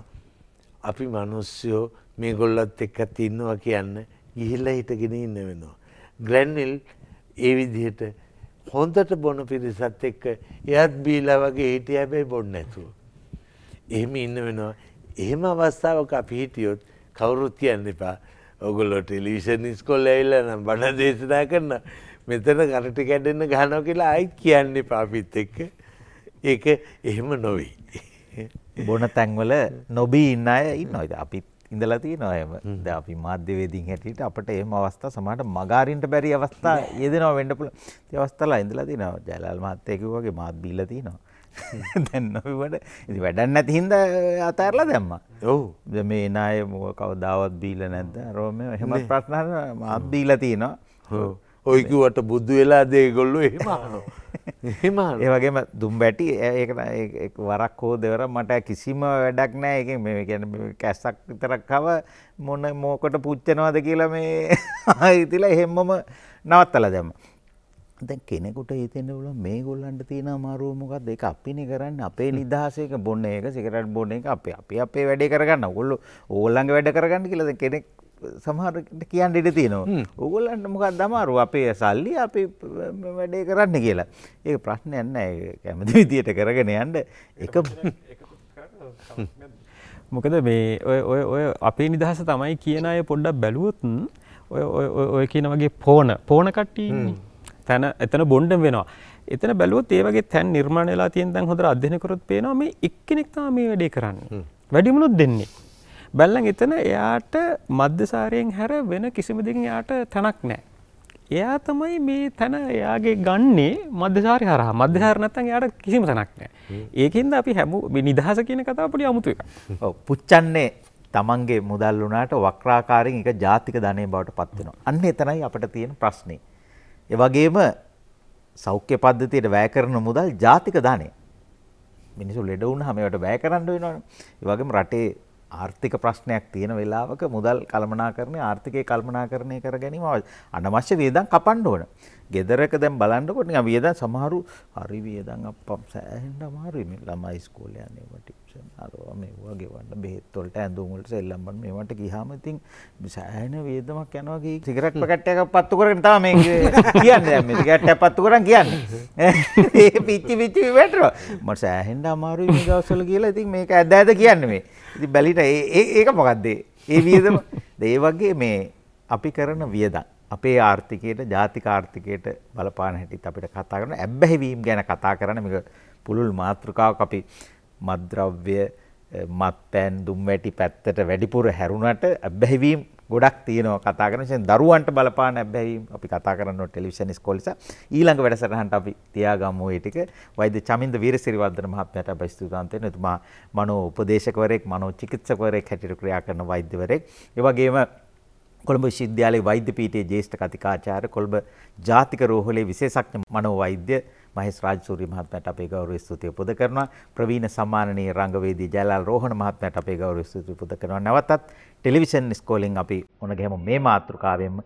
Speaker 1: අපි මනුස්්‍යයෝ මේ ගොල්ලත් එක් අත් ඉන්නවා කියන්න ගිහිල්ල හිටගෙන ඉන්න වෙනවා. ග්‍රැන්නිල් ඒ විදිහට හොන්දට බොන පිරිසත් එක්ක එයත් බීලා වගේ හිටිය හැබැයි බොන්න ඇතුව. එහෙම ඉන්න වෙනවා එහෙම අවස්ථාවක අපිහිටියොත් කවුරුත් කියන්න එපා ඔගොල්ලො ටෙලිෂනිස්කොල් ඇල්ල නම් බණ දේශනා කරන්න මෙතන ගරටි කැඩෙන්න්න ගහනෝ කියලා අයිත් කියන්නේ පාපිත් එක්ක
Speaker 2: ඒක එහෙම නොවී. බොන තැන්වල නොබී ඉන්න අය ඉන්න ඔයිද අපිත් ඉඳලති නොයම ද අපි මාධ්‍යවේදින් හැටියට අපට එම අවස්ථා සමට මගාරින්ට බැරි අවස්ථා යෙදෙනවා වඩපුල අවස්ථලා ඉඳලති නව ජයලල් මත්තයකු වගේ මාත් බිල්ලති නවා [LAUGHS] දැන් නොවට ඉති වැඩක් නැති හින්දා අතහැරලා දැම්මා. ඔව්. දැන් මේ නාය මොක කවදාවත් බීලා නැද්ද? රෝමේ එහෙමත් ප්‍රශ්න අහන මාත් බීලා තිනවා. ඔව්. ඔයි කිව්වට බුදු වෙලා දේගොල්ලෝ එහෙම අහනවා. එහෙම අහනවා. ඒ වගේම දුම්බැටි ඒක වරක් හෝ දෙවරක් මට කිසිම වැඩක් නැහැ. ඒකෙන් මේ කියන්නේ කැස්සක් විතරක් කව මොන මොකට පුච්චනවද කියලා මේ [LAUGHS] ආයෙතිලා එහෙම්මම නවත්තලා දැම්මා. දැන් කෙනෙකුට හිතෙන්න පුළුවන් මේගොල්ලන්ට තියෙන අමාරුව මොකද්ද ඒක අපිනේ කරන්නේ අපේ නිදහසේක බොන්න එක සිගරට් බොන්න එක අපේ අපි අපේ වැඩේ කරගන්න ඕගොල්ලෝ ඕගොල්ලන්ගේ වැඩ කරගන්න කියලා දැන් කෙනෙක් සමහරට කියන්න ඉඩ තියෙනවා. ඕගොල්ලන්ට මොකක්ද අමාරුව අපේ සල්ලි අපි වැඩේ කරන්න කියලා. ඒක ප්‍රශ්නයක් නැහැ. කැමති විදියට කරගෙන යන්න එක මොකද මේ ඔය ඔය ඔය
Speaker 4: අපේ නිදහස තමයි කියන අය පොඩ්ඩක් බැලුවොත් ඔය ඔය ඔය කියන වගේ පෝන පෝන කට්ටිය ඉන්නේ. තැන එතන බොන්්ඩ වෙනවා. එතන බැලුවොත් ඒ වගේ තැන් නිර්මාණය වෙලා තියෙන තැන් හොඳට අධ්‍යයනය කරොත් පේනවා මේ එක්කෙනෙක් තමයි මේ වැඩේ කරන්නේ. වැඩිමනොත් දෙන්නේ. බැලන් එතන එයාට මධ්‍යසාරයෙන් හැර වෙන කිසිම දෙකින් එයාට තැනක් නැහැ. එයා තමයි මේ තැන එයාගේ ගන්නේ මධ්‍යසාරය හරහා මධ්‍යසාර නැත්නම් එයාට කිසිම තැනක් නැහැ.
Speaker 2: ඒකින්ද අපි හැම මේ නිදහස කියන කතාව පොඩි අමුතු එකක්. ඔව් පුච්චන්නේ Tamange මුදල් වුණාට වක්‍රාකාරයෙන් එක ජාතික ධනය බවට පත් වෙනවා. අන්න එතනයි අපිට තියෙන ප්‍රශ්නේ. ඒ වගේම සෞඛ්‍ය පද්ධතියට වැය කරන මුදල් ජාතික දාණය. මිනිස්සු ලෙඩ වුණාම ඒවට වැය කරන්න වෙනවනේ. ඒ වගේම රටේ ආර්ථික ප්‍රශ්නයක් තියෙන වෙලාවක මුදල් කළමනාකරණය ආර්ථිකය කළමනාකරණය කර ගැනීම අනවශ්‍ය වියදම් කපන්න ඕන. ගෙදරක දැන් බලන්නකොට නිකන් වියදම් සමහරු හරි වියදම් අප්පම් සෑහෙන්න අමාරුයි මේ ළමයි ඉස්කෝලේ යන්නේ ඒවා ටියුෂන් අරවා මේවා ගෙවන්න බෙහෙත් වලට ඇඳුම් වලට සෙල්ලම් බන් මේවට ගියාම ඉතින් සෑහෙන වියදමක් යනවා ගිහ සිගරට් පැකට් එකක් පත්තු කරගෙන තමයි මේ කියන්නේ දැන් මේ සිගරට් එකක් පත්තු කරන් කියන්නේ. [LAUGHS] ඒ පිච්චි පිච්චි වැටරෝ. මට සෑහෙන්න අමාරුයි මේ දවස්වල කියලා ඉතින් මේක ඇද ඇද කියන්නේ මේ. ඉතින් බැලිට ඒ ඒක මොකක්ද ඒ වියදම ඒ වගේ මේ අපි කරන වියදම් අපේ ආර්ථිකයට ජාතික ආර්ථිකයට බලපාන හැටිත් අපිට කතා කරන ඇබ්බැහි වීම ගැන කතා කරන මේක පුළුල් මාතෘකාවක් අපි මත්ද්‍රව්‍ය මත්පැන් දුම්වැටි පැත්තට වැඩිපුර හැරුණට ඇබ්බැහි වීම ගොඩක් තියෙනවා කතා කරන විශේෂයෙන් දරුවන්ට බලපාන හැබැයි අපි කතා කරනවා ටෙලිවිෂන් ඉස්කෝලේ නිසා ඊළඟ වැඩසටහනට අපි තියාගමු ඒ ටික වෛද්‍ය චමින්ද වීරසිරිවර්ධන මහත්මයාට අපි ස්තුතිවන්ත වෙනවා එතුමා මනෝ උපදේශකවරයෙක් මනෝ චිකිත්සකවරයෙක් හැටියට ක්‍රියා කරන වෛද්‍යවරයෙක් ඒ වගේම කොළඹ විශ්වවිද්‍යාලයේ වෛද්‍ය පීඨයේ ජ්‍යෙෂ්ඨ කතිකාචාර්ය කොළඹ ජාතික රෝහලේ විශේෂඥ මනෝ වෛද්‍ය මහේස් රාජසූරිය මහත්මයාට අපේ ගෞරව ස්තුතිය පුද කරනවා. ප්‍රවීණ සම්මානනීය රංගවේදී ජයලාල් රෝහණ මහත්මයාට අපේ ගෞරව ස්තුතිය පුද කරනවා. නැවතත්
Speaker 5: ටෙලිවිෂන් ස්කෝලින් අපි මුණ ගැහෙමු මේ මාතෘකාවෙම